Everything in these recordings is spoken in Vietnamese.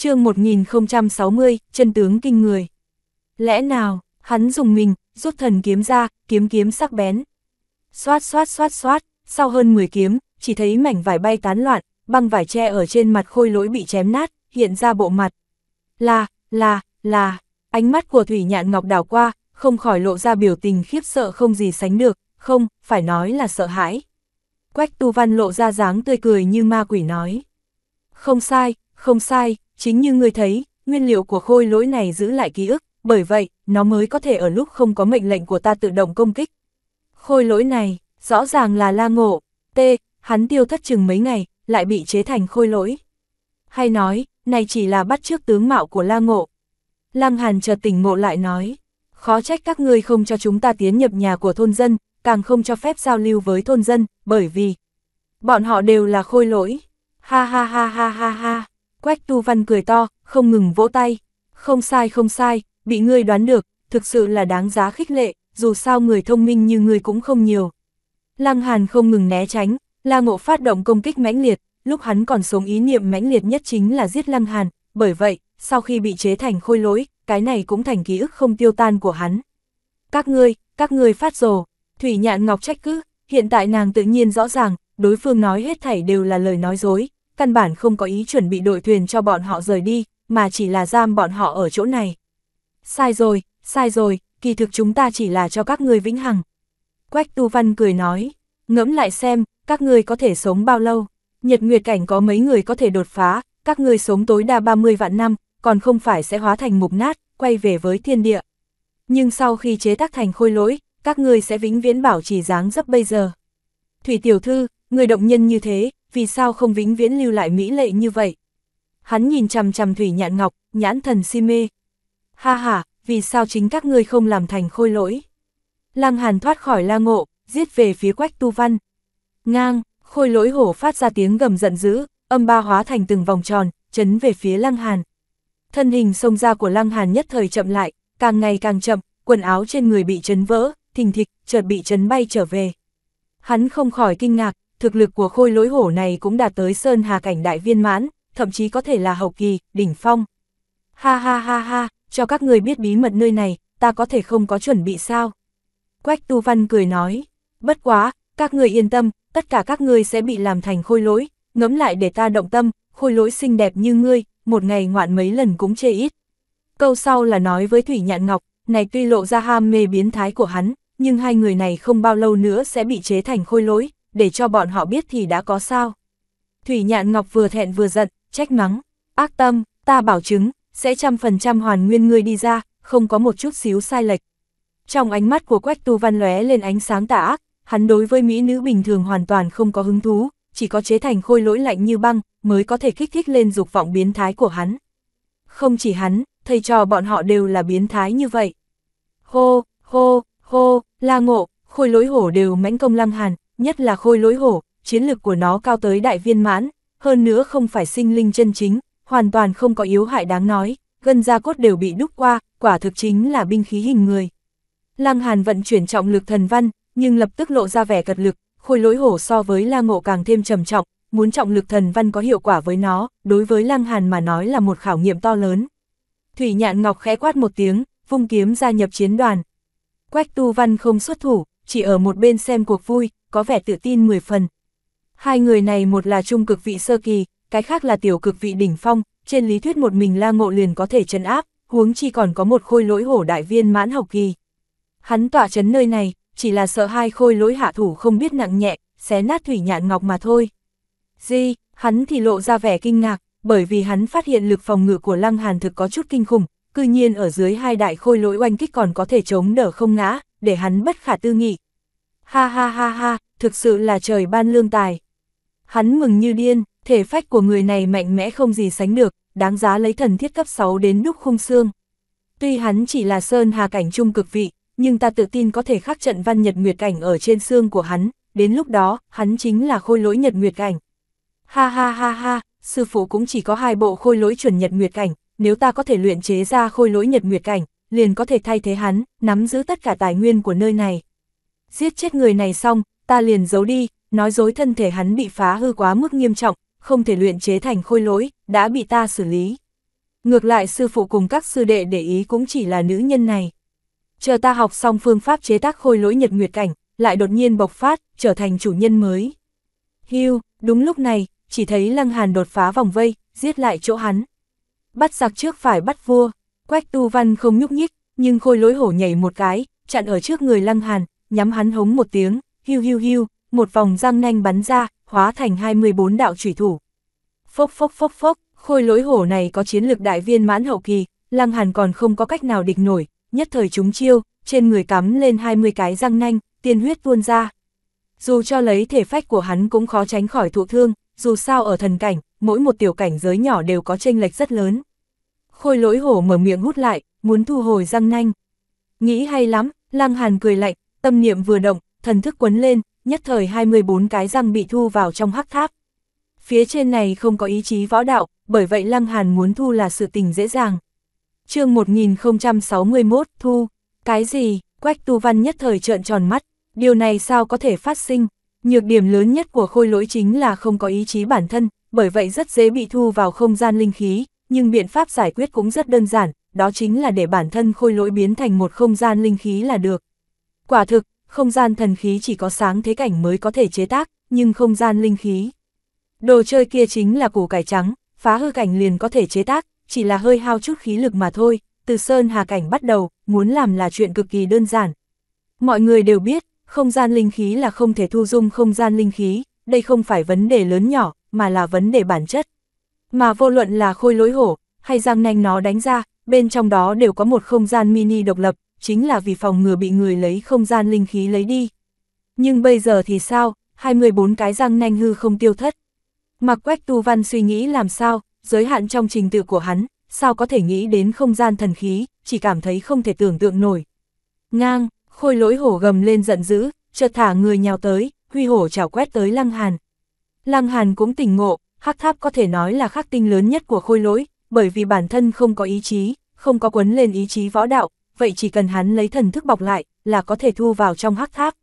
chương 1060, chân tướng kinh người. Lẽ nào, hắn dùng mình, rút thần kiếm ra, kiếm kiếm sắc bén. Xoát xoát xoát xoát, sau hơn 10 kiếm, chỉ thấy mảnh vải bay tán loạn, băng vải che ở trên mặt khôi lỗi bị chém nát, hiện ra bộ mặt. Là, là, là, ánh mắt của Thủy Nhạn Ngọc đảo qua, không khỏi lộ ra biểu tình khiếp sợ không gì sánh được, không, phải nói là sợ hãi. Quách Tu Văn lộ ra dáng tươi cười như ma quỷ nói. Không sai, không sai, Chính như ngươi thấy, nguyên liệu của khôi lỗi này giữ lại ký ức, bởi vậy, nó mới có thể ở lúc không có mệnh lệnh của ta tự động công kích. Khôi lỗi này, rõ ràng là la ngộ, T, hắn tiêu thất chừng mấy ngày, lại bị chế thành khôi lỗi. Hay nói, này chỉ là bắt chước tướng mạo của la ngộ. Lăng Hàn chợt tỉnh ngộ lại nói, khó trách các ngươi không cho chúng ta tiến nhập nhà của thôn dân, càng không cho phép giao lưu với thôn dân, bởi vì bọn họ đều là khôi lỗi. Ha ha ha ha ha ha. Quách Tu Văn cười to, không ngừng vỗ tay. Không sai không sai, bị ngươi đoán được, thực sự là đáng giá khích lệ, dù sao người thông minh như ngươi cũng không nhiều. Lăng Hàn không ngừng né tránh, La Ngộ phát động công kích mãnh liệt, lúc hắn còn sống ý niệm mãnh liệt nhất chính là giết Lăng Hàn, bởi vậy, sau khi bị chế thành khôi lỗi, cái này cũng thành ký ức không tiêu tan của hắn. Các ngươi, các ngươi phát rồ, Thủy Nhạn Ngọc trách cứ, hiện tại nàng tự nhiên rõ ràng, đối phương nói hết thảy đều là lời nói dối, căn bản không có ý chuẩn bị đội thuyền cho bọn họ rời đi, mà chỉ là giam bọn họ ở chỗ này. Sai rồi, sai rồi, kỳ thực chúng ta chỉ là cho các ngươi vĩnh hằng. Quách Tu Văn cười nói, ngẫm lại xem, các ngươi có thể sống bao lâu, nhật nguyệt cảnh có mấy người có thể đột phá, các ngươi sống tối đa 30 vạn năm, còn không phải sẽ hóa thành mục nát, quay về với thiên địa. Nhưng sau khi chế tác thành khôi lỗi, các ngươi sẽ vĩnh viễn bảo trì dáng dấp bây giờ. Thủy tiểu thư, người động nhân như thế, vì sao không vĩnh viễn lưu lại mỹ lệ như vậy? Hắn nhìn chằm chằm Thủy Nhạn Ngọc, nhãn thần si mê. Ha ha, vì sao chính các ngươi không làm thành khôi lỗi? Lăng Hàn thoát khỏi la ngộ, giết về phía Quách Tu Văn. Ngang, khôi lỗi hổ phát ra tiếng gầm giận dữ, âm ba hóa thành từng vòng tròn, chấn về phía Lăng Hàn. Thân hình sông ra của Lăng Hàn nhất thời chậm lại, càng ngày càng chậm, quần áo trên người bị chấn vỡ, thình thịch, chợt bị chấn bay trở về. Hắn không khỏi kinh ngạc, thực lực của khôi lỗi hổ này cũng đạt tới sơn hà cảnh đại viên mãn, thậm chí có thể là hậu kỳ, đỉnh phong. Ha ha ha ha, cho các người biết bí mật nơi này, ta có thể không có chuẩn bị sao? Quách Tu Văn cười nói, bất quá, các người yên tâm, tất cả các người sẽ bị làm thành khôi lỗi, ngấm lại để ta động tâm, khôi lỗi xinh đẹp như ngươi, một ngày ngoạn mấy lần cũng chê ít. Câu sau là nói với Thủy Nhạn Ngọc, này tuy lộ ra ham mê biến thái của hắn, nhưng hai người này không bao lâu nữa sẽ bị chế thành khôi lỗi, để cho bọn họ biết thì đã có sao. Thủy Nhạn Ngọc vừa thẹn vừa giận, trách mắng, ác tâm, ta bảo chứng, sẽ trăm phần trăm hoàn nguyên ngươi đi ra, không có một chút xíu sai lệch. Trong ánh mắt của Quách Tu Văn lóe lên ánh sáng tà ác, hắn đối với mỹ nữ bình thường hoàn toàn không có hứng thú, chỉ có chế thành khôi lỗi lạnh như băng, mới có thể kích thích lên dục vọng biến thái của hắn. Không chỉ hắn, thầy trò bọn họ đều là biến thái như vậy. Hô, hô, hô, la ngộ, khôi lỗi hổ đều mãnh công lăng hàn, nhất là khôi lỗi hổ, chiến lực của nó cao tới đại viên mãn, hơn nữa không phải sinh linh chân chính, hoàn toàn không có yếu hại đáng nói, gân da cốt đều bị đúc qua, quả thực chính là binh khí hình người. Lăng Hàn vận chuyển trọng lực thần văn, nhưng lập tức lộ ra vẻ cật lực, khôi lỗi hổ so với la ngộ càng thêm trầm trọng, muốn trọng lực thần văn có hiệu quả với nó, đối với Lăng Hàn mà nói là một khảo nghiệm to lớn. Thủy nhạn ngọc khẽ quát một tiếng, vung kiếm gia nhập chiến đoàn. Quách tu văn không xuất thủ, chỉ ở một bên xem cuộc vui, có vẻ tự tin 10 phần. Hai người này một là trung cực vị sơ kỳ, cái khác là tiểu cực vị đỉnh phong, trên lý thuyết một mình La Ngộ liền có thể chấn áp, huống chi còn có một khôi lỗi hổ đại viên mãn học kỳ. Hắn tỏa chấn nơi này, chỉ là sợ hai khôi lỗi hạ thủ không biết nặng nhẹ, xé nát thủy nhạn ngọc mà thôi. Di, hắn thì lộ ra vẻ kinh ngạc, bởi vì hắn phát hiện lực phòng ngự của Lăng Hàn thực có chút kinh khủng, cư nhiên ở dưới hai đại khôi lỗi oanh kích còn có thể chống đỡ không ngã, để hắn bất khả tư nghị. Ha ha ha ha, thực sự là trời ban lương tài. Hắn mừng như điên, thể phách của người này mạnh mẽ không gì sánh được, đáng giá lấy thần thiết cấp 6 đến đúc khung xương. Tuy hắn chỉ là sơn hà cảnh trung cực vị, nhưng ta tự tin có thể khắc trận văn nhật nguyệt cảnh ở trên xương của hắn, đến lúc đó, hắn chính là khôi lỗi nhật nguyệt cảnh. Ha ha ha ha, sư phụ cũng chỉ có hai bộ khôi lỗi chuẩn nhật nguyệt cảnh, nếu ta có thể luyện chế ra khôi lỗi nhật nguyệt cảnh, liền có thể thay thế hắn, nắm giữ tất cả tài nguyên của nơi này. Giết chết người này xong, ta liền giấu đi, nói dối thân thể hắn bị phá hư quá mức nghiêm trọng, không thể luyện chế thành khôi lỗi, đã bị ta xử lý. Ngược lại sư phụ cùng các sư đệ để ý cũng chỉ là nữ nhân này. Chờ ta học xong phương pháp chế tác khôi lỗi nhật nguyệt cảnh, lại đột nhiên bộc phát, trở thành chủ nhân mới. Hưu, đúng lúc này, chỉ thấy Lăng Hàn đột phá vòng vây, giết lại chỗ hắn. Bắt giặc trước phải bắt vua, Quách Tu Văn không nhúc nhích, nhưng khôi lỗi hổ nhảy một cái, chặn ở trước người Lăng Hàn, nhắm hắn hống một tiếng, hiu hiu hiu, một vòng răng nanh bắn ra, hóa thành 24 đạo chủy thủ. Phốc phốc phốc phốc, khôi lỗi hổ này có chiến lực đại viên mãn hậu kỳ, Lăng Hàn còn không có cách nào địch nổi, nhất thời chúng chiêu, trên người cắm lên 20 cái răng nanh, tiên huyết tuôn ra. Dù cho lấy thể phách của hắn cũng khó tránh khỏi thụ thương, dù sao ở thần cảnh, mỗi một tiểu cảnh giới nhỏ đều có chênh lệch rất lớn. Khôi lỗi hổ mở miệng hút lại, muốn thu hồi răng nanh. Nghĩ hay lắm, Lăng Hàn cười lạnh, tâm niệm vừa động, thần thức quấn lên, nhất thời 24 cái răng bị thu vào trong hắc tháp. Phía trên này không có ý chí võ đạo, bởi vậy Lăng Hàn muốn thu là sự tình dễ dàng. chương 1061 thu, cái gì, quách tu văn nhất thời trợn tròn mắt, điều này sao có thể phát sinh, nhược điểm lớn nhất của khôi lỗi chính là không có ý chí bản thân, bởi vậy rất dễ bị thu vào không gian linh khí, nhưng biện pháp giải quyết cũng rất đơn giản, đó chính là để bản thân khôi lỗi biến thành một không gian linh khí là được. Quả thực, không gian thần khí chỉ có sáng thế cảnh mới có thể chế tác, nhưng không gian linh khí. Đồ chơi kia chính là củ cải trắng, phá hư cảnh liền có thể chế tác, chỉ là hơi hao chút khí lực mà thôi, từ sơn hà cảnh bắt đầu, muốn làm là chuyện cực kỳ đơn giản. Mọi người đều biết, không gian linh khí là không thể thu dung không gian linh khí, đây không phải vấn đề lớn nhỏ, mà là vấn đề bản chất. Mà vô luận là khôi lỗi hổ, hay răng nanh nó đánh ra, bên trong đó đều có một không gian mini độc lập, chính là vì phòng ngừa bị người lấy không gian linh khí lấy đi. Nhưng bây giờ thì sao, 24 cái răng nanh hư không tiêu thất. Mặc Quách Tu Văn suy nghĩ làm sao, giới hạn trong trình tự của hắn, sao có thể nghĩ đến không gian thần khí, chỉ cảm thấy không thể tưởng tượng nổi. Ngang, khôi lỗi hổ gầm lên giận dữ, chợt thả người nhào tới, huy hổ chảo quét tới Lăng Hàn. Lăng Hàn cũng tỉnh ngộ, khắc tháp có thể nói là khắc tinh lớn nhất của khôi lỗi, bởi vì bản thân không có ý chí, không có quấn lên ý chí võ đạo, vậy chỉ cần hắn lấy thần thức bọc lại, là có thể thu vào trong hắc tháp.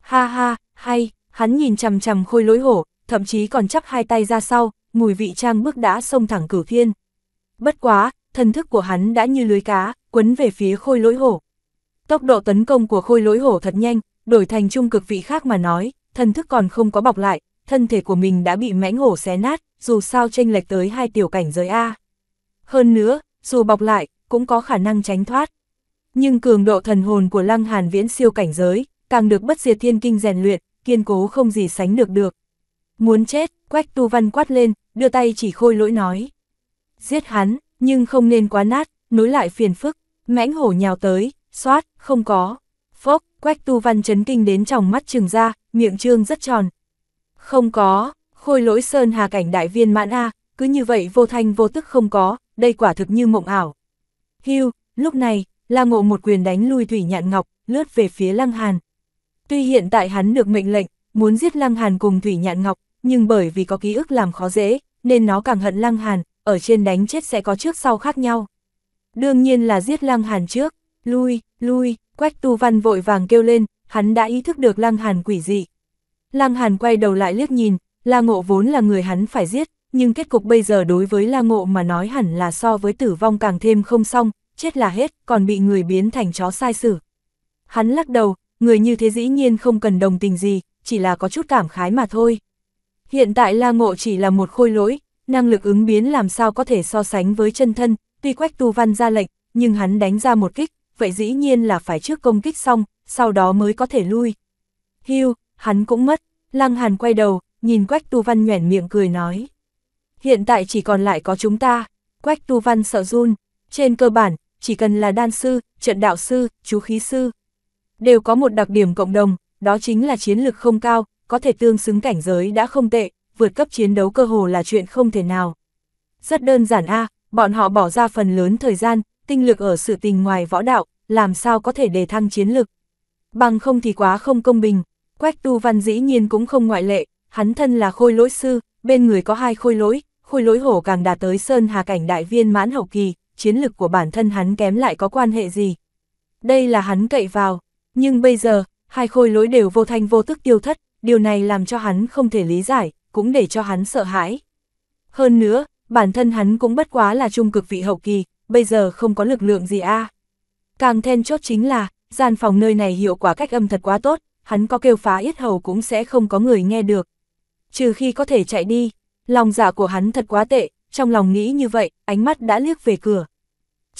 Ha ha, hay, hắn nhìn chằm chằm khôi lỗi hổ, thậm chí còn chắp hai tay ra sau, mùi vị trang bước đã xông thẳng cửu thiên. Bất quá, thần thức của hắn đã như lưới cá, quấn về phía khôi lỗi hổ. Tốc độ tấn công của khôi lỗi hổ thật nhanh, đổi thành trung cực vị khác mà nói, thần thức còn không có bọc lại, thân thể của mình đã bị mãnh hổ xé nát, dù sao chênh lệch tới hai tiểu cảnh giới A. Hơn nữa, dù bọc lại, cũng có khả năng tránh thoát. Nhưng cường độ thần hồn của Lăng Hàn Viễn siêu cảnh giới, càng được bất diệt thiên kinh rèn luyện, kiên cố không gì sánh được được. Muốn chết, Quách Tu Văn quát lên, đưa tay chỉ khôi lỗi nói. Giết hắn, nhưng không nên quá nát, nối lại phiền phức, mãnh hổ nhào tới, xoát, không có. Phốc, Quách Tu Văn chấn kinh đến trong mắt trừng ra, miệng trương rất tròn. Không có, khôi lỗi sơn hà cảnh đại viên mãn A, cứ như vậy vô thanh vô tức không có, đây quả thực như mộng ảo. Hưu, lúc này, La Ngộ một quyền đánh lui Thủy Nhạn Ngọc, lướt về phía Lăng Hàn. Tuy hiện tại hắn được mệnh lệnh, muốn giết Lăng Hàn cùng Thủy Nhạn Ngọc, nhưng bởi vì có ký ức làm khó dễ, nên nó càng hận Lăng Hàn, ở trên đánh chết sẽ có trước sau khác nhau. Đương nhiên là giết Lăng Hàn trước, lui, lui, Quách Tu Văn vội vàng kêu lên, hắn đã ý thức được Lăng Hàn quỷ dị. Lăng Hàn quay đầu lại liếc nhìn, La Ngộ vốn là người hắn phải giết, nhưng kết cục bây giờ đối với La Ngộ mà nói hẳn là so với tử vong càng thêm không xong, chết là hết, còn bị người biến thành chó sai xử. Hắn lắc đầu, người như thế dĩ nhiên không cần đồng tình gì, chỉ là có chút cảm khái mà thôi. Hiện tại La Ngộ chỉ là một khôi lỗi, năng lực ứng biến làm sao có thể so sánh với chân thân, tuy Quách Tu Văn ra lệnh, nhưng hắn đánh ra một kích, vậy dĩ nhiên là phải trước công kích xong, sau đó mới có thể lui. Hưu, hắn cũng mất, Lăng Hàn quay đầu, nhìn Quách Tu Văn nhoẻn miệng cười nói. Hiện tại chỉ còn lại có chúng ta, Quách Tu Văn sợ run, trên cơ bản, chỉ cần là đan sư, trận đạo sư, chú khí sư, đều có một đặc điểm cộng đồng, đó chính là chiến lực không cao, có thể tương xứng cảnh giới đã không tệ, vượt cấp chiến đấu cơ hồ là chuyện không thể nào. Rất đơn giản a, bọn họ bỏ ra phần lớn thời gian, tinh lực ở sự tình ngoài võ đạo, làm sao có thể đề thăng chiến lực. Bằng không thì quá không công bình, Quách Tu Văn dĩ nhiên cũng không ngoại lệ, hắn thân là khôi lỗi sư, bên người có hai khôi lỗi, khôi lỗi hổ càng đạt tới sơn hà cảnh đại viên mãn hậu kỳ, chiến lực của bản thân hắn kém lại có quan hệ gì. Đây là hắn cậy vào, nhưng bây giờ, hai khôi lỗi đều vô thanh vô tức tiêu thất, điều này làm cho hắn không thể lý giải, cũng để cho hắn sợ hãi. Hơn nữa, bản thân hắn cũng bất quá là trung cực vị hậu kỳ, bây giờ không có lực lượng gì a. Càng then chốt chính là, gian phòng nơi này hiệu quả cách âm thật quá tốt, hắn có kêu phá yết hầu cũng sẽ không có người nghe được. Trừ khi có thể chạy đi, lòng dạ của hắn thật quá tệ, trong lòng nghĩ như vậy, ánh mắt đã liếc về cửa.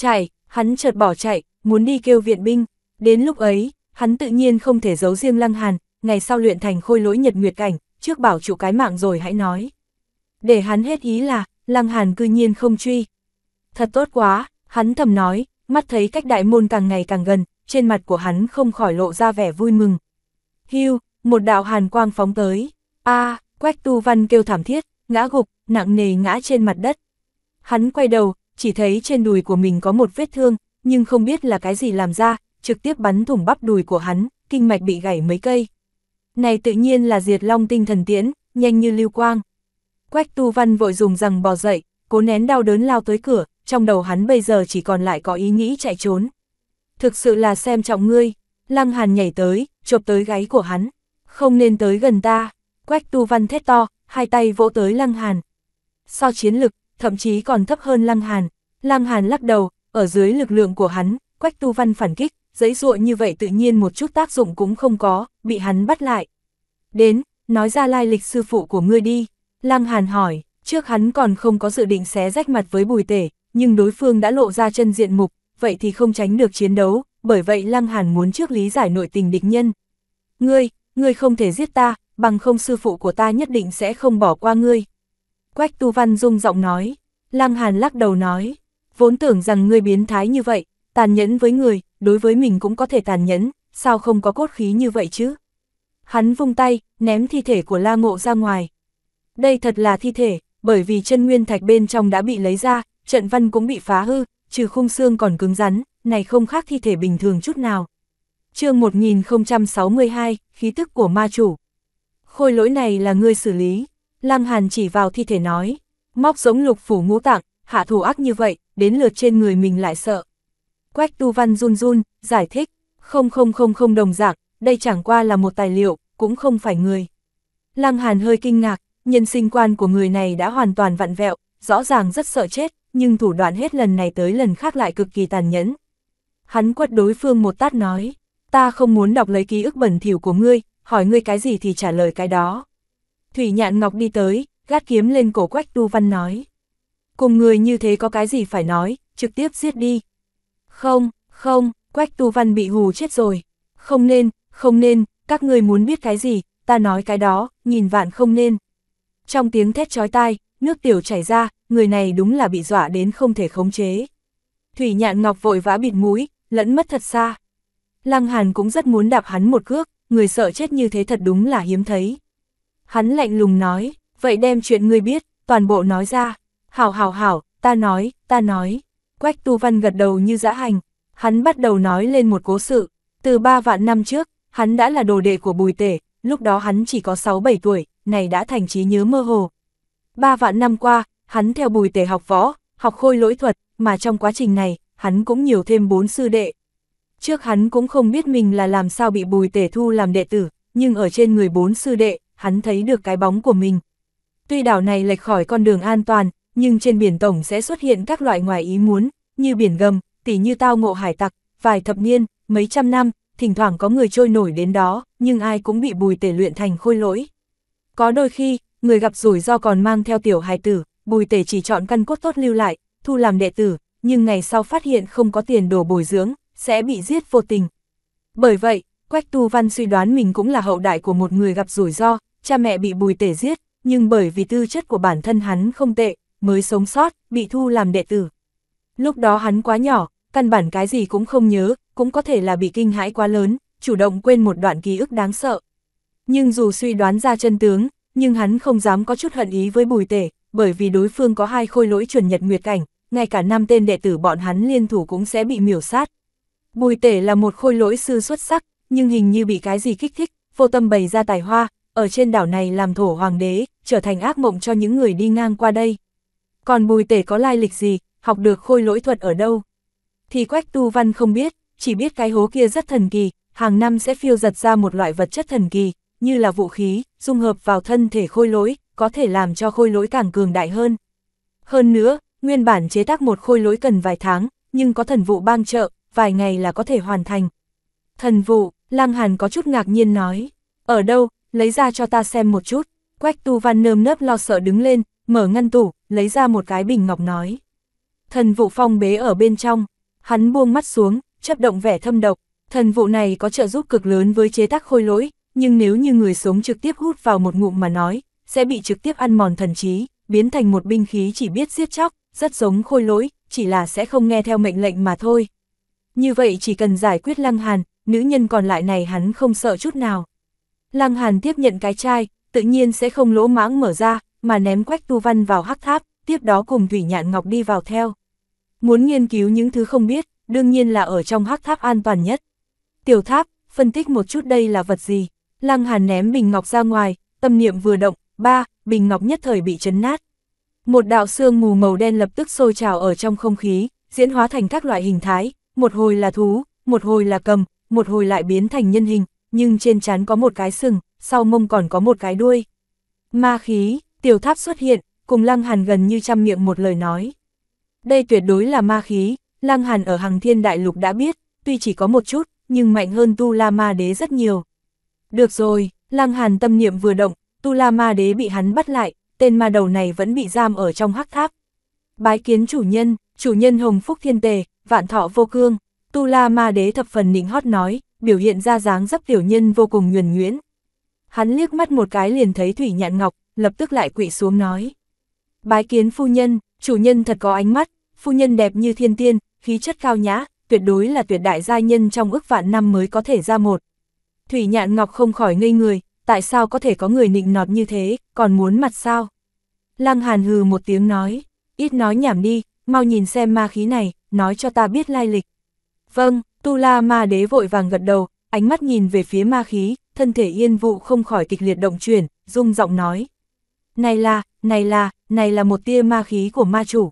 Chạy, hắn chợt bỏ chạy, muốn đi kêu viện binh. Đến lúc ấy, hắn tự nhiên không thể giấu riêng Lăng Hàn, ngày sau luyện thành khôi lỗi nhật nguyệt cảnh, trước bảo chủ cái mạng rồi hãy nói. Để hắn hết ý là, Lăng Hàn cư nhiên không truy. Thật tốt quá, hắn thầm nói, mắt thấy cách đại môn càng ngày càng gần, trên mặt của hắn không khỏi lộ ra vẻ vui mừng. Hưu, một đạo hàn quang phóng tới. A, Quách Tu Văn kêu thảm thiết, ngã gục, nặng nề ngã trên mặt đất. Hắn quay đầu, chỉ thấy trên đùi của mình có một vết thương, nhưng không biết là cái gì làm ra, trực tiếp bắn thủng bắp đùi của hắn, kinh mạch bị gãy mấy cây. Này tự nhiên là diệt long tinh thần tiễn, nhanh như lưu quang. Quách tu văn vội dùng rằng bò dậy, cố nén đau đớn lao tới cửa, trong đầu hắn bây giờ chỉ còn lại có ý nghĩ chạy trốn. Thực sự là xem trọng ngươi, lăng hàn nhảy tới, chộp tới gáy của hắn, không nên tới gần ta, quách tu văn thét to, hai tay vỗ tới lăng hàn. So chiến lực, thậm chí còn thấp hơn Lăng Hàn. Lăng Hàn lắc đầu, ở dưới lực lượng của hắn, Quách Tu Văn phản kích, giấy ruộ như vậy tự nhiên một chút tác dụng cũng không có, bị hắn bắt lại. Đến, nói ra lai lịch sư phụ của ngươi đi. Lăng Hàn hỏi, trước hắn còn không có dự định xé rách mặt với bùi tể, nhưng đối phương đã lộ ra chân diện mục, vậy thì không tránh được chiến đấu, bởi vậy Lăng Hàn muốn trước lý giải nội tình địch nhân. Ngươi, ngươi không thể giết ta, bằng không sư phụ của ta nhất định sẽ không bỏ qua ngươi. Quách Tu Văn rung giọng nói, Lăng Hàn lắc đầu nói, vốn tưởng rằng ngươi biến thái như vậy, tàn nhẫn với người, đối với mình cũng có thể tàn nhẫn, sao không có cốt khí như vậy chứ? Hắn vung tay, ném thi thể của La Ngộ ra ngoài. Đây thật là thi thể, bởi vì chân nguyên thạch bên trong đã bị lấy ra, trận văn cũng bị phá hư, trừ khung xương còn cứng rắn, này không khác thi thể bình thường chút nào. chương 1062, khí tức của ma chủ. Khôi lỗi này là ngươi xử lý. Lam Hàn chỉ vào thi thể nói, móc giống lục phủ ngũ tạng, hạ thủ ác như vậy, đến lượt trên người mình lại sợ. Quách Tu Văn run run, giải thích, không không không không đồng dạng, đây chẳng qua là một tài liệu, cũng không phải người. Lăng Hàn hơi kinh ngạc, nhân sinh quan của người này đã hoàn toàn vặn vẹo, rõ ràng rất sợ chết, nhưng thủ đoạn hết lần này tới lần khác lại cực kỳ tàn nhẫn. Hắn quất đối phương một tát nói, ta không muốn đọc lấy ký ức bẩn thỉu của ngươi, hỏi ngươi cái gì thì trả lời cái đó. Thủy Nhạn Ngọc đi tới, gắt kiếm lên cổ Quách Tu Văn nói. Cùng người như thế có cái gì phải nói, trực tiếp giết đi. Không, không, Quách Tu Văn bị hù chết rồi. Không nên, không nên, các người muốn biết cái gì, ta nói cái đó, nhìn vạn không nên. Trong tiếng thét chói tai, nước tiểu chảy ra, người này đúng là bị dọa đến không thể khống chế. Thủy Nhạn Ngọc vội vã bịt mũi, lẫn mất thật xa. Lăng Hàn cũng rất muốn đạp hắn một cước, người sợ chết như thế thật đúng là hiếm thấy. Hắn lạnh lùng nói, vậy đem chuyện ngươi biết, toàn bộ nói ra. Hảo hảo hảo, ta nói, ta nói. Quách Tu Văn gật đầu như dã hành, hắn bắt đầu nói lên một cố sự. Từ ba vạn năm trước, hắn đã là đồ đệ của Bùi Tể, lúc đó hắn chỉ có 6-7 tuổi, này đã thành trí nhớ mơ hồ. Ba vạn năm qua, hắn theo Bùi Tể học võ, học khôi lỗi thuật, mà trong quá trình này, hắn cũng nhiều thêm bốn sư đệ. Trước hắn cũng không biết mình là làm sao bị Bùi Tể thu làm đệ tử, nhưng ở trên người bốn sư đệ, hắn thấy được cái bóng của mình. Tuy đảo này lệch khỏi con đường an toàn, nhưng trên biển tổng sẽ xuất hiện các loại ngoài ý muốn, như biển gầm, tỉ như tao ngộ hải tặc, vài thập niên, mấy trăm năm, thỉnh thoảng có người trôi nổi đến đó, nhưng ai cũng bị bùi tể luyện thành khôi lỗi. Có đôi khi, người gặp rủi ro còn mang theo tiểu hài tử, bùi tể chỉ chọn căn cốt tốt lưu lại, thu làm đệ tử, nhưng ngày sau phát hiện không có tiền đổ bồi dưỡng, sẽ bị giết vô tình. Bởi vậy, Quách Tu Văn suy đoán mình cũng là hậu đại của một người gặp rủi ro, cha mẹ bị bùi tể giết, nhưng bởi vì tư chất của bản thân hắn không tệ, mới sống sót, bị thu làm đệ tử. Lúc đó hắn quá nhỏ, căn bản cái gì cũng không nhớ, cũng có thể là bị kinh hãi quá lớn, chủ động quên một đoạn ký ức đáng sợ. Nhưng dù suy đoán ra chân tướng, nhưng hắn không dám có chút hận ý với bùi tể, bởi vì đối phương có hai khôi lỗi chuẩn nhật nguyệt cảnh, ngay cả năm tên đệ tử bọn hắn liên thủ cũng sẽ bị miểu sát. Bùi tể là một khôi lỗi sư xuất sắc, nhưng hình như bị cái gì kích thích, vô tâm bày ra tài hoa, ở trên đảo này làm thổ hoàng đế, trở thành ác mộng cho những người đi ngang qua đây. Còn bùi tể có lai lịch gì, học được khôi lỗi thuật ở đâu? Thì Quách Tu Văn không biết, chỉ biết cái hố kia rất thần kỳ, hàng năm sẽ phiêu giật ra một loại vật chất thần kỳ, như là vũ khí, dung hợp vào thân thể khôi lỗi, có thể làm cho khôi lỗi càng cường đại hơn. Hơn nữa, nguyên bản chế tác một khôi lỗi cần vài tháng, nhưng có thần vụ bang trợ, vài ngày là có thể hoàn thành. Thần vụ, Lăng Hàn có chút ngạc nhiên nói, ở đâu, lấy ra cho ta xem một chút. Quách tu văn nơm nớp lo sợ đứng lên, mở ngăn tủ, lấy ra một cái bình ngọc nói. Thần vụ phong bế ở bên trong, hắn buông mắt xuống, chấp động vẻ thâm độc. Thần vụ này có trợ giúp cực lớn với chế tác khôi lỗi, nhưng nếu như người sống trực tiếp hút vào một ngụm mà nói, sẽ bị trực tiếp ăn mòn thần trí, biến thành một binh khí chỉ biết giết chóc, rất giống khôi lỗi, chỉ là sẽ không nghe theo mệnh lệnh mà thôi. Như vậy chỉ cần giải quyết lăng hàn, nữ nhân còn lại này hắn không sợ chút nào. Lăng Hàn tiếp nhận cái chai, tự nhiên sẽ không lỗ mãng mở ra, mà ném Quách Tu Văn vào hắc tháp, tiếp đó cùng Thủy Nhạn Ngọc đi vào theo. Muốn nghiên cứu những thứ không biết, đương nhiên là ở trong hắc tháp an toàn nhất. Tiểu tháp, phân tích một chút đây là vật gì? Lăng Hàn ném bình ngọc ra ngoài, tâm niệm vừa động, ba, bình ngọc nhất thời bị chấn nát. Một đạo xương mù màu đen lập tức sôi trào ở trong không khí, diễn hóa thành các loại hình thái, một hồi là thú, một hồi là cầm, một hồi lại biến thành nhân hình, nhưng trên trán có một cái sừng, sau mông còn có một cái đuôi. Ma khí, tiểu tháp xuất hiện, cùng Lăng Hàn gần như trăm miệng một lời nói. Đây tuyệt đối là ma khí, Lăng Hàn ở hàng thiên đại lục đã biết, tuy chỉ có một chút, nhưng mạnh hơn Tu La Ma Đế rất nhiều. Được rồi, Lăng Hàn tâm niệm vừa động, Tu La Ma Đế bị hắn bắt lại, tên ma đầu này vẫn bị giam ở trong hắc tháp. Bái kiến chủ nhân, chủ nhân Hồng Phúc Thiên Tề, vạn thọ vô cương, Tu La Ma Đế thập phần nịnh hót nói, biểu hiện ra dáng dấp tiểu nhân vô cùng nhuần nhuyễn. Hắn liếc mắt một cái liền thấy Thủy Nhạn Ngọc, lập tức lại quỵ xuống nói. Bái kiến phu nhân, chủ nhân thật có ánh mắt, phu nhân đẹp như thiên tiên, khí chất cao nhã, tuyệt đối là tuyệt đại gia nhân trong ước vạn năm mới có thể ra một. Thủy Nhạn Ngọc không khỏi ngây người, tại sao có thể có người nịnh nọt như thế, còn muốn mặt sao? Lăng Hàn hừ một tiếng nói, ít nói nhảm đi, mau nhìn xem ma khí này, nói cho ta biết lai lịch. Vâng, Tu La Ma Đế vội vàng gật đầu, ánh mắt nhìn về phía ma khí, thân thể yên vụ không khỏi kịch liệt động chuyển, rung giọng nói. Này là, này là, này là một tia ma khí của ma chủ.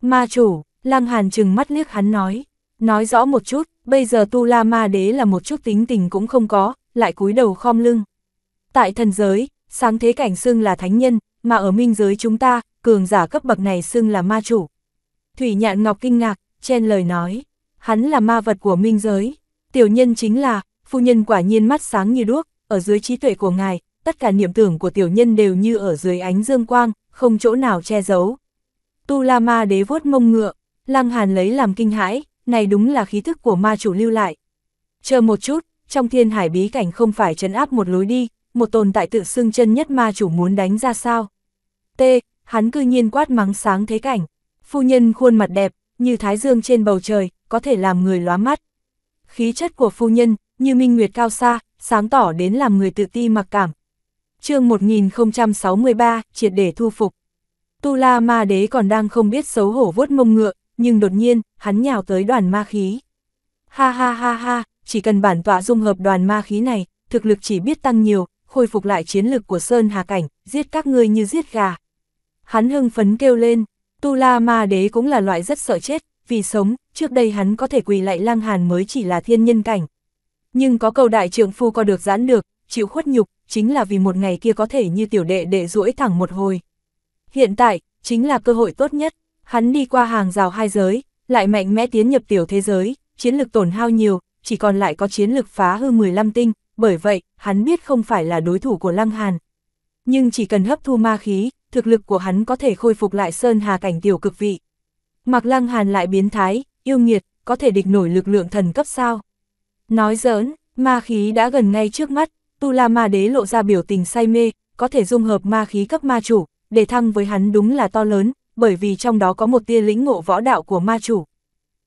Ma chủ, Lăng Hàn chừng mắt liếc hắn nói. Nói rõ một chút, bây giờ Tu La Ma Đế là một chút tính tình cũng không có, lại cúi đầu khom lưng. Tại thần giới, sáng thế cảnh xưng là thánh nhân, mà ở minh giới chúng ta, cường giả cấp bậc này xưng là ma chủ. Thủy Nhạn Ngọc kinh ngạc, chen lời nói hắn là ma vật của minh giới. Tiểu nhân chính là, phu nhân quả nhiên mắt sáng như đuốc, ở dưới trí tuệ của ngài, tất cả niệm tưởng của tiểu nhân đều như ở dưới ánh dương quang, không chỗ nào che giấu. Tu La Ma đế vuốt mông ngựa, Lăng Hàn lấy làm kinh hãi, này đúng là khí thức của ma chủ lưu lại. Chờ một chút, trong thiên hải bí cảnh không phải trấn áp một lối đi, một tồn tại tự xưng chân nhất ma chủ muốn đánh ra sao. T, hắn cư nhiên quát mắng sáng thế cảnh, phu nhân khuôn mặt đẹp, như thái dương trên bầu trời, có thể làm người lóa mắt. Khí chất của phu nhân, như minh nguyệt cao xa, sáng tỏ đến làm người tự ti mặc cảm. chương 1063, triệt để thu phục. Tu La Ma Đế còn đang không biết xấu hổ vuốt mông ngựa, nhưng đột nhiên, hắn nhào tới đoàn ma khí. Ha ha ha ha, chỉ cần bản tọa dung hợp đoàn ma khí này, thực lực chỉ biết tăng nhiều, khôi phục lại chiến lực của Sơn Hà Cảnh, giết các ngươi như giết gà. Hắn hưng phấn kêu lên, Tu La Ma Đế cũng là loại rất sợ chết, vì sống, trước đây hắn có thể quỳ lại lang hàn mới chỉ là thiên nhân cảnh. Nhưng có câu đại trượng phu có được giãn được, chịu khuất nhục, chính là vì một ngày kia có thể như tiểu đệ đệ duỗi thẳng một hồi. Hiện tại, chính là cơ hội tốt nhất, hắn đi qua hàng rào hai giới, lại mạnh mẽ tiến nhập tiểu thế giới, chiến lực tổn hao nhiều, chỉ còn lại có chiến lực phá hư 15 tinh, bởi vậy, hắn biết không phải là đối thủ của Lăng Hàn. Nhưng chỉ cần hấp thu ma khí, thực lực của hắn có thể khôi phục lại sơn hà cảnh tiểu cực vị. Mạc Lăng Hàn lại biến thái, yêu nghiệt, có thể địch nổi lực lượng thần cấp sao? Nói giỡn, ma khí đã gần ngay trước mắt, Tu La Ma Đế lộ ra biểu tình say mê, có thể dung hợp ma khí cấp ma chủ, để thăng với hắn đúng là to lớn, bởi vì trong đó có một tia lĩnh ngộ võ đạo của ma chủ.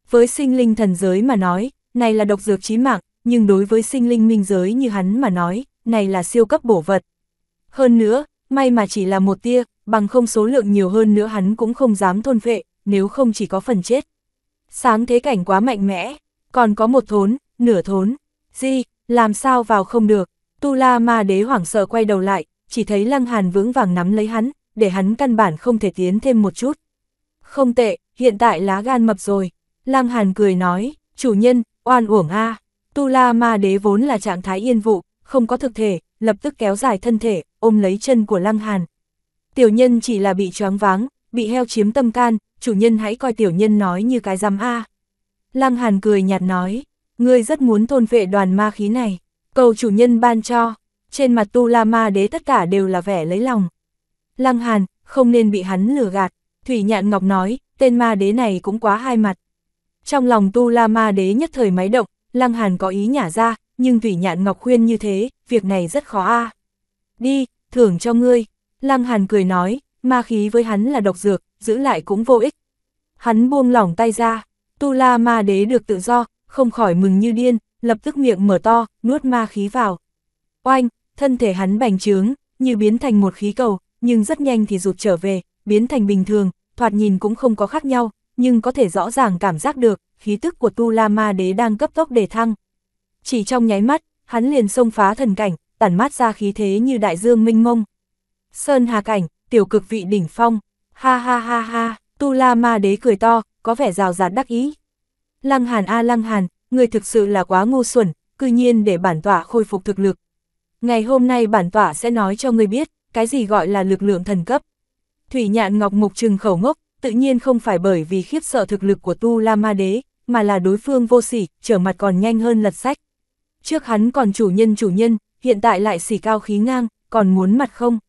Với sinh linh thần giới mà nói, này là độc dược chí mạng, nhưng đối với sinh linh minh giới như hắn mà nói, này là siêu cấp bổ vật. Hơn nữa, may mà chỉ là một tia, bằng không số lượng nhiều hơn nữa hắn cũng không dám thôn phệ, nếu không chỉ có phần chết. Sáng thế cảnh quá mạnh mẽ, còn có một thốn, nửa thốn, gì, làm sao vào không được, Tu La Ma Đế hoảng sợ quay đầu lại, chỉ thấy Lăng Hàn vững vàng nắm lấy hắn, để hắn căn bản không thể tiến thêm một chút. Không tệ, hiện tại lá gan mập rồi, Lăng Hàn cười nói, chủ nhân, oan uổng a. Tu La Ma Đế vốn là trạng thái yên vụ, không có thực thể, lập tức kéo dài thân thể, ôm lấy chân của Lăng Hàn. Tiểu nhân chỉ là bị choáng váng, bị heo chiếm tâm can, chủ nhân hãy coi tiểu nhân nói như cái giám A. À. Lăng Hàn cười nhạt nói, ngươi rất muốn thôn vệ đoàn ma khí này, cầu chủ nhân ban cho, trên mặt tu la ma đế tất cả đều là vẻ lấy lòng. Lăng Hàn, không nên bị hắn lừa gạt, Thủy Nhạn Ngọc nói, tên ma đế này cũng quá hai mặt. Trong lòng tu la ma đế nhất thời máy động, Lăng Hàn có ý nhả ra, nhưng Thủy Nhạn Ngọc khuyên như thế, việc này rất khó a. Đi, thưởng cho ngươi. Lăng Hàn cười nói, ma khí với hắn là độc dược, giữ lại cũng vô ích. Hắn buông lỏng tay ra, Tu La Ma Đế được tự do, không khỏi mừng như điên, lập tức miệng mở to, nuốt ma khí vào. Oanh, thân thể hắn bành trướng, như biến thành một khí cầu, nhưng rất nhanh thì rụt trở về, biến thành bình thường, thoạt nhìn cũng không có khác nhau, nhưng có thể rõ ràng cảm giác được, khí tức của Tu La Ma Đế đang cấp tốc đề thăng. Chỉ trong nháy mắt, hắn liền xông phá thần cảnh, tản mát ra khí thế như đại dương minh mông. Sơn Hà Cảnh, tiểu cực vị đỉnh phong. Ha ha ha ha, Tu La Ma Đế cười to, có vẻ rào rạt đắc ý. Lăng Hàn a à Lăng Hàn, người thực sự là quá ngu xuẩn, cư nhiên để bản tỏa khôi phục thực lực. Ngày hôm nay bản tỏa sẽ nói cho người biết, cái gì gọi là lực lượng thần cấp. Thủy nhạn ngọc mục trừng khẩu ngốc, tự nhiên không phải bởi vì khiếp sợ thực lực của Tu La Ma Đế, mà là đối phương vô sỉ, trở mặt còn nhanh hơn lật sách. Trước hắn còn chủ nhân chủ nhân, hiện tại lại sỉ cao khí ngang, còn muốn mặt không?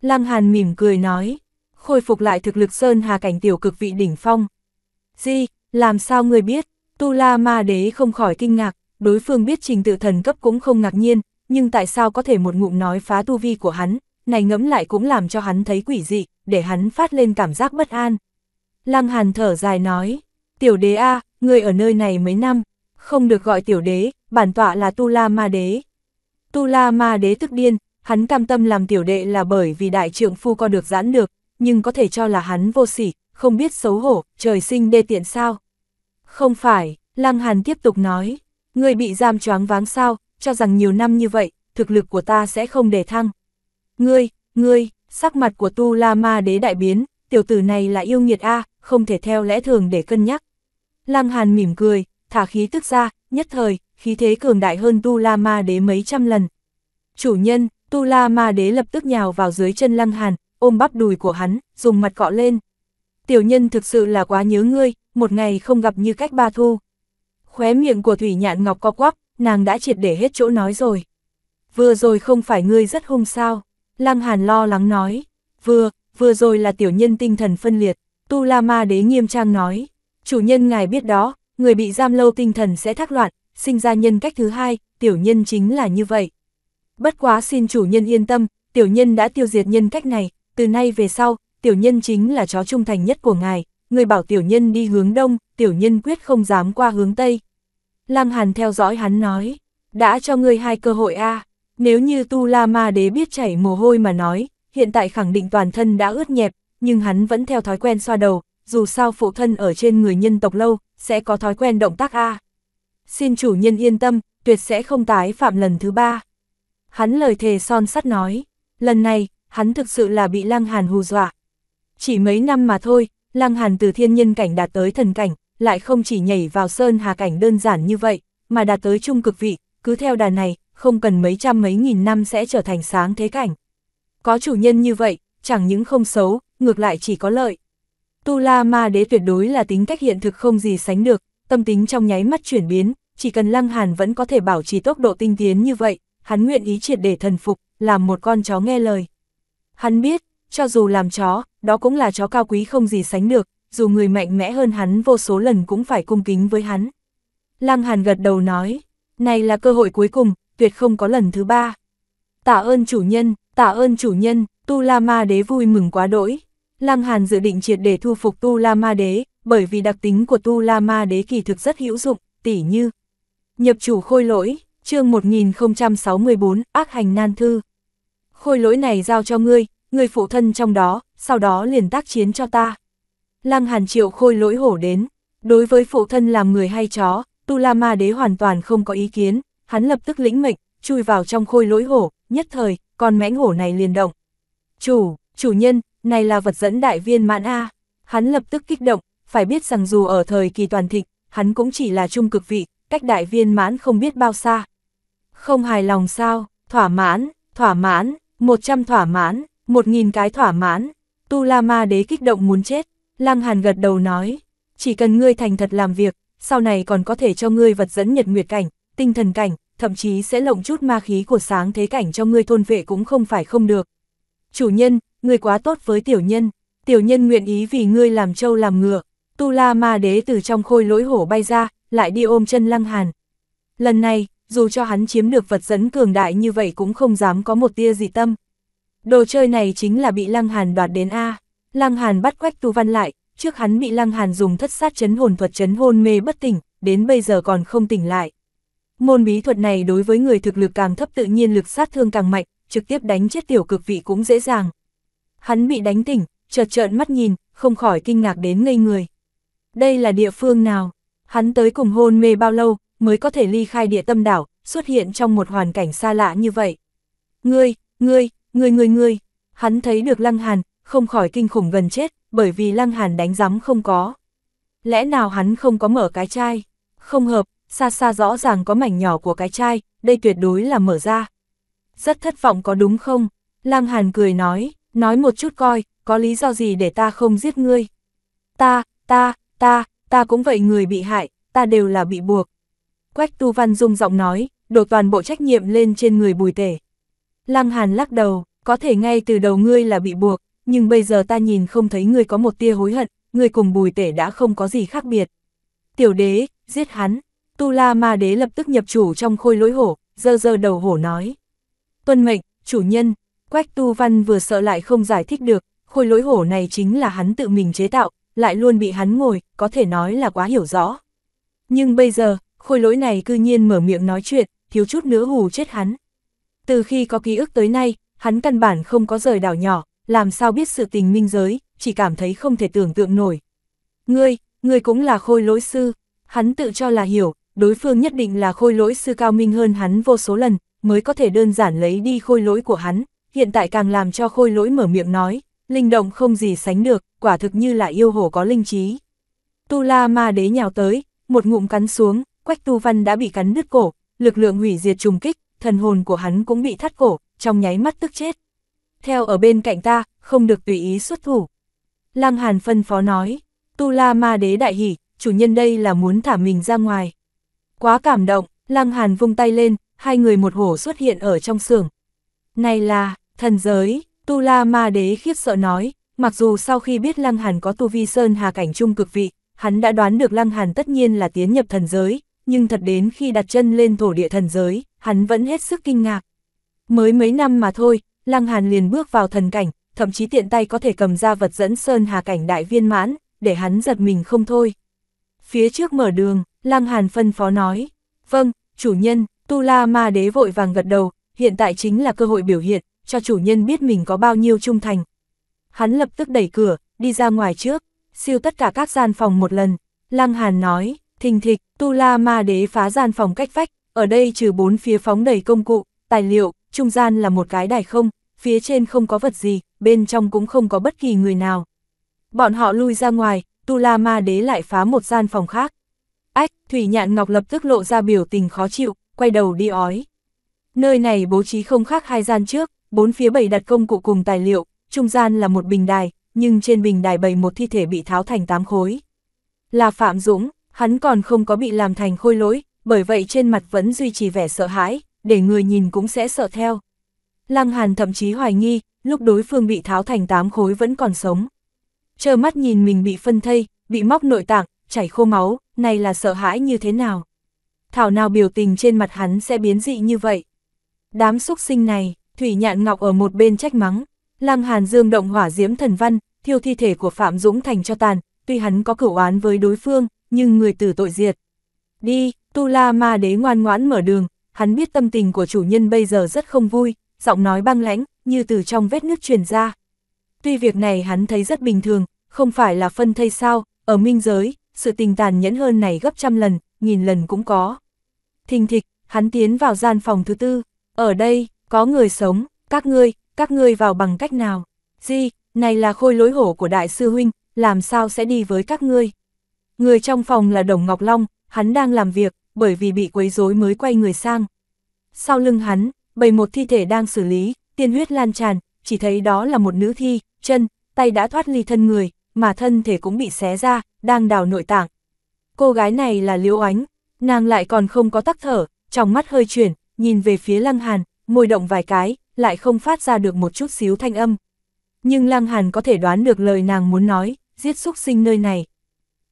Lăng Hàn mỉm cười nói khôi phục lại thực lực Sơn Hà cảnh tiểu cực vị đỉnh phong. gì làm sao người biết, Tu La Ma Đế không khỏi kinh ngạc, đối phương biết trình tự thần cấp cũng không ngạc nhiên, nhưng tại sao có thể một ngụm nói phá tu vi của hắn, này ngẫm lại cũng làm cho hắn thấy quỷ dị, để hắn phát lên cảm giác bất an. Lăng Hàn thở dài nói, tiểu đế A, người ở nơi này mấy năm, không được gọi tiểu đế, bản tọa là Tu La Ma Đế. Tu La Ma Đế tức điên, hắn cam tâm làm tiểu đệ là bởi vì đại trượng phu co được giãn được, nhưng có thể cho là hắn vô sỉ, không biết xấu hổ, trời sinh đê tiện sao. Không phải, Lăng Hàn tiếp tục nói, ngươi bị giam choáng váng sao, cho rằng nhiều năm như vậy, thực lực của ta sẽ không để thăng. Ngươi, ngươi, sắc mặt của Tu La Ma đế đại biến, tiểu tử này là yêu nghiệt A, không thể theo lẽ thường để cân nhắc. Lăng Hàn mỉm cười, thả khí tức ra, nhất thời, khí thế cường đại hơn Tu La Ma đế mấy trăm lần. Chủ nhân, Tu La Ma đế lập tức nhào vào dưới chân Lăng Hàn, ôm bắp đùi của hắn, dùng mặt cọ lên. Tiểu nhân thực sự là quá nhớ ngươi, một ngày không gặp như cách ba thu. Khóe miệng của Thủy Nhạn Ngọc co quắp, nàng đã triệt để hết chỗ nói rồi. Vừa rồi không phải ngươi rất hung sao, Lăng Hàn lo lắng nói. Vừa, vừa rồi là tiểu nhân tinh thần phân liệt, Tu La Ma Đế nghiêm trang nói. Chủ nhân ngài biết đó, người bị giam lâu tinh thần sẽ thác loạn, sinh ra nhân cách thứ hai, tiểu nhân chính là như vậy. Bất quá xin chủ nhân yên tâm, tiểu nhân đã tiêu diệt nhân cách này, từ nay về sau, tiểu nhân chính là chó trung thành nhất của ngài, người bảo tiểu nhân đi hướng đông, tiểu nhân quyết không dám qua hướng tây. Lăng Hàn theo dõi hắn nói, đã cho ngươi hai cơ hội a nếu như Tu La Ma Đế biết chảy mồ hôi mà nói, hiện tại khẳng định toàn thân đã ướt nhẹp, nhưng hắn vẫn theo thói quen xoa đầu, dù sao phụ thân ở trên người nhân tộc lâu, sẽ có thói quen động tác a Xin chủ nhân yên tâm, tuyệt sẽ không tái phạm lần thứ ba. Hắn lời thề son sắt nói, lần này, hắn thực sự là bị Lăng Hàn hù dọa. Chỉ mấy năm mà thôi, Lăng Hàn từ thiên nhân cảnh đạt tới thần cảnh, lại không chỉ nhảy vào sơn hà cảnh đơn giản như vậy, mà đạt tới trung cực vị, cứ theo đà này, không cần mấy trăm mấy nghìn năm sẽ trở thành sáng thế cảnh. Có chủ nhân như vậy, chẳng những không xấu, ngược lại chỉ có lợi. Tu La Ma Đế tuyệt đối là tính cách hiện thực không gì sánh được, tâm tính trong nháy mắt chuyển biến, chỉ cần Lăng Hàn vẫn có thể bảo trì tốc độ tinh tiến như vậy, hắn nguyện ý triệt để thần phục, làm một con chó nghe lời. Hắn biết, cho dù làm chó, đó cũng là chó cao quý không gì sánh được, dù người mạnh mẽ hơn hắn vô số lần cũng phải cung kính với hắn. Lăng Hàn gật đầu nói, này là cơ hội cuối cùng, tuyệt không có lần thứ ba. Tạ ơn chủ nhân, tạ ơn chủ nhân, Tu La Ma Đế vui mừng quá đỗi. Lăng Hàn dự định triệt để thu phục Tu La Ma Đế, bởi vì đặc tính của Tu La Ma Đế kỳ thực rất hữu dụng, tỉ như. Nhập chủ khôi lỗi, chương 1064, ác hành nan thư khôi lỗi này giao cho ngươi, ngươi phụ thân trong đó, sau đó liền tác chiến cho ta. Lăng Hàn Triệu khôi lỗi hổ đến, đối với phụ thân làm người hay chó, Tu La Ma Đế hoàn toàn không có ý kiến, hắn lập tức lĩnh mệnh, chui vào trong khôi lỗi hổ, nhất thời, con mãnh hổ này liền động. Chủ, chủ nhân, này là vật dẫn đại viên mãn A. Hắn lập tức kích động, phải biết rằng dù ở thời kỳ toàn thịnh, hắn cũng chỉ là trung cực vị, cách đại viên mãn không biết bao xa. Không hài lòng sao, thỏa mãn, thỏa mãn, 100 thỏa mãn, 1.000 cái thỏa mãn, Tu La Ma Đế kích động muốn chết, Lăng Hàn gật đầu nói, chỉ cần ngươi thành thật làm việc, sau này còn có thể cho ngươi vật dẫn nhật nguyệt cảnh, tinh thần cảnh, thậm chí sẽ lộng chút ma khí của sáng thế cảnh cho ngươi thôn vệ cũng không phải không được. Chủ nhân, ngươi quá tốt với tiểu nhân, tiểu nhân nguyện ý vì ngươi làm trâu làm ngựa, Tu La Ma Đế từ trong khôi lỗi hổ bay ra, lại đi ôm chân Lăng Hàn. Lần này, dù cho hắn chiếm được vật dẫn cường đại như vậy cũng không dám có một tia gì tâm. Đồ chơi này chính là bị Lăng Hàn đoạt đến A. Lăng Hàn bắt Quách Tu Văn lại, trước hắn bị Lăng Hàn dùng thất sát chấn hồn thuật chấn hôn mê bất tỉnh, đến bây giờ còn không tỉnh lại. Môn bí thuật này đối với người thực lực càng thấp tự nhiên lực sát thương càng mạnh, trực tiếp đánh chết tiểu cực vị cũng dễ dàng. Hắn bị đánh tỉnh, chợt trợn mắt nhìn, không khỏi kinh ngạc đến ngây người. Đây là địa phương nào? Hắn tới cùng hôn mê bao lâu, mới có thể ly khai địa tâm đảo, xuất hiện trong một hoàn cảnh xa lạ như vậy. Ngươi, ngươi, ngươi ngươi ngươi, hắn thấy được Lăng Hàn, không khỏi kinh khủng gần chết, bởi vì Lăng Hàn đánh giám không có. Lẽ nào hắn không có mở cái chai? Không hợp, xa xa rõ ràng có mảnh nhỏ của cái chai, đây tuyệt đối là mở ra. Rất thất vọng có đúng không? Lăng Hàn cười nói, nói một chút coi, có lý do gì để ta không giết ngươi? Ta, ta, ta, ta cũng vậy người bị hại, ta đều là bị buộc, Quách Tu Văn Dung giọng nói, đổ toàn bộ trách nhiệm lên trên người bùi tể. Lăng Hàn lắc đầu, có thể ngay từ đầu ngươi là bị buộc, nhưng bây giờ ta nhìn không thấy ngươi có một tia hối hận, ngươi cùng bùi tể đã không có gì khác biệt. Tiểu đế, giết hắn, Tu La Ma đế lập tức nhập chủ trong khôi lỗi hổ, dơ dơ đầu hổ nói. Tuân mệnh, chủ nhân, Quách Tu Văn vừa sợ lại không giải thích được, khôi lỗi hổ này chính là hắn tự mình chế tạo, lại luôn bị hắn ngồi, có thể nói là quá hiểu rõ. Nhưng bây giờ, khôi lỗi này cư nhiên mở miệng nói chuyện, thiếu chút nữa hù chết hắn. Từ khi có ký ức tới nay, hắn căn bản không có rời đảo nhỏ, làm sao biết sự tình minh giới, chỉ cảm thấy không thể tưởng tượng nổi. Ngươi, ngươi cũng là khôi lỗi sư, hắn tự cho là hiểu, đối phương nhất định là khôi lỗi sư cao minh hơn hắn vô số lần, mới có thể đơn giản lấy đi khôi lỗi của hắn, hiện tại càng làm cho khôi lỗi mở miệng nói, linh động không gì sánh được, quả thực như là yêu hổ có linh trí. Tu La Ma Đế nhào tới, một ngụm cắn xuống, Quách Tu Văn đã bị cắn nứt cổ, lực lượng hủy diệt trùng kích, thần hồn của hắn cũng bị thắt cổ, trong nháy mắt tức chết. Theo ở bên cạnh ta, không được tùy ý xuất thủ. Lăng Hàn phân phó nói, Tu La Ma Đế đại hỉ, chủ nhân đây là muốn thả mình ra ngoài. Quá cảm động, Lăng Hàn vung tay lên, hai người một hổ xuất hiện ở trong xưởng. Này là, thần giới, Tu La Ma Đế khiếp sợ nói, mặc dù sau khi biết Lăng Hàn có tu vi sơn hà cảnh trung cực vị, hắn đã đoán được Lăng Hàn tất nhiên là tiến nhập thần giới, nhưng thật đến khi đặt chân lên thổ địa thần giới, hắn vẫn hết sức kinh ngạc. Mới mấy năm mà thôi, Lăng Hàn liền bước vào thần cảnh, thậm chí tiện tay có thể cầm ra vật dẫn sơn hà cảnh đại viên mãn, để hắn giật mình không thôi. Phía trước mở đường, Lăng Hàn phân phó nói, vâng, chủ nhân, Tu La Ma Đế vội vàng gật đầu, hiện tại chính là cơ hội biểu hiện, cho chủ nhân biết mình có bao nhiêu trung thành. Hắn lập tức đẩy cửa, đi ra ngoài trước, siêu tất cả các gian phòng một lần, Lăng Hàn nói, Thình thịch, Tu La Ma Đế phá gian phòng cách vách, ở đây trừ bốn phía phóng đầy công cụ, tài liệu, trung gian là một cái đài không, phía trên không có vật gì, bên trong cũng không có bất kỳ người nào. Bọn họ lui ra ngoài, Tu La Ma Đế lại phá một gian phòng khác. Ách, Thủy Nhạn Ngọc lập tức lộ ra biểu tình khó chịu, quay đầu đi ói. Nơi này bố trí không khác hai gian trước, bốn phía bày đặt công cụ cùng tài liệu, trung gian là một bình đài, nhưng trên bình đài bày một thi thể bị tháo thành tám khối. Là Phạm Dũng, Hắn còn không có bị làm thành khôi lỗi, bởi vậy trên mặt vẫn duy trì vẻ sợ hãi, để người nhìn cũng sẽ sợ theo. Lăng Hàn thậm chí hoài nghi, lúc đối phương bị tháo thành tám khối vẫn còn sống. Chờ mắt nhìn mình bị phân thây, bị móc nội tạng, chảy khô máu, này là sợ hãi như thế nào? Thảo nào biểu tình trên mặt hắn sẽ biến dị như vậy? Đám xúc sinh này, Thủy Nhạn Ngọc ở một bên trách mắng, Lăng Hàn Dương động hỏa diễm thần văn, thiêu thi thể của Phạm Dũng thành cho tàn, tuy hắn có cửu oán với đối phương, nhưng người tử tội diệt. Đi, Tu La Ma Đế ngoan ngoãn mở đường, hắn biết tâm tình của chủ nhân bây giờ rất không vui, giọng nói băng lãnh, như từ trong vết nước truyền ra. Tuy việc này hắn thấy rất bình thường, không phải là phân thây sao, ở minh giới, sự tình tàn nhẫn hơn này gấp trăm lần, nghìn lần cũng có. Thình thịch, hắn tiến vào gian phòng thứ tư, ở đây, có người sống, các ngươi, các ngươi vào bằng cách nào? Gì, này là khôi lối hổ của đại sư huynh, làm sao sẽ đi với các ngươi? Người trong phòng là Đồng Ngọc Long, hắn đang làm việc, bởi vì bị quấy rối mới quay người sang. Sau lưng hắn, bầy một thi thể đang xử lý, tiên huyết lan tràn, chỉ thấy đó là một nữ thi, chân, tay đã thoát ly thân người, mà thân thể cũng bị xé ra, đang đào nội tạng. Cô gái này là Liễu Ánh, nàng lại còn không có tắc thở, trong mắt hơi chuyển, nhìn về phía Lăng Hàn, môi động vài cái, lại không phát ra được một chút xíu thanh âm. Nhưng Lăng Hàn có thể đoán được lời nàng muốn nói, giết súc sinh nơi này.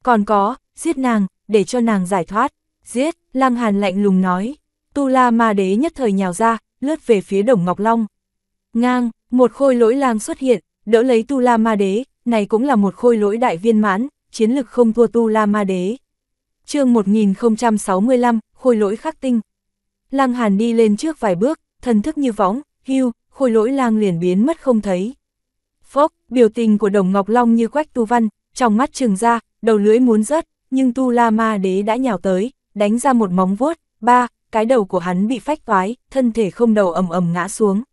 Còn có, giết nàng, để cho nàng giải thoát. Giết, Lăng Hàn lạnh lùng nói. Tu La Ma Đế nhất thời nhào ra, lướt về phía Đồng Ngọc Long. Ngang, một khôi lỗi lang xuất hiện, đỡ lấy Tu La Ma Đế, này cũng là một khôi lỗi đại viên mãn, chiến lực không thua Tu La Ma Đế. chương 1065, khôi lỗi khắc tinh. Lăng Hàn đi lên trước vài bước, thần thức như võng, hưu, khôi lỗi lang liền biến mất không thấy. Phốc, biểu tình của Đồng Ngọc Long như quách tu văn, trong mắt trừng ra, đầu lưỡi muốn rớt, nhưng Tu La Ma Đế đã nhào tới, đánh ra một móng vuốt, ba, cái đầu của hắn bị phách toái, thân thể không đầu ầm ầm ngã xuống.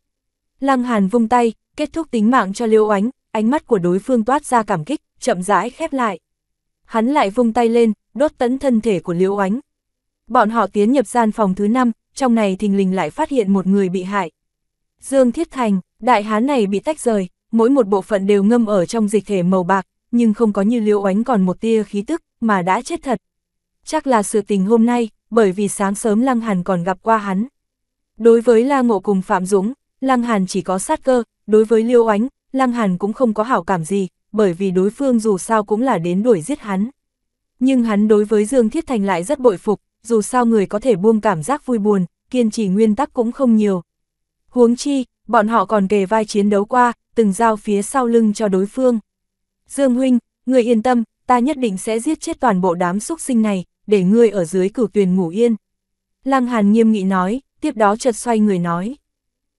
Lăng Hàn vung tay, kết thúc tính mạng cho liêu ánh ánh mắt của đối phương toát ra cảm kích, chậm rãi khép lại. Hắn lại vung tay lên, đốt tấn thân thể của Liễu ánh Bọn họ tiến nhập gian phòng thứ 5, trong này thình lình lại phát hiện một người bị hại. Dương Thiết Thành, đại hán này bị tách rời, mỗi một bộ phận đều ngâm ở trong dịch thể màu bạc, nhưng không có như liễu oánh còn một tia khí tức, mà đã chết thật. Chắc là sự tình hôm nay, bởi vì sáng sớm Lăng Hàn còn gặp qua hắn. Đối với La Ngộ cùng Phạm Dũng, Lăng Hàn chỉ có sát cơ, đối với liễu oánh, Lăng Hàn cũng không có hảo cảm gì, bởi vì đối phương dù sao cũng là đến đuổi giết hắn. Nhưng hắn đối với Dương Thiết Thành lại rất bội phục, dù sao người có thể buông cảm giác vui buồn, kiên trì nguyên tắc cũng không nhiều. Huống chi, bọn họ còn kề vai chiến đấu qua, từng giao phía sau lưng cho đối phương. Dương Huynh, người yên tâm, ta nhất định sẽ giết chết toàn bộ đám xúc sinh này, để ngươi ở dưới cửu tuyền ngủ yên. Lăng Hàn nghiêm nghị nói, tiếp đó chợt xoay người nói.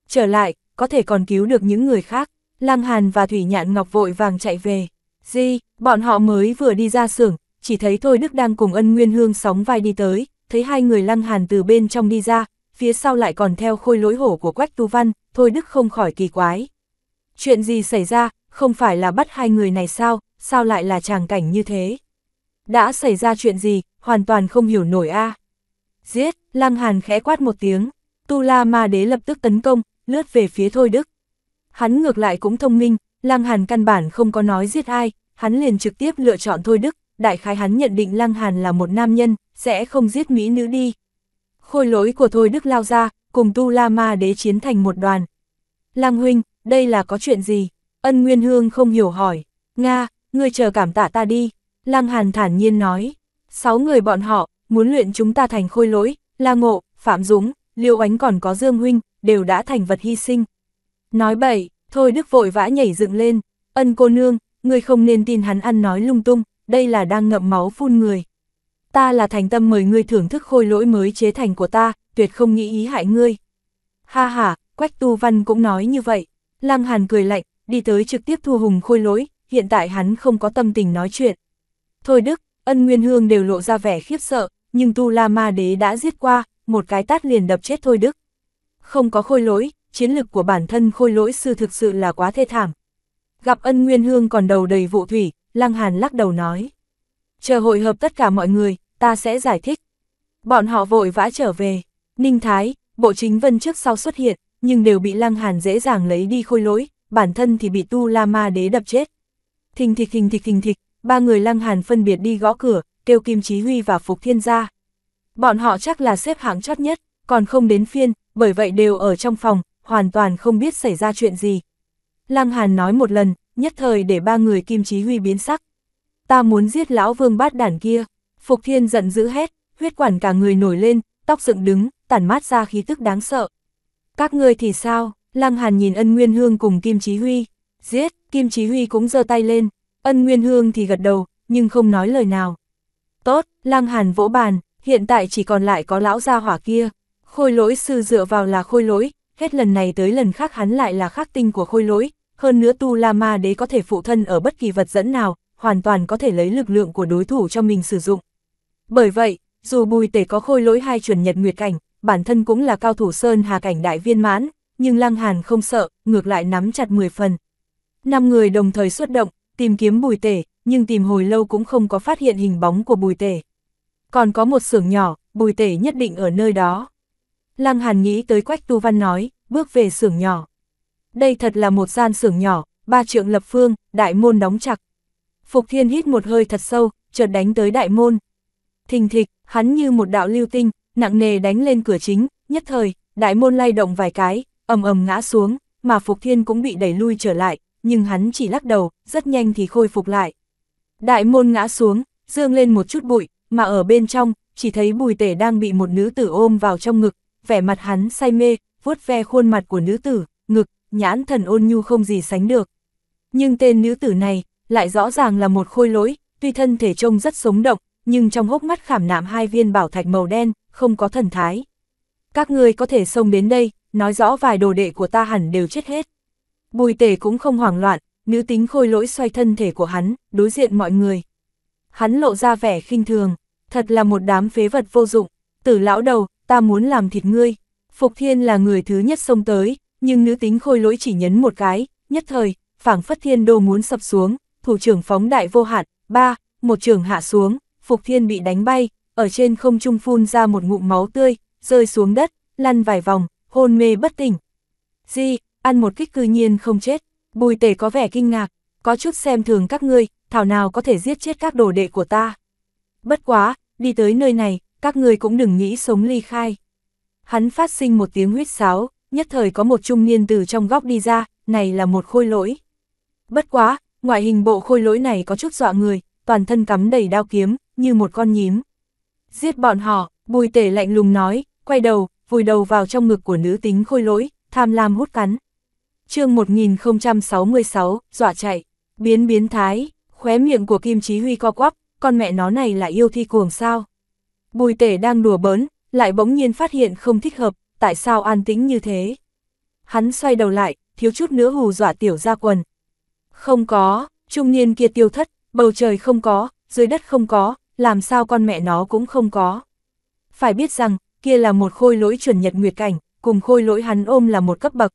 Trở lại, có thể còn cứu được những người khác, Lăng Hàn và Thủy Nhạn Ngọc vội vàng chạy về. Di, bọn họ mới vừa đi ra xưởng, chỉ thấy Thôi Đức đang cùng ân nguyên hương sóng vai đi tới, thấy hai người Lăng Hàn từ bên trong đi ra, phía sau lại còn theo khôi lỗi hổ của Quách Tu Văn, Thôi Đức không khỏi kỳ quái. Chuyện gì xảy ra, không phải là bắt hai người này sao, sao lại là tràng cảnh như thế? Đã xảy ra chuyện gì, hoàn toàn không hiểu nổi a. Giết, Lăng Hàn khẽ quát một tiếng, Tu La Ma Đế lập tức tấn công, lướt về phía Thôi Đức. Hắn ngược lại cũng thông minh, Lăng Hàn căn bản không có nói giết ai, hắn liền trực tiếp lựa chọn Thôi Đức, đại khái hắn nhận định Lăng Hàn là một nam nhân, sẽ không giết mỹ nữ đi. Khôi lỗi của Thôi Đức lao ra, cùng Tu La Ma Đế chiến thành một đoàn. Lăng huynh, đây là có chuyện gì? Ân Nguyên Hương không hiểu hỏi, Nga, ngươi chờ cảm tạ ta đi, Lăng Hàn thản nhiên nói, sáu người bọn họ, muốn luyện chúng ta thành khôi lỗi, La Ngộ, Phạm Dũng, Liêu Ánh còn có Dương Huynh, đều đã thành vật hy sinh. Nói bậy, thôi Đức vội vã nhảy dựng lên, ân cô nương, ngươi không nên tin hắn ăn nói lung tung, đây là đang ngậm máu phun người. Ta là thành tâm mời ngươi thưởng thức khôi lỗi mới chế thành của ta, tuyệt không nghĩ ý hại ngươi. Ha ha, Quách Tu Văn cũng nói như vậy. Lăng Hàn cười lạnh, đi tới trực tiếp thu Hùng Khôi lỗi, hiện tại hắn không có tâm tình nói chuyện. Thôi Đức, Ân Nguyên Hương đều lộ ra vẻ khiếp sợ, nhưng Tu La Ma Đế đã giết qua, một cái tát liền đập chết Thôi Đức. Không có khôi lỗi, chiến lực của bản thân khôi lỗi sư thực sự là quá thê thảm. Gặp Ân Nguyên Hương còn đầu đầy vụ thủy, Lăng Hàn lắc đầu nói. Chờ hội hợp tất cả mọi người, ta sẽ giải thích. Bọn họ vội vã trở về. Ninh Thái, Bộ Chính Vân trước sau xuất hiện, nhưng đều bị Lăng Hàn dễ dàng lấy đi khôi lỗi, bản thân thì bị Tu La Ma Đế đập chết. Thình thịch thình thịch thình thịch, ba người Lăng Hàn phân biệt đi gõ cửa, kêu Kim Chí Huy và Phục Thiên ra. Bọn họ chắc là xếp hạng chót nhất, còn không đến phiên, bởi vậy đều ở trong phòng, hoàn toàn không biết xảy ra chuyện gì. Lăng Hàn nói một lần, nhất thời để ba người Kim Chí Huy biến sắc. Ta muốn giết lão vương bát đản kia. Phục Thiên giận dữ hết huyết quản cả người nổi lên, tóc dựng đứng, tản mát ra khí tức đáng sợ. Các ngươi thì sao? Lăng Hàn nhìn ân Nguyên Hương cùng Kim Chí Huy, giết, Kim Chí Huy cũng giơ tay lên, ân Nguyên Hương thì gật đầu, nhưng không nói lời nào. Tốt, Lăng Hàn vỗ bàn, hiện tại chỉ còn lại có lão gia hỏa kia. Khôi lỗi sư dựa vào là khôi lỗi, hết lần này tới lần khác hắn lại là khắc tinh của khôi lỗi, hơn nữa tu la ma đế có thể phụ thân ở bất kỳ vật dẫn nào, hoàn toàn có thể lấy lực lượng của đối thủ cho mình sử dụng. Bởi vậy, dù bùi tể có khôi lỗi hai chuẩn nhật nguyệt cảnh, bản thân cũng là cao thủ sơn hà cảnh đại viên mãn, nhưng Lăng Hàn không sợ, ngược lại nắm chặt 10 phần. Năm người đồng thời xuất động, tìm kiếm bùi tể, nhưng tìm hồi lâu cũng không có phát hiện hình bóng của bùi tể. Còn có một xưởng nhỏ, bùi tể nhất định ở nơi đó. Lăng Hàn nghĩ tới Quách Tu Văn nói, bước về xưởng nhỏ. Đây thật là một gian xưởng nhỏ, ba trượng lập phương, đại môn đóng chặt. Phục Thiên hít một hơi thật sâu, chợt đánh tới đại môn. Thình thịch, hắn như một đạo lưu tinh, nặng nề đánh lên cửa chính, nhất thời, đại môn lay động vài cái, ầm ầm ngã xuống, mà Phục Thiên cũng bị đẩy lui trở lại, nhưng hắn chỉ lắc đầu, rất nhanh thì khôi phục lại. Đại môn ngã xuống, dương lên một chút bụi, mà ở bên trong, chỉ thấy bùi tể đang bị một nữ tử ôm vào trong ngực, vẻ mặt hắn say mê, vuốt ve khuôn mặt của nữ tử, ngực, nhãn thần ôn nhu không gì sánh được. Nhưng tên nữ tử này, lại rõ ràng là một khôi lỗi, tuy thân thể trông rất sống động, nhưng trong hốc mắt khảm nạm hai viên bảo thạch màu đen, không có thần thái. Các người có thể xông đến đây, nói rõ vài đồ đệ của ta hẳn đều chết hết. Bùi tể cũng không hoảng loạn, nữ tính khôi lỗi xoay thân thể của hắn, đối diện mọi người. Hắn lộ ra vẻ khinh thường, thật là một đám phế vật vô dụng, tử lão đầu, ta muốn làm thịt ngươi. Phục thiên là người thứ nhất xông tới, nhưng nữ tính khôi lỗi chỉ nhấn một cái, nhất thời, phảng phất thiên đô muốn sập xuống, thủ trưởng phóng đại vô hạn, ba, một trường hạ xuống, Phục Thiên bị đánh bay, ở trên không trung phun ra một ngụm máu tươi, rơi xuống đất, lăn vài vòng, hôn mê bất tỉnh. Gì, ăn một kích cư nhiên không chết, bùi tể có vẻ kinh ngạc, có chút xem thường các ngươi, thảo nào có thể giết chết các đồ đệ của ta. Bất quá, đi tới nơi này, các ngươi cũng đừng nghĩ sống ly khai. Hắn phát sinh một tiếng huyết sáo, nhất thời có một trung niên từ trong góc đi ra, này là một khôi lỗi. Bất quá, ngoại hình bộ khôi lỗi này có chút dọa người, toàn thân cắm đầy đao kiếm, như một con nhím. Giết bọn họ, bùi tể lạnh lùng nói, quay đầu, vùi đầu vào trong ngực của nữ tính khôi lỗi, tham lam hút cắn. chương 1066, dọa chạy, biến biến thái, khóe miệng của Kim Chí Huy co quắp, con mẹ nó này là yêu thi cuồng sao. Bùi tể đang đùa bớn, lại bỗng nhiên phát hiện không thích hợp, tại sao an tĩnh như thế. Hắn xoay đầu lại, thiếu chút nữa hù dọa tiểu ra quần. Không có, trung niên kia tiêu thất, bầu trời không có, dưới đất không có, làm sao con mẹ nó cũng không có. Phải biết rằng, kia là một khôi lỗi chuẩn nhật nguyệt cảnh, cùng khôi lỗi hắn ôm là một cấp bậc.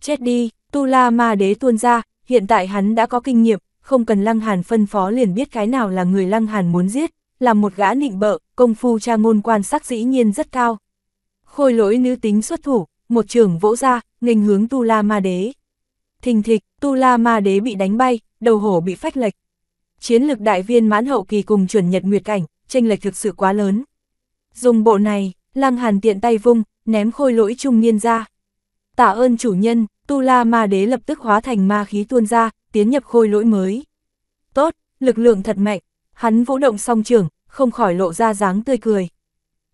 Chết đi, Tu La Ma Đế tuôn ra, hiện tại hắn đã có kinh nghiệm, không cần Lăng Hàn phân phó liền biết cái nào là người Lăng Hàn muốn giết, là một gã nịnh bợ, công phu cha ngôn quan sắc dĩ nhiên rất cao. Khôi lỗi nữ tính xuất thủ, một trường vỗ ra, nghênh hướng Tu La Ma Đế. Thình thịch, Tu La Ma Đế bị đánh bay, đầu hổ bị phách lệch. Chiến lực đại viên mãn hậu kỳ cùng chuẩn nhật nguyệt cảnh, tranh lệch thực sự quá lớn. Dùng bộ này, Lăng Hàn tiện tay vung, ném khôi lỗi trung niên ra. Tạ ơn chủ nhân, Tu La Ma Đế lập tức hóa thành ma khí tuôn ra, tiến nhập khôi lỗi mới. Tốt, lực lượng thật mạnh, hắn vũ động song trưởng, không khỏi lộ ra dáng tươi cười.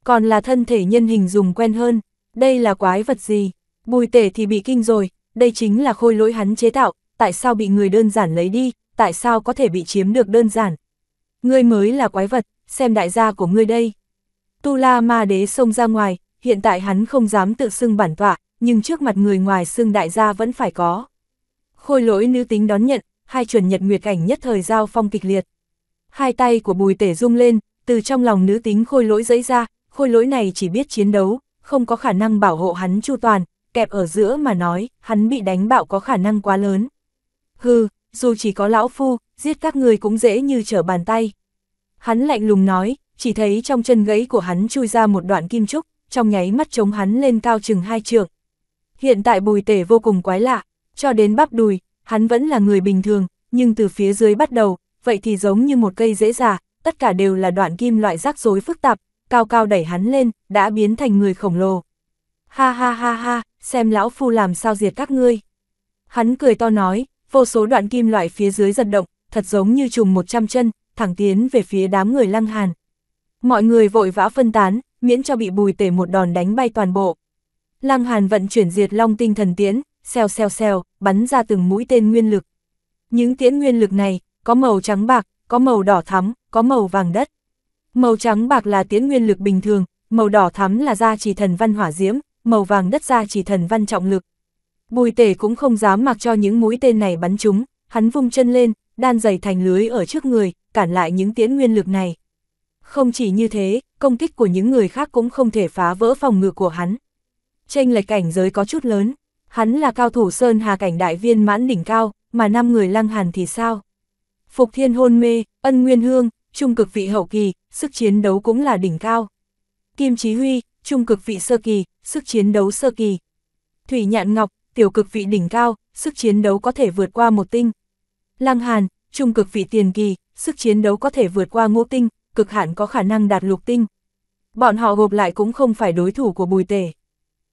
Còn là thân thể nhân hình dùng quen hơn, đây là quái vật gì? Bùi tể thì bị kinh rồi, đây chính là khôi lỗi hắn chế tạo, tại sao bị người đơn giản lấy đi, tại sao có thể bị chiếm được đơn giản? Ngươi mới là quái vật, xem đại gia của ngươi đây. Tu La Ma Đế xông ra ngoài, hiện tại hắn không dám tự xưng bản tọa, nhưng trước mặt người ngoài xưng đại gia vẫn phải có. Khôi lỗi nữ tính đón nhận, hai chuẩn nhật nguyệt ảnh nhất thời giao phong kịch liệt. Hai tay của bùi tể rung lên, từ trong lòng nữ tính khôi lỗi dẫy ra, khôi lỗi này chỉ biết chiến đấu, không có khả năng bảo hộ hắn chu toàn, kẹp ở giữa mà nói, hắn bị đánh bạo có khả năng quá lớn. Hừ, dù chỉ có lão phu, giết các người cũng dễ như trở bàn tay. Hắn lạnh lùng nói, chỉ thấy trong chân gãy của hắn chui ra một đoạn kim trúc, trong nháy mắt chống hắn lên cao chừng hai trượng. Hiện tại bùi tể vô cùng quái lạ, cho đến bắp đùi, hắn vẫn là người bình thường, nhưng từ phía dưới bắt đầu, vậy thì giống như một cây dễ già, tất cả đều là đoạn kim loại rắc rối phức tạp, cao cao đẩy hắn lên, đã biến thành người khổng lồ. Ha ha ha ha, xem lão phu làm sao diệt các ngươi. Hắn cười to nói, vô số đoạn kim loại phía dưới giật động, thật giống như trùng 100 chân, thẳng tiến về phía đám người lăng hàn. Mọi người vội vã phân tán, miễn cho bị bùi tể một đòn đánh bay toàn bộ. Lăng Hàn vận chuyển diệt long tinh thần tiễn, xèo xèo xèo, bắn ra từng mũi tên nguyên lực. Những tiễn nguyên lực này, có màu trắng bạc, có màu đỏ thắm, có màu vàng đất. Màu trắng bạc là tiễn nguyên lực bình thường, màu đỏ thắm là gia trì thần văn hỏa diễm, màu vàng đất gia trì thần văn trọng lực. Bùi tể cũng không dám mặc cho những mũi tên này bắn chúng, hắn vung chân lên, đan dày thành lưới ở trước người, cản lại những tiễn nguyên lực này. Không chỉ như thế, công kích của những người khác cũng không thể phá vỡ phòng ngự của hắn. Tranh lệch cảnh giới có chút lớn, hắn là cao thủ Sơn Hà cảnh đại viên mãn đỉnh cao, mà năm người lăng hàn thì sao? Phục thiên hôn mê, ân nguyên hương, trung cực vị hậu kỳ, sức chiến đấu cũng là đỉnh cao. Kim Chí Huy, trung cực vị sơ kỳ, sức chiến đấu sơ kỳ. Thủy Nhạn Ngọc, tiểu cực vị đỉnh cao, sức chiến đấu có thể vượt qua một tinh. Lăng Hàn, trung cực vị tiền kỳ, sức chiến đấu có thể vượt qua ngũ tinh, cực hạn có khả năng đạt lục tinh. Bọn họ gộp lại cũng không phải đối thủ của bùi tể.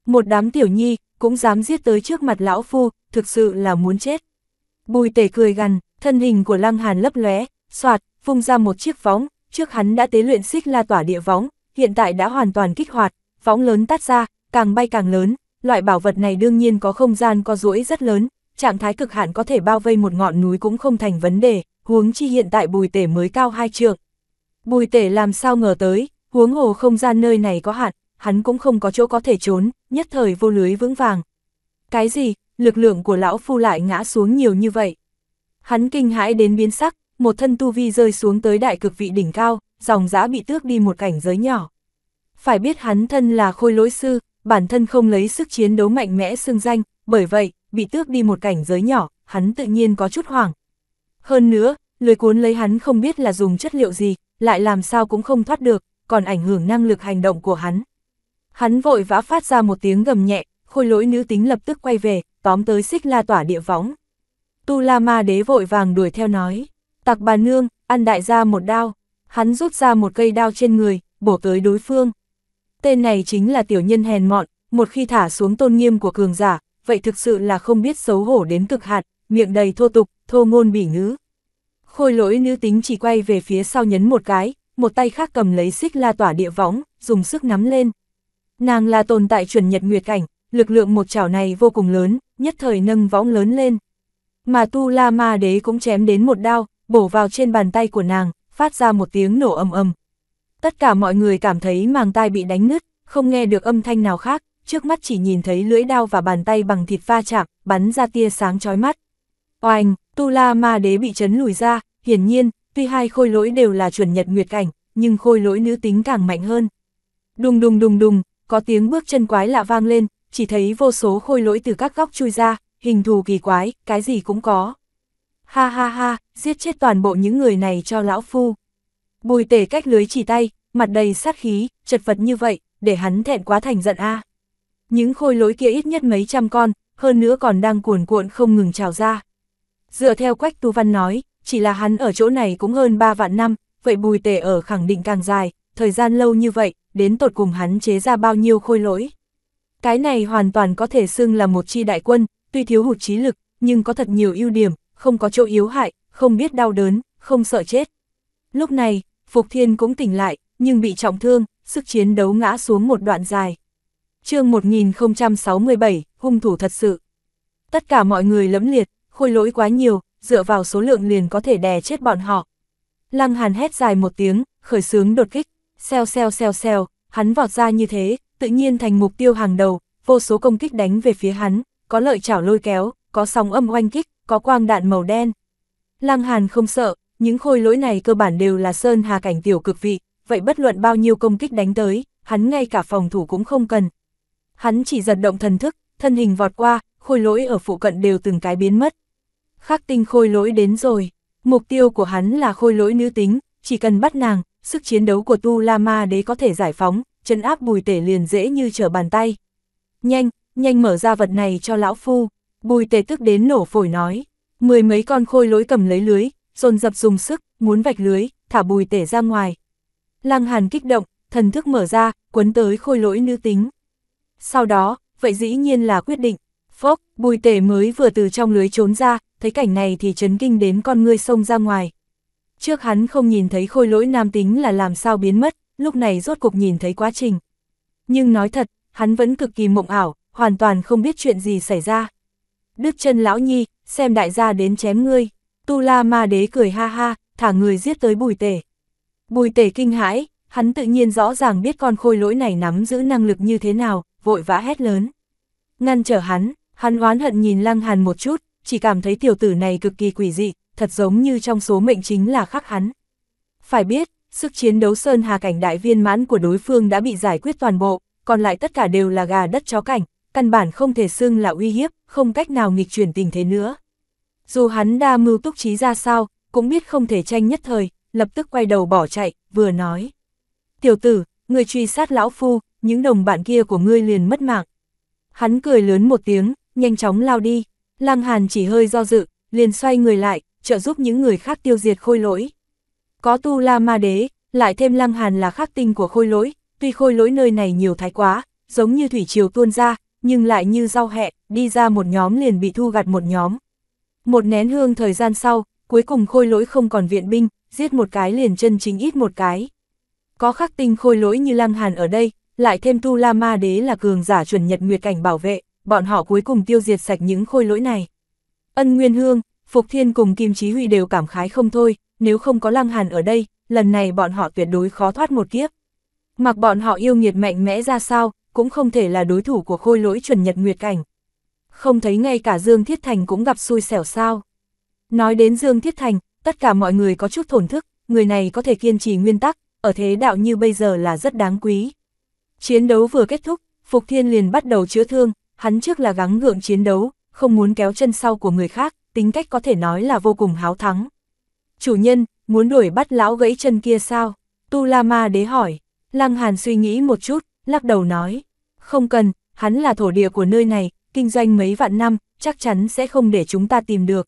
Một đám tiểu nhi, cũng dám giết tới trước mặt lão phu, thực sự là muốn chết. Bùi tể cười gằn, thân hình của lăng hàn lấp lóe, soạt, phung ra một chiếc võng, trước hắn đã tế luyện xích la tỏa địa võng, hiện tại đã hoàn toàn kích hoạt, võng lớn tắt ra, càng bay càng lớn, loại bảo vật này đương nhiên có không gian có duỗi rất lớn, trạng thái cực hạn có thể bao vây một ngọn núi cũng không thành vấn đề, huống chi hiện tại bùi tể mới cao hai trường. Bùi tể làm sao ngờ tới, huống hồ không gian nơi này có hạn, hắn cũng không có chỗ có thể trốn, nhất thời vô lưới vững vàng. Cái gì, lực lượng của lão phu lại ngã xuống nhiều như vậy. Hắn kinh hãi đến biến sắc, một thân tu vi rơi xuống tới đại cực vị đỉnh cao, dòng giã bị tước đi một cảnh giới nhỏ. Phải biết hắn thân là khôi lỗi sư, bản thân không lấy sức chiến đấu mạnh mẽ xưng danh, bởi vậy, bị tước đi một cảnh giới nhỏ, hắn tự nhiên có chút hoảng. Hơn nữa, lưới cuốn lấy hắn không biết là dùng chất liệu gì, lại làm sao cũng không thoát được, còn ảnh hưởng năng lực hành động của hắn. Hắn vội vã phát ra một tiếng gầm nhẹ, khôi lỗi nữ tính lập tức quay về, tóm tới xích la tỏa địa võng. Tu La Ma Đế vội vàng đuổi theo nói, tặc bà nương, ăn đại gia một đao, hắn rút ra một cây đao trên người, bổ tới đối phương. Tên này chính là tiểu nhân hèn mọn, một khi thả xuống tôn nghiêm của cường giả, vậy thực sự là không biết xấu hổ đến cực hạt, miệng đầy thô tục, thô ngôn bỉ ngữ. Khôi lỗi nữ tính chỉ quay về phía sau nhấn một cái, một tay khác cầm lấy xích la tỏa địa võng, dùng sức nắm lên. Nàng là tồn tại chuẩn nhật nguyệt cảnh, lực lượng một chảo này vô cùng lớn, nhất thời nâng võng lớn lên. Mà tu la ma đế cũng chém đến một đao, bổ vào trên bàn tay của nàng, phát ra một tiếng nổ âm âm Tất cả mọi người cảm thấy màng tai bị đánh nứt, không nghe được âm thanh nào khác, trước mắt chỉ nhìn thấy lưỡi đao và bàn tay bằng thịt va chạm, bắn ra tia sáng chói mắt. Oanh, Tu La Ma Đế bị chấn lùi ra, hiển nhiên, tuy hai khôi lỗi đều là chuẩn nhật nguyệt cảnh, nhưng khôi lỗi nữ tính càng mạnh hơn. Đùng đùng đùng đùng, có tiếng bước chân quái lạ vang lên, chỉ thấy vô số khôi lỗi từ các góc chui ra, hình thù kỳ quái, cái gì cũng có. Ha ha ha, giết chết toàn bộ những người này cho lão phu. Bùi tể cách lưới chỉ tay, mặt đầy sát khí, chật vật như vậy, để hắn thẹn quá thành giận a. Những khôi lỗi kia ít nhất mấy trăm con, hơn nữa còn đang cuồn cuộn không ngừng trào ra. Dựa theo Quách Tu Văn nói, chỉ là hắn ở chỗ này cũng hơn 3 vạn năm, vậy bùi tể ở khẳng định càng dài, thời gian lâu như vậy, đến tột cùng hắn chế ra bao nhiêu khôi lỗi. Cái này hoàn toàn có thể xưng là một chi đại quân, tuy thiếu hụt trí lực, nhưng có thật nhiều ưu điểm, không có chỗ yếu hại, không biết đau đớn, không sợ chết. Lúc này, Phục Thiên cũng tỉnh lại, nhưng bị trọng thương, sức chiến đấu ngã xuống một đoạn dài. chương 1067, hung thủ thật sự. Tất cả mọi người lẫm liệt, khôi lỗi quá nhiều, dựa vào số lượng liền có thể đè chết bọn họ. Lăng Hàn hét dài một tiếng, khởi sướng đột kích, xeo xeo xeo xeo hắn vọt ra như thế, tự nhiên thành mục tiêu hàng đầu, vô số công kích đánh về phía hắn, có lợi chảo lôi kéo, có sóng âm oanh kích, có quang đạn màu đen. Lăng Hàn không sợ, những khôi lỗi này cơ bản đều là sơn hà cảnh tiểu cực vị, vậy bất luận bao nhiêu công kích đánh tới, hắn ngay cả phòng thủ cũng không cần. Hắn chỉ giật động thần thức, thân hình vọt qua, khôi lỗi ở phụ cận đều từng cái biến mất khắc tinh khôi lỗi đến rồi. Mục tiêu của hắn là khôi lỗi nữ tính, chỉ cần bắt nàng, sức chiến đấu của Tu La Ma Đế có thể giải phóng, chân áp bùi tể liền dễ như trở bàn tay. Nhanh, nhanh mở ra vật này cho lão phu. Bùi tể tức đến nổ phổi nói. Mười mấy con khôi lỗi cầm lấy lưới, dồn dập dùng sức, muốn vạch lưới, thả bùi tể ra ngoài. Lăng hàn kích động, thần thức mở ra, cuốn tới khôi lỗi nữ tính. Sau đó, vậy dĩ nhiên là quyết định, Phốc, bùi tể mới vừa từ trong lưới trốn ra, thấy cảnh này thì chấn kinh đến con ngươi sông ra ngoài. Trước hắn không nhìn thấy khôi lỗi nam tính là làm sao biến mất, lúc này rốt cục nhìn thấy quá trình. Nhưng nói thật, hắn vẫn cực kỳ mộng ảo, hoàn toàn không biết chuyện gì xảy ra. Đứt chân lão nhi, xem đại gia đến chém ngươi. Tu la ma đế cười ha ha, thả người giết tới bùi tể. Bùi tể kinh hãi, hắn tự nhiên rõ ràng biết con khôi lỗi này nắm giữ năng lực như thế nào, vội vã hét lớn. Ngăn trở hắn, Hắn oán hận nhìn Lăng Hàn một chút, chỉ cảm thấy tiểu tử này cực kỳ quỷ dị, thật giống như trong số mệnh chính là khắc hắn. Phải biết, sức chiến đấu Sơn Hà cảnh đại viên mãn của đối phương đã bị giải quyết toàn bộ, còn lại tất cả đều là gà đất chó cảnh, căn bản không thể xưng là uy hiếp, không cách nào nghịch chuyển tình thế nữa. Dù hắn đa mưu túc trí ra sao, cũng biết không thể tranh nhất thời, lập tức quay đầu bỏ chạy, vừa nói. Tiểu tử, người truy sát lão phu, những đồng bạn kia của ngươi liền mất mạng. Hắn cười lớn một tiếng, nhanh chóng lao đi. Lăng Hàn chỉ hơi do dự, liền xoay người lại, trợ giúp những người khác tiêu diệt khôi lỗi. Có tu la ma đế, lại thêm Lăng Hàn là khắc tinh của khôi lỗi, tuy khôi lỗi nơi này nhiều thái quá, giống như thủy triều tuôn ra, nhưng lại như rau hẹ, đi ra một nhóm liền bị thu gặt một nhóm. Một nén hương thời gian sau, cuối cùng khôi lỗi không còn viện binh, giết một cái liền chân chính ít một cái. Có khắc tinh khôi lỗi như Lăng Hàn ở đây, lại thêm Tu La Ma Đế là cường giả chuẩn nhật nguyệt cảnh bảo vệ, bọn họ cuối cùng tiêu diệt sạch những khôi lỗi này. Ân Nguyên Hương, Phục Thiên cùng Kim Chí Huy đều cảm khái không thôi, nếu không có Lăng Hàn ở đây, lần này bọn họ tuyệt đối khó thoát một kiếp. Mặc bọn họ yêu nghiệt mạnh mẽ ra sao, cũng không thể là đối thủ của khôi lỗi chuẩn nhật nguyệt cảnh. Không thấy ngay cả Dương Thiết Thành cũng gặp xui xẻo sao. Nói đến Dương Thiết Thành, tất cả mọi người có chút thổn thức, người này có thể kiên trì nguyên tắc, ở thế đạo như bây giờ là rất đáng quý. Chiến đấu vừa kết thúc, Phục Thiên liền bắt đầu chữa thương, hắn trước là gắng gượng chiến đấu, không muốn kéo chân sau của người khác, tính cách có thể nói là vô cùng háo thắng. Chủ nhân, muốn đuổi bắt lão gãy chân kia sao? Tu La Ma đế hỏi. Lăng Hàn suy nghĩ một chút, lắc đầu nói. Không cần, hắn là thổ địa của nơi này, kinh doanh mấy vạn năm, chắc chắn sẽ không để chúng ta tìm được.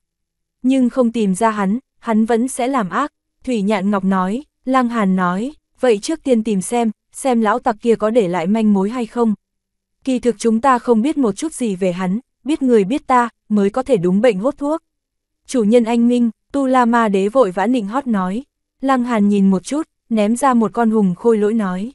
Nhưng không tìm ra hắn, hắn vẫn sẽ làm ác. Thủy Nhạn Ngọc nói, Lăng Hàn nói, vậy trước tiên tìm xem, xem lão tặc kia có để lại manh mối hay không. Kỳ thực chúng ta không biết một chút gì về hắn, biết người biết ta, mới có thể đúng bệnh hốt thuốc. Chủ nhân anh Minh, Tu La Ma Đế vội vã nịnh hót nói. Lăng Hàn nhìn một chút, ném ra một con hùng khôi lỗi nói.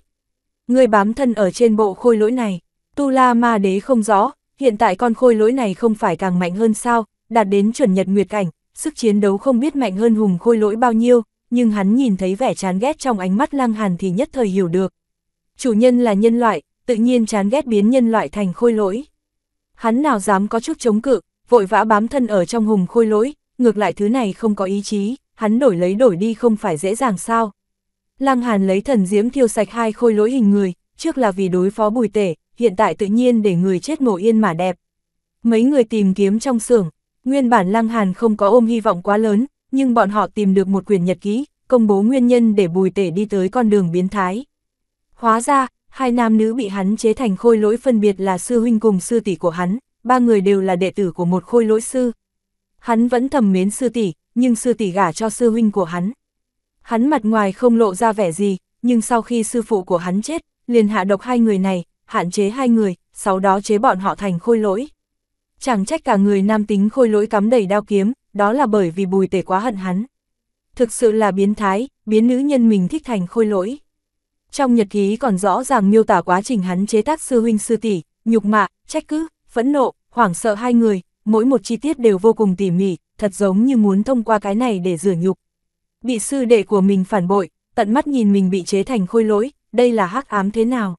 Người bám thân ở trên bộ khôi lỗi này, Tu La Ma Đế không rõ, hiện tại con khôi lỗi này không phải càng mạnh hơn sao, đạt đến chuẩn nhật nguyệt cảnh, sức chiến đấu không biết mạnh hơn hùng khôi lỗi bao nhiêu, nhưng hắn nhìn thấy vẻ chán ghét trong ánh mắt Lăng Hàn thì nhất thời hiểu được. Chủ nhân là nhân loại, tự nhiên chán ghét biến nhân loại thành khôi lỗi. Hắn nào dám có chút chống cự, vội vã bám thân ở trong hùng khôi lỗi, ngược lại thứ này không có ý chí, hắn đổi lấy đổi đi không phải dễ dàng sao. Lăng Hàn lấy thần diễm thiêu sạch hai khôi lỗi hình người, trước là vì đối phó bùi tể, hiện tại tự nhiên để người chết mổ yên mà đẹp. Mấy người tìm kiếm trong xưởng, nguyên bản Lăng Hàn không có ôm hy vọng quá lớn, nhưng bọn họ tìm được một quyển nhật ký, công bố nguyên nhân để bùi tể đi tới con đường biến thái. Hóa ra, hai nam nữ bị hắn chế thành khôi lỗi phân biệt là sư huynh cùng sư tỷ của hắn, ba người đều là đệ tử của một khôi lỗi sư. Hắn vẫn thầm mến sư tỷ, nhưng sư tỷ gả cho sư huynh của hắn. Hắn mặt ngoài không lộ ra vẻ gì, nhưng sau khi sư phụ của hắn chết, liền hạ độc hai người này, hạn chế hai người, sau đó chế bọn họ thành khôi lỗi. Chẳng trách cả người nam tính khôi lỗi cắm đầy đao kiếm, đó là bởi vì bùi tể quá hận hắn. Thực sự là biến thái, biến nữ nhân mình thích thành khôi lỗi. Trong nhật ký còn rõ ràng miêu tả quá trình hắn chế tác sư huynh sư tỷ, nhục mạ, trách cứ, phẫn nộ, hoảng sợ hai người, mỗi một chi tiết đều vô cùng tỉ mỉ, thật giống như muốn thông qua cái này để rửa nhục. Bị sư đệ của mình phản bội, tận mắt nhìn mình bị chế thành khôi lỗi, đây là hắc ám thế nào?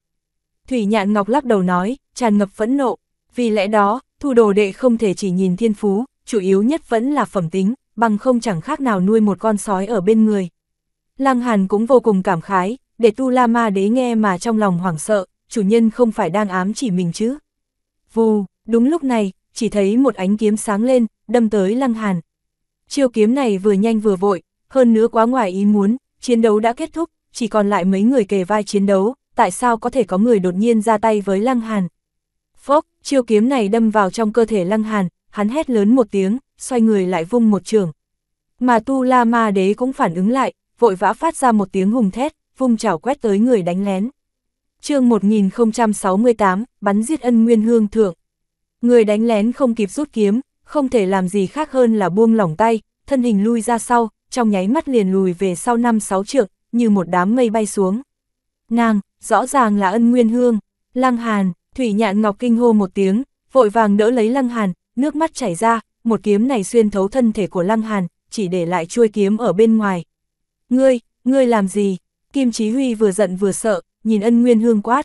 Thủy Nhạn Ngọc lắc đầu nói, tràn ngập phẫn nộ, vì lẽ đó, thu đồ đệ không thể chỉ nhìn thiên phú, chủ yếu nhất vẫn là phẩm tính, bằng không chẳng khác nào nuôi một con sói ở bên người. Lăng Hàn cũng vô cùng cảm khái, để Tu La Ma Đế nghe mà trong lòng hoảng sợ, chủ nhân không phải đang ám chỉ mình chứ. Vù, đúng lúc này, chỉ thấy một ánh kiếm sáng lên, đâm tới Lăng Hàn. Chiêu kiếm này vừa nhanh vừa vội, hơn nữa quá ngoài ý muốn, chiến đấu đã kết thúc, chỉ còn lại mấy người kề vai chiến đấu, tại sao có thể có người đột nhiên ra tay với Lăng Hàn. Phốc, chiêu kiếm này đâm vào trong cơ thể Lăng Hàn, hắn hét lớn một tiếng, xoay người lại vung một trường. Mà Tu La Ma Đế cũng phản ứng lại, vội vã phát ra một tiếng hùng thét, vung chảo quét tới người đánh lén. chương 1068, bắn giết ân nguyên hương thượng. Người đánh lén không kịp rút kiếm, không thể làm gì khác hơn là buông lỏng tay, thân hình lui ra sau, trong nháy mắt liền lùi về sau năm sáu trượng, như một đám mây bay xuống. Nàng, rõ ràng là ân nguyên hương, lăng hàn, thủy nhạn ngọc kinh hô một tiếng, vội vàng đỡ lấy lăng hàn, nước mắt chảy ra, một kiếm này xuyên thấu thân thể của lăng hàn, chỉ để lại chuôi kiếm ở bên ngoài. Ngươi, ngươi làm gì? Kim Chí Huy vừa giận vừa sợ, nhìn ân nguyên hương quát.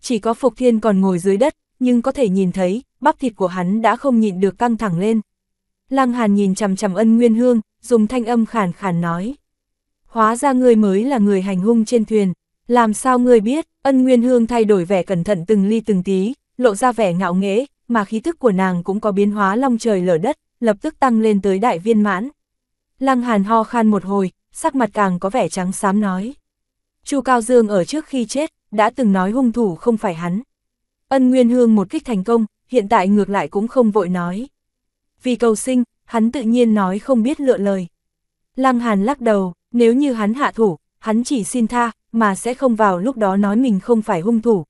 Chỉ có Phục Thiên còn ngồi dưới đất, nhưng có thể nhìn thấy, bắp thịt của hắn đã không nhịn được căng thẳng lên. Lăng Hàn nhìn chằm chằm ân nguyên hương, dùng thanh âm khàn khàn nói. Hóa ra ngươi mới là người hành hung trên thuyền, làm sao ngươi biết, ân nguyên hương thay đổi vẻ cẩn thận từng ly từng tí, lộ ra vẻ ngạo nghễ, mà khí thức của nàng cũng có biến hóa long trời lở đất, lập tức tăng lên tới đại viên mãn. Lăng Hàn ho khan một hồi, sắc mặt càng có vẻ trắng xám nói. Chu Cao Dương ở trước khi chết, đã từng nói hung thủ không phải hắn. Ân Nguyên Hương một kích thành công, hiện tại ngược lại cũng không vội nói. Vì cầu sinh, hắn tự nhiên nói không biết lựa lời. Lăng Hàn lắc đầu, nếu như hắn hạ thủ, hắn chỉ xin tha, mà sẽ không vào lúc đó nói mình không phải hung thủ.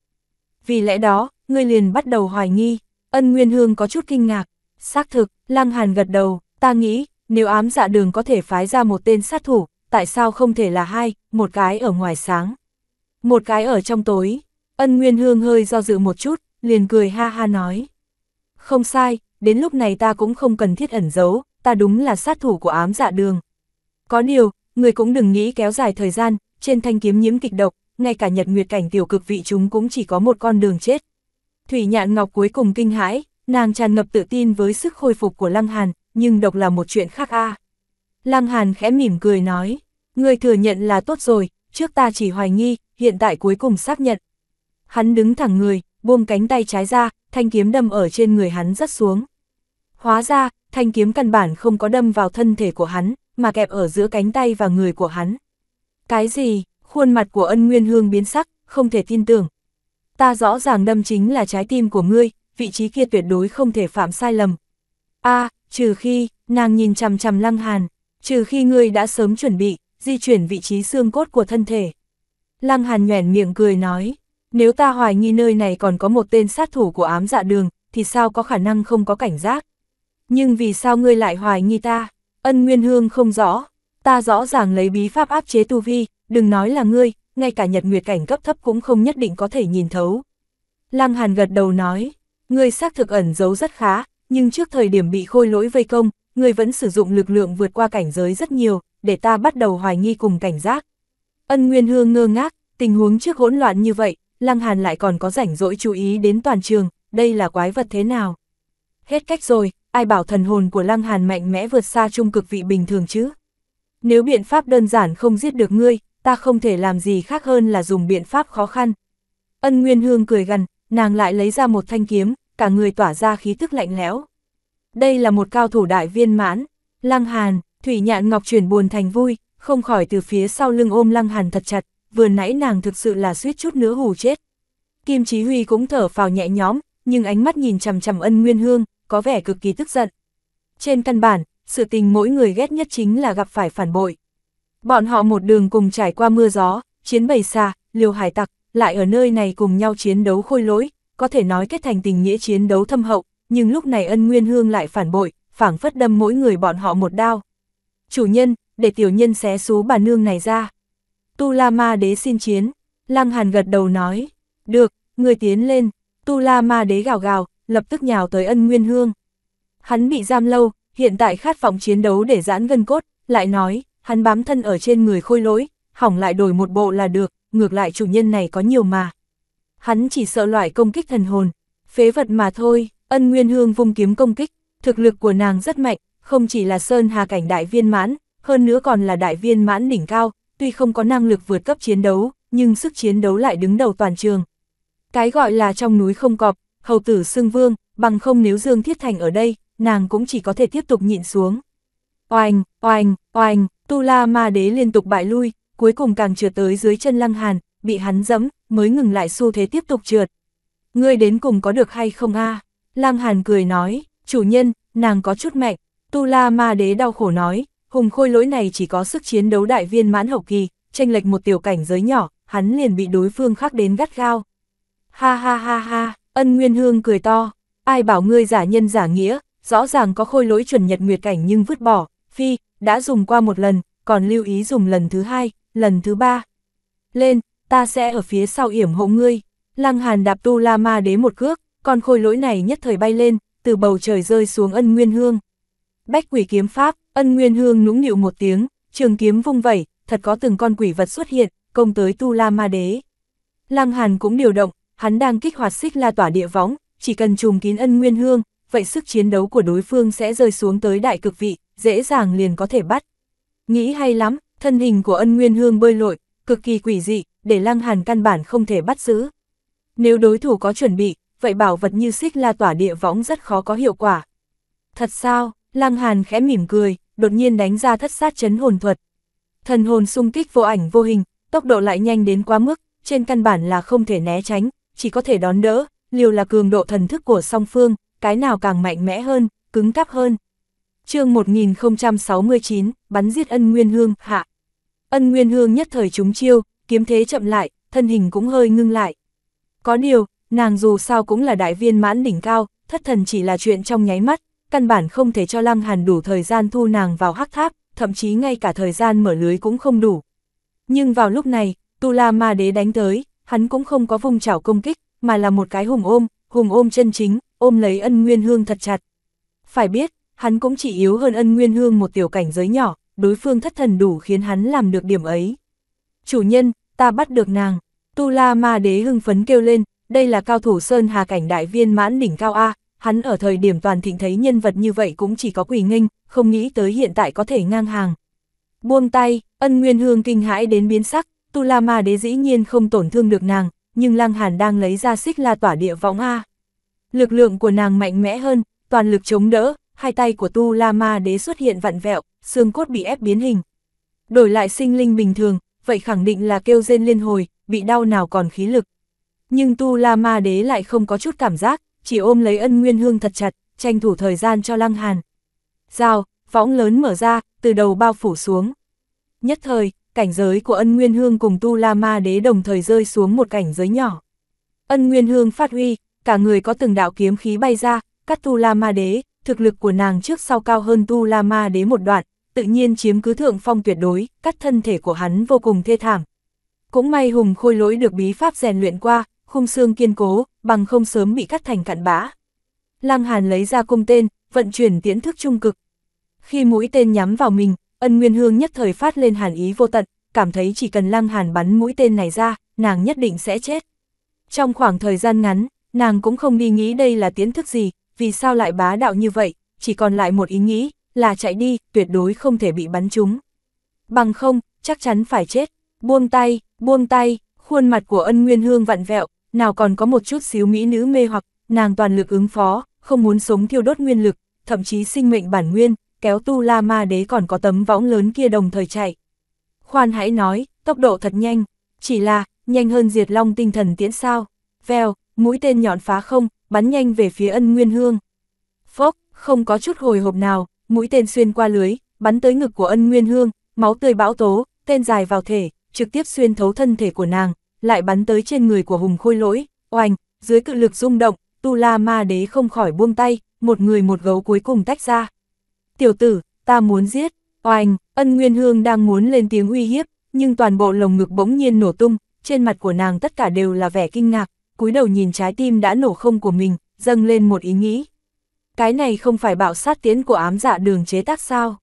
Vì lẽ đó, ngươi liền bắt đầu hoài nghi, ân Nguyên Hương có chút kinh ngạc. Xác thực, Lăng Hàn gật đầu, ta nghĩ, nếu ám dạ đường có thể phái ra một tên sát thủ, tại sao không thể là hai, một cái ở ngoài sáng, một cái ở trong tối. Ân Nguyên Hương hơi do dự một chút, liền cười ha ha nói. Không sai, đến lúc này ta cũng không cần thiết ẩn giấu, ta đúng là sát thủ của ám dạ đường. Có điều, người cũng đừng nghĩ kéo dài thời gian, trên thanh kiếm nhiễm kịch độc, ngay cả nhật nguyệt cảnh tiểu cực vị chúng cũng chỉ có một con đường chết. Thủy nhạn ngọc cuối cùng kinh hãi, nàng tràn ngập tự tin với sức khôi phục của Lăng Hàn, nhưng độc là một chuyện khác a. Lăng Hàn khẽ mỉm cười nói, người thừa nhận là tốt rồi, trước ta chỉ hoài nghi, hiện tại cuối cùng xác nhận. Hắn đứng thẳng người, buông cánh tay trái ra, thanh kiếm đâm ở trên người hắn rất xuống. Hóa ra, thanh kiếm căn bản không có đâm vào thân thể của hắn, mà kẹp ở giữa cánh tay và người của hắn. Cái gì, khuôn mặt của ân nguyên hương biến sắc, không thể tin tưởng. Ta rõ ràng đâm chính là trái tim của ngươi, vị trí kia tuyệt đối không thể phạm sai lầm. a trừ khi, nàng nhìn chằm chằm lăng hàn, Trừ khi ngươi đã sớm chuẩn bị, di chuyển vị trí xương cốt của thân thể. Lăng Hàn nhoẻn miệng cười nói, nếu ta hoài nghi nơi này còn có một tên sát thủ của ám dạ đường, thì sao có khả năng không có cảnh giác? Nhưng vì sao ngươi lại hoài nghi ta? Ân Nguyên Hương không rõ, ta rõ ràng lấy bí pháp áp chế tu vi, đừng nói là ngươi, ngay cả nhật nguyệt cảnh cấp thấp cũng không nhất định có thể nhìn thấu. Lăng Hàn gật đầu nói, ngươi xác thực ẩn giấu rất khá, nhưng trước thời điểm bị khôi lỗi vây công, Ngươi vẫn sử dụng lực lượng vượt qua cảnh giới rất nhiều, để ta bắt đầu hoài nghi cùng cảnh giác. Ân Nguyên Hương ngơ ngác, tình huống trước hỗn loạn như vậy, Lăng Hàn lại còn có rảnh rỗi chú ý đến toàn trường, đây là quái vật thế nào? Hết cách rồi, ai bảo thần hồn của Lăng Hàn mạnh mẽ vượt xa trung cực vị bình thường chứ? Nếu biện pháp đơn giản không giết được ngươi, ta không thể làm gì khác hơn là dùng biện pháp khó khăn. Ân Nguyên Hương cười gần, nàng lại lấy ra một thanh kiếm, cả người tỏa ra khí tức lạnh lẽo đây là một cao thủ đại viên mãn, Lăng Hàn, Thủy Nhạn Ngọc chuyển buồn thành vui, không khỏi từ phía sau lưng ôm Lăng Hàn thật chặt, vừa nãy nàng thực sự là suýt chút nữa hù chết. Kim Chí Huy cũng thở phào nhẹ nhõm, nhưng ánh mắt nhìn chằm chằm Ân Nguyên Hương, có vẻ cực kỳ tức giận. Trên căn bản, sự tình mỗi người ghét nhất chính là gặp phải phản bội. Bọn họ một đường cùng trải qua mưa gió, chiến bầy xa, liều hải tặc, lại ở nơi này cùng nhau chiến đấu khôi lỗi, có thể nói kết thành tình nghĩa chiến đấu thâm hậu, nhưng lúc này ân nguyên hương lại phản bội, phảng phất đâm mỗi người bọn họ một đao. Chủ nhân, để tiểu nhân xé xú bà nương này ra. Tu La Ma Đế xin chiến, Lăng Hàn gật đầu nói, được, người tiến lên, Tu La Ma Đế gào gào, lập tức nhào tới ân nguyên hương. Hắn bị giam lâu, hiện tại khát vọng chiến đấu để giãn gân cốt, lại nói, hắn bám thân ở trên người khôi lỗi, hỏng lại đổi một bộ là được, ngược lại chủ nhân này có nhiều mà. Hắn chỉ sợ loại công kích thần hồn, phế vật mà thôi. Ân Nguyên Hương vung kiếm công kích, thực lực của nàng rất mạnh, không chỉ là Sơn Hà cảnh đại viên mãn, hơn nữa còn là đại viên mãn đỉnh cao, tuy không có năng lực vượt cấp chiến đấu, nhưng sức chiến đấu lại đứng đầu toàn trường. Cái gọi là trong núi không cọp, hầu tử xưng vương, bằng không nếu Dương Thiết Thành ở đây, nàng cũng chỉ có thể tiếp tục nhịn xuống. Oanh, oanh, oanh, Tu La Ma Đế liên tục bại lui, cuối cùng càng trượt tới dưới chân Lăng Hàn, bị hắn dẫm, mới ngừng lại xu thế tiếp tục trượt. Ngươi đến cùng có được hay không a? À? Lăng Hàn cười nói, chủ nhân, nàng có chút mạnh, Tu La Ma Đế đau khổ nói, hùng khôi lỗi này chỉ có sức chiến đấu đại viên mãn hậu kỳ, tranh lệch một tiểu cảnh giới nhỏ, hắn liền bị đối phương khắc đến gắt gao. Ha ha ha ha, ân Nguyên Hương cười to, ai bảo ngươi giả nhân giả nghĩa, rõ ràng có khôi lỗi chuẩn nhật nguyệt cảnh nhưng vứt bỏ, phi, đã dùng qua một lần, còn lưu ý dùng lần thứ hai, lần thứ ba. Lên, ta sẽ ở phía sau yểm hộ ngươi. Lăng Hàn đạp Tu La Ma Đế một cước, con khôi lỗi này nhất thời bay lên, từ bầu trời rơi xuống ân nguyên hương. Bách quỷ kiếm pháp, ân nguyên hương nũng nịu một tiếng, trường kiếm vung vẩy, thật có từng con quỷ vật xuất hiện, công tới Tu La Ma Đế. Lăng Hàn cũng điều động, hắn đang kích hoạt xích la tỏa địa võng, chỉ cần trùm kín ân nguyên hương, vậy sức chiến đấu của đối phương sẽ rơi xuống tới đại cực vị, dễ dàng liền có thể bắt. Nghĩ hay lắm, thân hình của ân nguyên hương bơi lội, cực kỳ quỷ dị, để Lăng Hàn căn bản không thể bắt giữ. Nếu đối thủ có chuẩn bị, vậy bảo vật như xích la tỏa địa võng rất khó có hiệu quả. Thật sao, Lăng Hàn khẽ mỉm cười, đột nhiên đánh ra thất sát chấn hồn thuật. Thần hồn xung kích vô ảnh vô hình, tốc độ lại nhanh đến quá mức, trên căn bản là không thể né tránh, chỉ có thể đón đỡ, liều là cường độ thần thức của song phương, cái nào càng mạnh mẽ hơn, cứng cáp hơn. chương 1069, bắn giết ân nguyên hương, hạ. Ân nguyên hương nhất thời chúng chiêu, kiếm thế chậm lại, thân hình cũng hơi ngưng lại. Có điều, Nàng dù sao cũng là đại viên mãn đỉnh cao, thất thần chỉ là chuyện trong nháy mắt, căn bản không thể cho Lăng Hàn đủ thời gian thu nàng vào hắc tháp, thậm chí ngay cả thời gian mở lưới cũng không đủ. Nhưng vào lúc này, Tu La Ma Đế đánh tới, hắn cũng không có vùng chảo công kích, mà là một cái hùng ôm, hùng ôm chân chính, ôm lấy ân nguyên hương thật chặt. Phải biết, hắn cũng chỉ yếu hơn ân nguyên hương một tiểu cảnh giới nhỏ, đối phương thất thần đủ khiến hắn làm được điểm ấy. Chủ nhân, ta bắt được nàng, Tu La Ma Đế hưng phấn kêu lên, đây là cao thủ Sơn Hà cảnh đại viên mãn đỉnh cao A, hắn ở thời điểm toàn thịnh thấy nhân vật như vậy cũng chỉ có quỳ nghênh, không nghĩ tới hiện tại có thể ngang hàng. Buông tay, ân nguyên hương kinh hãi đến biến sắc, Tu La Ma đế dĩ nhiên không tổn thương được nàng, nhưng Lăng Hàn đang lấy ra xích la tỏa địa võng A. Lực lượng của nàng mạnh mẽ hơn, toàn lực chống đỡ, hai tay của Tu La Ma đế xuất hiện vặn vẹo, xương cốt bị ép biến hình. Đổi lại sinh linh bình thường, vậy khẳng định là kêu rên liên hồi, bị đau nào còn khí lực, nhưng Tu La Ma Đế lại không có chút cảm giác, chỉ ôm lấy ân nguyên hương thật chặt, tranh thủ thời gian cho Lăng Hàn. Dao, võng lớn mở ra, từ đầu bao phủ xuống. Nhất thời, cảnh giới của ân nguyên hương cùng Tu La Ma Đế đồng thời rơi xuống một cảnh giới nhỏ. Ân nguyên hương phát huy, cả người có từng đạo kiếm khí bay ra, cắt Tu La Ma Đế, thực lực của nàng trước sau cao hơn Tu La Ma Đế một đoạn, tự nhiên chiếm cứ thượng phong tuyệt đối, cắt thân thể của hắn vô cùng thê thảm. Cũng may Hùng Khôi Lỗi được bí pháp rèn luyện qua, khung xương kiên cố, bằng không sớm bị cắt thành cặn bã. Lăng Hàn lấy ra cung tên, vận chuyển tiễn thức trung cực. Khi mũi tên nhắm vào mình, ân nguyên hương nhất thời phát lên hàn ý vô tận, cảm thấy chỉ cần Lăng Hàn bắn mũi tên này ra, nàng nhất định sẽ chết. Trong khoảng thời gian ngắn, nàng cũng không đi nghĩ đây là tiến thức gì, vì sao lại bá đạo như vậy, chỉ còn lại một ý nghĩ, là chạy đi, tuyệt đối không thể bị bắn trúng. Bằng không, chắc chắn phải chết. Buông tay, buông tay, khuôn mặt của ân nguyên hương vặn vẹo, nào còn có một chút xíu mỹ nữ mê hoặc, nàng toàn lực ứng phó, không muốn sống thiêu đốt nguyên lực, thậm chí sinh mệnh bản nguyên, kéo tu la ma đế còn có tấm võng lớn kia đồng thời chạy. Khoan hãy nói, tốc độ thật nhanh, chỉ là, nhanh hơn diệt long tinh thần tiễn sao, veo, mũi tên nhọn phá không, bắn nhanh về phía ân nguyên hương. Phốc, không có chút hồi hộp nào, mũi tên xuyên qua lưới, bắn tới ngực của ân nguyên hương, máu tươi bão tố, tên dài vào thể, trực tiếp xuyên thấu thân thể của nàng, lại bắn tới trên người của hùng khôi lỗi, oanh dưới cự lực rung động, tu la ma đế không khỏi buông tay, một người một gấu cuối cùng tách ra. Tiểu tử, ta muốn giết, oanh ân nguyên hương đang muốn lên tiếng uy hiếp, nhưng toàn bộ lồng ngực bỗng nhiên nổ tung, trên mặt của nàng tất cả đều là vẻ kinh ngạc, cúi đầu nhìn trái tim đã nổ không của mình, dâng lên một ý nghĩ. Cái này không phải bạo sát tiến của ám dạ đường chế tác sao?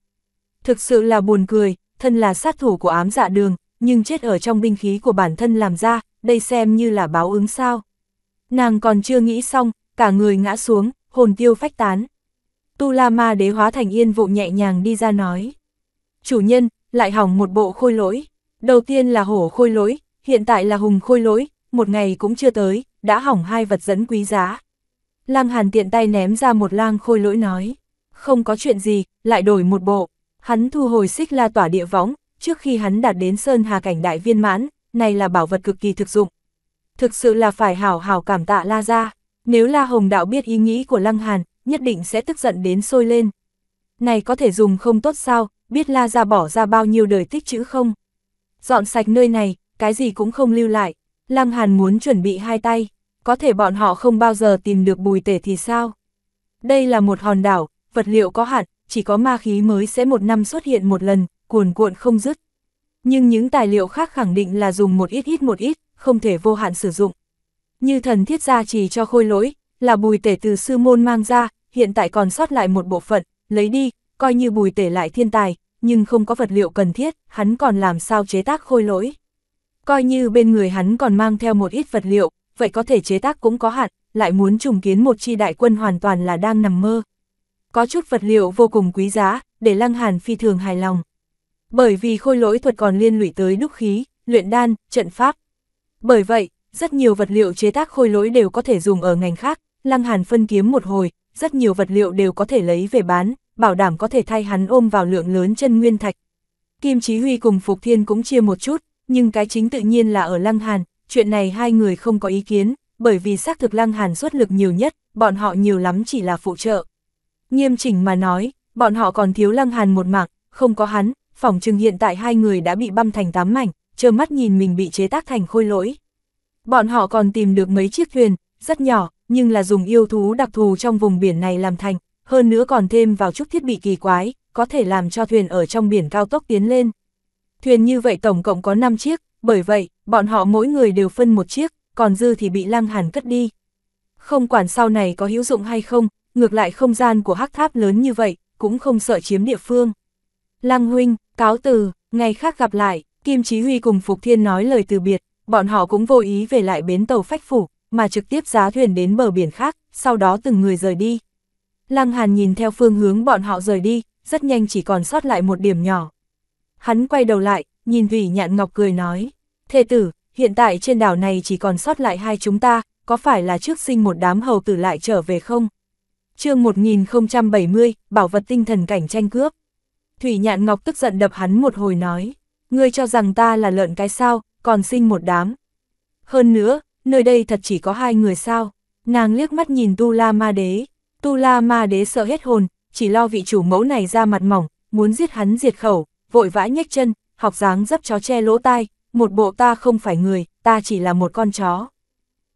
Thực sự là buồn cười, thân là sát thủ của ám dạ đường, nhưng chết ở trong binh khí của bản thân làm ra, đây xem như là báo ứng sao. Nàng còn chưa nghĩ xong, cả người ngã xuống, hồn tiêu phách tán. Tu La Ma đế hóa thành yên vụ nhẹ nhàng đi ra nói. Chủ nhân, lại hỏng một bộ khôi lỗi. Đầu tiên là hổ khôi lỗi, hiện tại là hùng khôi lỗi, một ngày cũng chưa tới, đã hỏng hai vật dẫn quý giá. Lang Hàn tiện tay ném ra một lang khôi lỗi nói. Không có chuyện gì, lại đổi một bộ. Hắn thu hồi xích la tỏa địa võng, trước khi hắn đạt đến Sơn Hà Cảnh Đại Viên Mãn, này là bảo vật cực kỳ thực dụng. Thực sự là phải hảo hảo cảm tạ La Gia, nếu La Hồng Đạo biết ý nghĩ của Lăng Hàn, nhất định sẽ tức giận đến sôi lên. Này có thể dùng không tốt sao, biết La Gia bỏ ra bao nhiêu đời tích chữ không? Dọn sạch nơi này, cái gì cũng không lưu lại, Lăng Hàn muốn chuẩn bị hai tay, có thể bọn họ không bao giờ tìm được bùi tể thì sao? Đây là một hòn đảo, vật liệu có hạn, chỉ có ma khí mới sẽ một năm xuất hiện một lần, cuồn cuộn không dứt. Nhưng những tài liệu khác khẳng định là dùng một ít ít một ít, không thể vô hạn sử dụng. Như thần thiết gia chỉ cho khôi lỗi, là bùi tể từ sư môn mang ra, hiện tại còn sót lại một bộ phận, lấy đi, coi như bùi tể lại thiên tài, nhưng không có vật liệu cần thiết, hắn còn làm sao chế tác khôi lỗi. Coi như bên người hắn còn mang theo một ít vật liệu, vậy có thể chế tác cũng có hạn, lại muốn trùng kiến một chi đại quân hoàn toàn là đang nằm mơ. Có chút vật liệu vô cùng quý giá, để Lăng Hàn phi thường hài lòng. Bởi vì khôi lỗi thuật còn liên lụy tới đúc khí, luyện đan, trận pháp. Bởi vậy, rất nhiều vật liệu chế tác khôi lỗi đều có thể dùng ở ngành khác, Lăng Hàn phân kiếm một hồi, rất nhiều vật liệu đều có thể lấy về bán, bảo đảm có thể thay hắn ôm vào lượng lớn chân nguyên thạch. Kim Chí Huy cùng Phục Thiên cũng chia một chút, nhưng cái chính tự nhiên là ở Lăng Hàn, chuyện này hai người không có ý kiến, bởi vì xác thực Lăng Hàn xuất lực nhiều nhất, bọn họ nhiều lắm chỉ là phụ trợ. Nghiêm chỉnh mà nói, bọn họ còn thiếu Lăng Hàn một mảng, không có hắn, phỏng chừng hiện tại hai người đã bị băm thành tám mảnh, trơ mắt nhìn mình bị chế tác thành khôi lỗi. Bọn họ còn tìm được mấy chiếc thuyền, rất nhỏ, nhưng là dùng yêu thú đặc thù trong vùng biển này làm thành, hơn nữa còn thêm vào chút thiết bị kỳ quái, có thể làm cho thuyền ở trong biển cao tốc tiến lên. Thuyền như vậy tổng cộng có 5 chiếc, bởi vậy, bọn họ mỗi người đều phân một chiếc, còn dư thì bị lăng hàn cất đi. Không quản sau này có hữu dụng hay không, ngược lại không gian của hắc tháp lớn như vậy, cũng không sợ chiếm địa phương. Lăng huynh, cáo từ, ngày khác gặp lại, Kim Chí Huy cùng Phục Thiên nói lời từ biệt, bọn họ cũng vô ý về lại bến tàu phách phủ, mà trực tiếp giá thuyền đến bờ biển khác, sau đó từng người rời đi. Lăng Hàn nhìn theo phương hướng bọn họ rời đi, rất nhanh chỉ còn sót lại một điểm nhỏ. Hắn quay đầu lại, nhìn Thủy Nhạn Ngọc cười nói, Thê tử, hiện tại trên đảo này chỉ còn sót lại hai chúng ta, có phải là trước sinh một đám hầu tử lại trở về không? chương 1070, bảo vật tinh thần cảnh tranh cướp. Thủy Nhạn Ngọc tức giận đập hắn một hồi nói, ngươi cho rằng ta là lợn cái sao, còn sinh một đám. Hơn nữa, nơi đây thật chỉ có hai người sao, nàng liếc mắt nhìn Tu La Ma Đế, Tu La Ma Đế sợ hết hồn, chỉ lo vị chủ mẫu này ra mặt mỏng, muốn giết hắn diệt khẩu, vội vã nhếch chân, học dáng dấp chó che lỗ tai, một bộ ta không phải người, ta chỉ là một con chó.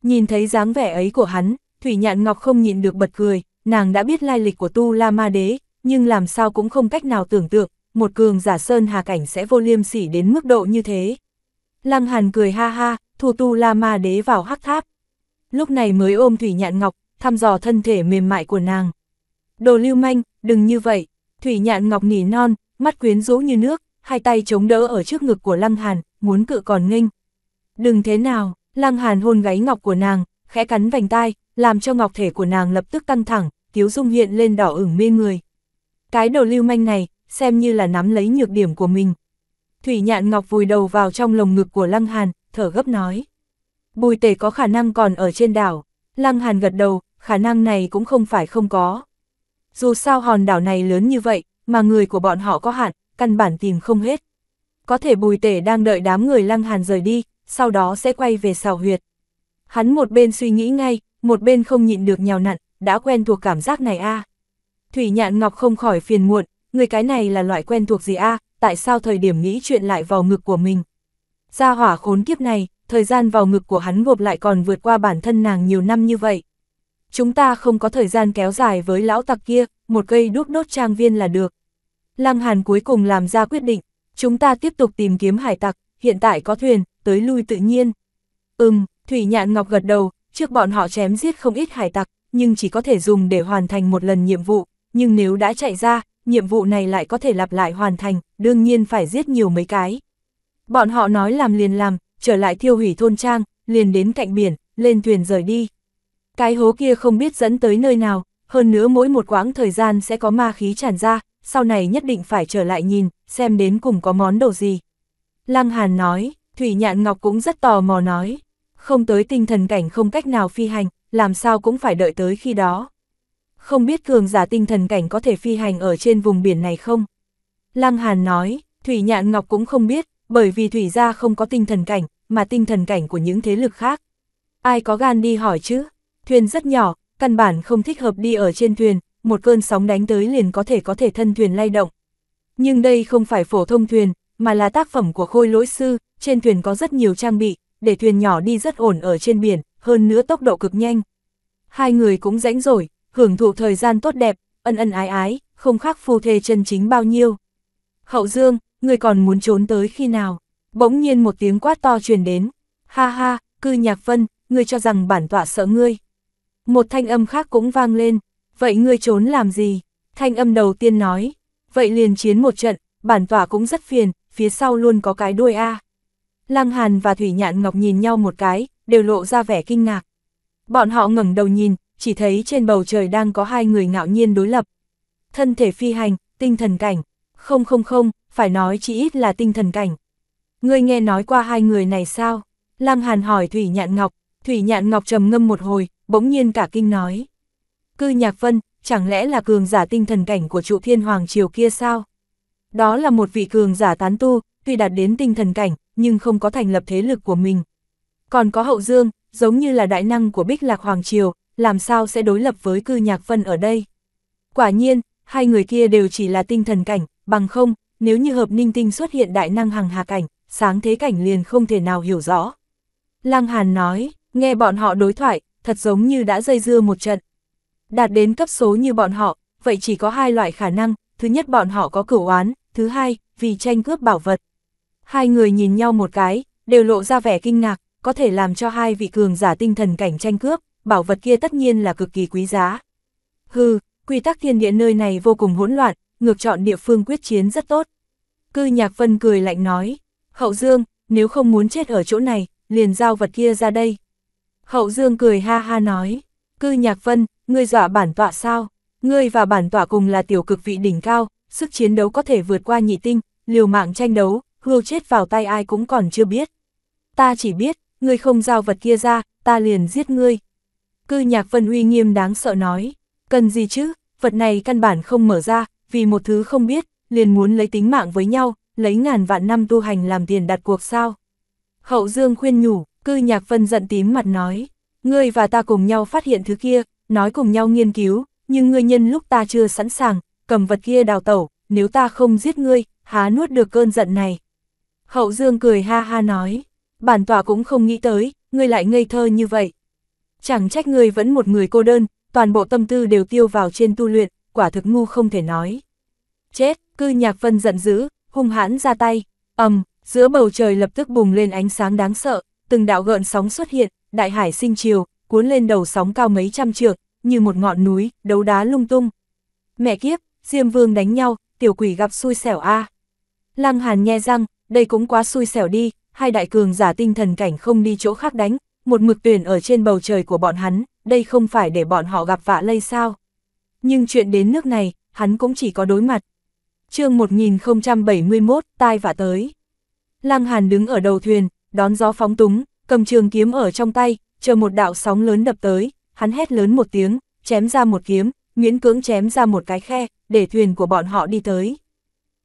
Nhìn thấy dáng vẻ ấy của hắn, Thủy Nhạn Ngọc không nhịn được bật cười, nàng đã biết lai lịch của Tu La Ma Đế, nhưng làm sao cũng không cách nào tưởng tượng, một cường giả sơn hà cảnh sẽ vô liêm sỉ đến mức độ như thế. Lăng Hàn cười ha ha, thu tu la ma đế vào hắc tháp. Lúc này mới ôm Thủy Nhạn Ngọc, thăm dò thân thể mềm mại của nàng. Đồ lưu manh, đừng như vậy, Thủy Nhạn Ngọc nỉ non, mắt quyến rũ như nước, hai tay chống đỡ ở trước ngực của Lăng Hàn, muốn cự còn nghênh. Đừng thế nào, Lăng Hàn hôn gáy ngọc của nàng, khẽ cắn vành tai, làm cho ngọc thể của nàng lập tức căng thẳng, tiếu dung hiện lên đỏ ửng mê người. Cái đầu lưu manh này, xem như là nắm lấy nhược điểm của mình. Thủy nhạn ngọc vùi đầu vào trong lồng ngực của Lăng Hàn, thở gấp nói. Bùi tể có khả năng còn ở trên đảo. Lăng Hàn gật đầu, khả năng này cũng không phải không có. Dù sao hòn đảo này lớn như vậy, mà người của bọn họ có hạn, căn bản tìm không hết. Có thể bùi tể đang đợi đám người Lăng Hàn rời đi, sau đó sẽ quay về xào huyệt. Hắn một bên suy nghĩ ngay, một bên không nhịn được nhào nặn, đã quen thuộc cảm giác này a à. Thủy Nhạn Ngọc không khỏi phiền muộn, người cái này là loại quen thuộc gì a? tại sao thời điểm nghĩ chuyện lại vào ngực của mình? Gia hỏa khốn kiếp này, thời gian vào ngực của hắn gộp lại còn vượt qua bản thân nàng nhiều năm như vậy. Chúng ta không có thời gian kéo dài với lão tặc kia, một cây đúc đốt trang viên là được. Lăng Hàn cuối cùng làm ra quyết định, chúng ta tiếp tục tìm kiếm hải tặc, hiện tại có thuyền, tới lui tự nhiên. Ừm, Thủy Nhạn Ngọc gật đầu, trước bọn họ chém giết không ít hải tặc, nhưng chỉ có thể dùng để hoàn thành một lần nhiệm vụ nhưng nếu đã chạy ra, nhiệm vụ này lại có thể lặp lại hoàn thành, đương nhiên phải giết nhiều mấy cái. Bọn họ nói làm liền làm, trở lại thiêu hủy thôn trang, liền đến cạnh biển, lên thuyền rời đi. Cái hố kia không biết dẫn tới nơi nào, hơn nữa mỗi một quãng thời gian sẽ có ma khí tràn ra, sau này nhất định phải trở lại nhìn, xem đến cùng có món đồ gì. Lăng Hàn nói, Thủy Nhạn Ngọc cũng rất tò mò nói, không tới tinh thần cảnh không cách nào phi hành, làm sao cũng phải đợi tới khi đó không biết cường giả tinh thần cảnh có thể phi hành ở trên vùng biển này không? Lăng Hàn nói, Thủy Nhạn Ngọc cũng không biết, bởi vì Thủy gia không có tinh thần cảnh, mà tinh thần cảnh của những thế lực khác. Ai có gan đi hỏi chứ? Thuyền rất nhỏ, căn bản không thích hợp đi ở trên thuyền, một cơn sóng đánh tới liền có thể có thể thân thuyền lay động. Nhưng đây không phải phổ thông thuyền, mà là tác phẩm của khôi lỗi sư, trên thuyền có rất nhiều trang bị, để thuyền nhỏ đi rất ổn ở trên biển, hơn nữa tốc độ cực nhanh. Hai người cũng rãnh rồi, hưởng thụ thời gian tốt đẹp, ân ân ái ái, không khác phu thê chân chính bao nhiêu. Hậu Dương, người còn muốn trốn tới khi nào? Bỗng nhiên một tiếng quát to truyền đến. Ha ha, cư nhạc vân, ngươi cho rằng bản tọa sợ ngươi. Một thanh âm khác cũng vang lên. Vậy ngươi trốn làm gì? Thanh âm đầu tiên nói. Vậy liền chiến một trận, bản tọa cũng rất phiền, phía sau luôn có cái đuôi A. Lăng Hàn và Thủy Nhạn Ngọc nhìn nhau một cái, đều lộ ra vẻ kinh ngạc. Bọn họ ngẩng đầu nhìn, chỉ thấy trên bầu trời đang có hai người ngạo nhiên đối lập. Thân thể phi hành, tinh thần cảnh. Không không không, phải nói chỉ ít là tinh thần cảnh. Ngươi nghe nói qua hai người này sao? Lăng Hàn hỏi Thủy Nhạn Ngọc. Thủy Nhạn Ngọc trầm ngâm một hồi, bỗng nhiên cả kinh nói. Cư Nhạc Vân, chẳng lẽ là cường giả tinh thần cảnh của trụ thiên hoàng triều kia sao? Đó là một vị cường giả tán tu, tuy đạt đến tinh thần cảnh, nhưng không có thành lập thế lực của mình. Còn có hậu dương, giống như là đại năng của Bích Lạc Hoàng Triều, làm sao sẽ đối lập với cư nhạc vân ở đây. Quả nhiên, hai người kia đều chỉ là tinh thần cảnh, bằng không, nếu như hợp ninh tinh xuất hiện đại năng hằng hà cảnh, sáng thế cảnh liền không thể nào hiểu rõ. Lang Hàn nói, nghe bọn họ đối thoại, thật giống như đã dây dưa một trận. Đạt đến cấp số như bọn họ, vậy chỉ có hai loại khả năng, thứ nhất bọn họ có cửu oán, thứ hai, vì tranh cướp bảo vật. Hai người nhìn nhau một cái, đều lộ ra vẻ kinh ngạc, có thể làm cho hai vị cường giả tinh thần cảnh tranh cướp, bảo vật kia tất nhiên là cực kỳ quý giá. Hừ, quy tắc thiên địa nơi này vô cùng hỗn loạn, ngược chọn địa phương quyết chiến rất tốt. Cư Nhạc Vân cười lạnh nói, Hậu Dương, nếu không muốn chết ở chỗ này, liền giao vật kia ra đây. Hậu Dương cười ha ha nói, Cư Nhạc Vân, ngươi dọa bản tọa sao? Ngươi và bản tọa cùng là tiểu cực vị đỉnh cao, sức chiến đấu có thể vượt qua nhị tinh, liều mạng tranh đấu, hưu chết vào tay ai cũng còn chưa biết. Ta chỉ biết, ngươi không giao vật kia ra, ta liền giết ngươi, Cư nhạc vân uy nghiêm đáng sợ nói, cần gì chứ, vật này căn bản không mở ra, vì một thứ không biết, liền muốn lấy tính mạng với nhau, lấy ngàn vạn năm tu hành làm tiền đặt cuộc sao. Hậu Dương khuyên nhủ, cư nhạc vân giận tím mặt nói, ngươi và ta cùng nhau phát hiện thứ kia, nói cùng nhau nghiên cứu, nhưng ngươi nhân lúc ta chưa sẵn sàng, cầm vật kia đào tẩu, nếu ta không giết ngươi, há nuốt được cơn giận này. Hậu Dương cười ha ha nói, bản tỏa cũng không nghĩ tới, ngươi lại ngây thơ như vậy. Chẳng trách người vẫn một người cô đơn, toàn bộ tâm tư đều tiêu vào trên tu luyện, quả thực ngu không thể nói. Chết, cư nhạc vân giận dữ, hung hãn ra tay, ầm, um, giữa bầu trời lập tức bùng lên ánh sáng đáng sợ, từng đạo gợn sóng xuất hiện, đại hải sinh chiều, cuốn lên đầu sóng cao mấy trăm trượng, như một ngọn núi, đấu đá lung tung. Mẹ kiếp, Diêm Vương đánh nhau, tiểu quỷ gặp xui xẻo a. À. Lăng Hàn nghe răng, đây cũng quá xui xẻo đi, hai đại cường giả tinh thần cảnh không đi chỗ khác đánh, một mực tuyển ở trên bầu trời của bọn hắn, đây không phải để bọn họ gặp vạ lây sao. Nhưng chuyện đến nước này, hắn cũng chỉ có đối mặt. chương 1071, tai vạ tới. Lăng Hàn đứng ở đầu thuyền, đón gió phóng túng, cầm trường kiếm ở trong tay, chờ một đạo sóng lớn đập tới, hắn hét lớn một tiếng, chém ra một kiếm, miễn cưỡng chém ra một cái khe, để thuyền của bọn họ đi tới.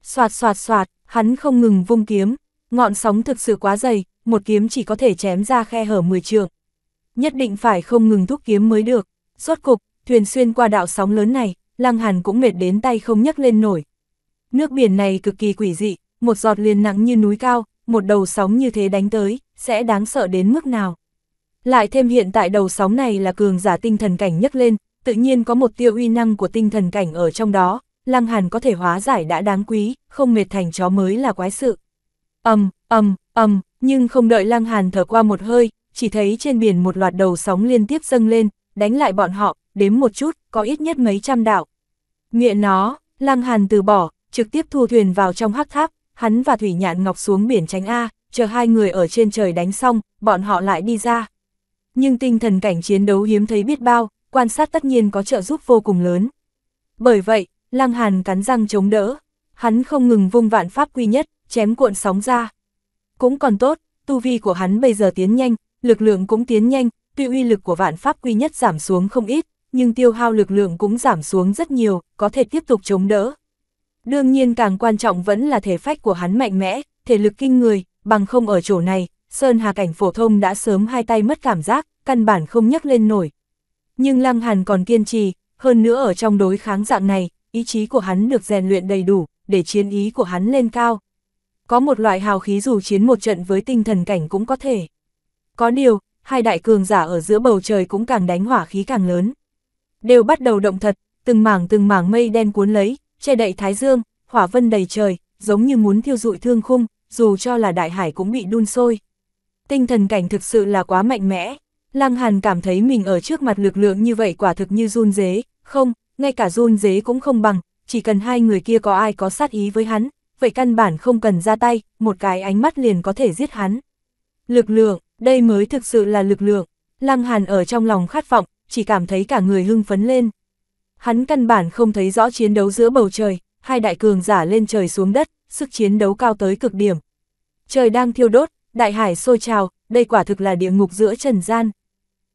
Soạt soạt soạt, hắn không ngừng vung kiếm, ngọn sóng thực sự quá dày, một kiếm chỉ có thể chém ra khe hở 10 trượng. Nhất định phải không ngừng thúc kiếm mới được. Rốt cục, thuyền xuyên qua đạo sóng lớn này, Lăng Hàn cũng mệt đến tay không nhấc lên nổi. Nước biển này cực kỳ quỷ dị, một giọt liền nặng như núi cao, một đầu sóng như thế đánh tới, sẽ đáng sợ đến mức nào. Lại thêm hiện tại đầu sóng này là cường giả tinh thần cảnh nhấc lên, tự nhiên có một tiêu uy năng của tinh thần cảnh ở trong đó, Lăng Hàn có thể hóa giải đã đáng quý, không mệt thành chó mới là quái sự. Ầm, um, ầm, ầm, nhưng không đợi Lăng Hàn thở qua một hơi, chỉ thấy trên biển một loạt đầu sóng liên tiếp dâng lên, đánh lại bọn họ, đếm một chút, có ít nhất mấy trăm đảo. Nghiện nó, Lăng Hàn từ bỏ, trực tiếp thu thuyền vào trong hắc tháp, hắn và Thủy Nhạn Ngọc xuống biển tránh A, chờ hai người ở trên trời đánh xong, bọn họ lại đi ra. Nhưng tinh thần cảnh chiến đấu hiếm thấy biết bao, quan sát tất nhiên có trợ giúp vô cùng lớn. Bởi vậy, Lăng Hàn cắn răng chống đỡ, hắn không ngừng vung vạn pháp quy nhất, chém cuộn sóng ra. Cũng còn tốt, tu vi của hắn bây giờ tiến nhanh, lực lượng cũng tiến nhanh, tuy uy lực của vạn pháp quy nhất giảm xuống không ít, nhưng tiêu hao lực lượng cũng giảm xuống rất nhiều, có thể tiếp tục chống đỡ. Đương nhiên càng quan trọng vẫn là thể phách của hắn mạnh mẽ, thể lực kinh người, bằng không ở chỗ này, Sơn Hà Cảnh phổ thông đã sớm hai tay mất cảm giác, căn bản không nhấc lên nổi. Nhưng Lăng Hàn còn kiên trì, hơn nữa ở trong đối kháng dạng này, ý chí của hắn được rèn luyện đầy đủ, để chiến ý của hắn lên cao có một loại hào khí dù chiến một trận với tinh thần cảnh cũng có thể. Có điều, hai đại cường giả ở giữa bầu trời cũng càng đánh hỏa khí càng lớn. Đều bắt đầu động thật, từng mảng từng mảng mây đen cuốn lấy, che đậy thái dương, hỏa vân đầy trời, giống như muốn thiêu dụi thương khung, dù cho là đại hải cũng bị đun sôi. Tinh thần cảnh thực sự là quá mạnh mẽ. Lăng Hàn cảm thấy mình ở trước mặt lực lượng như vậy quả thực như run dế, không, ngay cả run dế cũng không bằng, chỉ cần hai người kia có ai có sát ý với hắn, vậy căn bản không cần ra tay, một cái ánh mắt liền có thể giết hắn. Lực lượng, đây mới thực sự là lực lượng. Lăng Hàn ở trong lòng khát vọng, chỉ cảm thấy cả người hưng phấn lên. Hắn căn bản không thấy rõ chiến đấu giữa bầu trời, hai đại cường giả lên trời xuống đất, sức chiến đấu cao tới cực điểm. Trời đang thiêu đốt, đại hải sôi trào, đây quả thực là địa ngục giữa trần gian.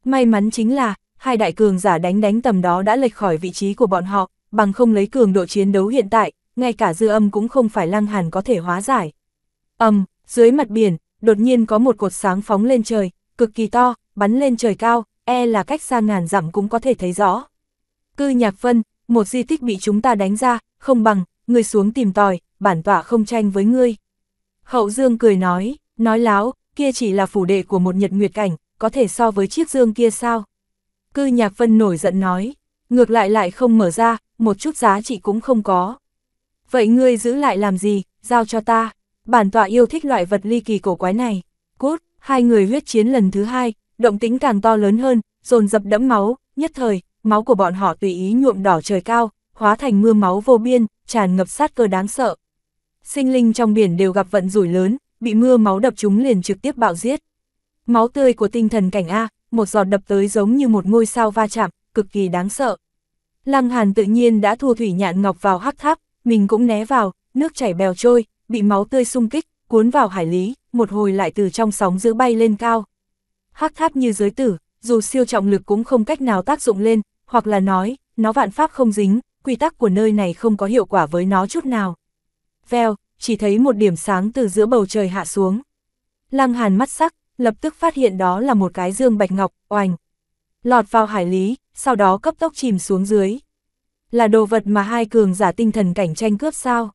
May mắn chính là, hai đại cường giả đánh đánh tầm đó đã lệch khỏi vị trí của bọn họ, bằng không lấy cường độ chiến đấu hiện tại, ngay cả dư âm cũng không phải lăng hàn có thể hóa giải. Âm, dưới mặt biển, đột nhiên có một cột sáng phóng lên trời, cực kỳ to, bắn lên trời cao, e là cách xa ngàn dặm cũng có thể thấy rõ. Cư nhạc phân, một di tích bị chúng ta đánh ra, không bằng, người xuống tìm tòi, bản tỏa không tranh với ngươi. Hậu Dương cười nói, nói láo, kia chỉ là phủ đệ của một nhật nguyệt cảnh, có thể so với chiếc dương kia sao? Cư nhạc phân nổi giận nói, ngược lại lại không mở ra, một chút giá trị cũng không có. Vậy ngươi giữ lại làm gì, giao cho ta. Bản tọa yêu thích loại vật ly kỳ cổ quái này. Cút, hai người huyết chiến lần thứ hai, động tính càng to lớn hơn, dồn dập đẫm máu, nhất thời, máu của bọn họ tùy ý nhuộm đỏ trời cao, hóa thành mưa máu vô biên, tràn ngập sát cơ đáng sợ. Sinh linh trong biển đều gặp vận rủi lớn, bị mưa máu đập chúng liền trực tiếp bạo giết. Máu tươi của tinh thần cảnh A, một giọt đập tới giống như một ngôi sao va chạm, cực kỳ đáng sợ. Lăng Hàn tự nhiên đã thu thủy nhạn ngọc vào hắc tháp, mình cũng né vào, nước chảy bèo trôi, bị máu tươi xung kích, cuốn vào hải lý, một hồi lại từ trong sóng giữ bay lên cao. Hắc tháp như giới tử, dù siêu trọng lực cũng không cách nào tác dụng lên, hoặc là nói, nó vạn pháp không dính, quy tắc của nơi này không có hiệu quả với nó chút nào. Veo, chỉ thấy một điểm sáng từ giữa bầu trời hạ xuống. Lăng hàn mắt sắc, lập tức phát hiện đó là một cái dương bạch ngọc, oành. Lọt vào hải lý, sau đó cấp tốc chìm xuống dưới là đồ vật mà hai cường giả tinh thần cảnh tranh cướp sao.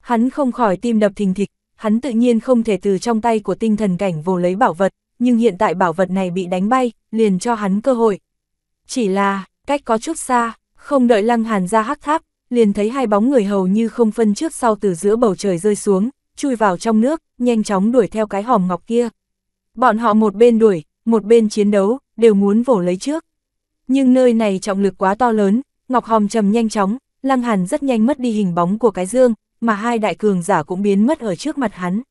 Hắn không khỏi tim đập thình thịch, hắn tự nhiên không thể từ trong tay của tinh thần cảnh vô lấy bảo vật, nhưng hiện tại bảo vật này bị đánh bay, liền cho hắn cơ hội. Chỉ là, cách có chút xa, không đợi lăng hàn ra hắc tháp, liền thấy hai bóng người hầu như không phân trước sau từ giữa bầu trời rơi xuống, chui vào trong nước, nhanh chóng đuổi theo cái hòm ngọc kia. Bọn họ một bên đuổi, một bên chiến đấu, đều muốn vổ lấy trước. Nhưng nơi này trọng lực quá to lớn, Ngọc Hòm trầm nhanh chóng, Lăng Hàn rất nhanh mất đi hình bóng của cái dương, mà hai đại cường giả cũng biến mất ở trước mặt hắn.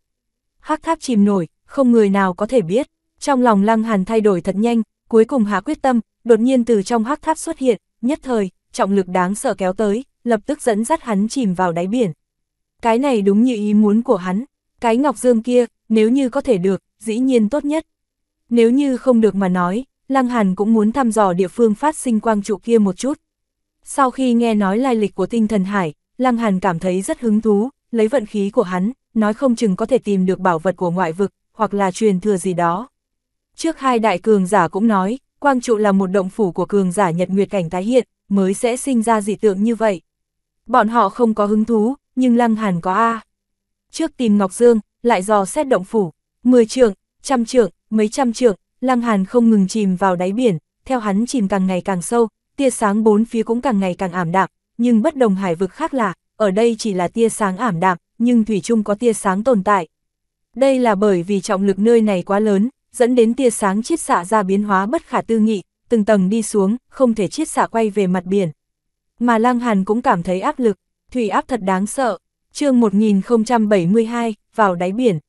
Hắc tháp chìm nổi, không người nào có thể biết. Trong lòng Lăng Hàn thay đổi thật nhanh, cuối cùng hạ quyết tâm, đột nhiên từ trong hắc tháp xuất hiện, nhất thời, trọng lực đáng sợ kéo tới, lập tức dẫn dắt hắn chìm vào đáy biển. Cái này đúng như ý muốn của hắn, cái ngọc dương kia, nếu như có thể được, dĩ nhiên tốt nhất. Nếu như không được mà nói, Lăng Hàn cũng muốn thăm dò địa phương phát sinh quang trụ kia một chút. Sau khi nghe nói lai lịch của tinh thần hải, Lăng Hàn cảm thấy rất hứng thú, lấy vận khí của hắn, nói không chừng có thể tìm được bảo vật của ngoại vực, hoặc là truyền thừa gì đó. Trước hai đại cường giả cũng nói, quang trụ là một động phủ của cường giả nhật nguyệt cảnh tái hiện, mới sẽ sinh ra dị tượng như vậy. Bọn họ không có hứng thú, nhưng Lăng Hàn có A. Trước tìm Ngọc Dương, lại dò xét động phủ, 10 trượng, trăm trượng, mấy trăm trượng, Lăng Hàn không ngừng chìm vào đáy biển, theo hắn chìm càng ngày càng sâu, tia sáng bốn phía cũng càng ngày càng ảm đạm, nhưng bất đồng hải vực khác là, ở đây chỉ là tia sáng ảm đạm, nhưng thủy chung có tia sáng tồn tại. Đây là bởi vì trọng lực nơi này quá lớn, dẫn đến tia sáng chiết xạ ra biến hóa bất khả tư nghị, từng tầng đi xuống, không thể chiết xạ quay về mặt biển. Mà Lang Hàn cũng cảm thấy áp lực, thủy áp thật đáng sợ. Chương 1072, vào đáy biển.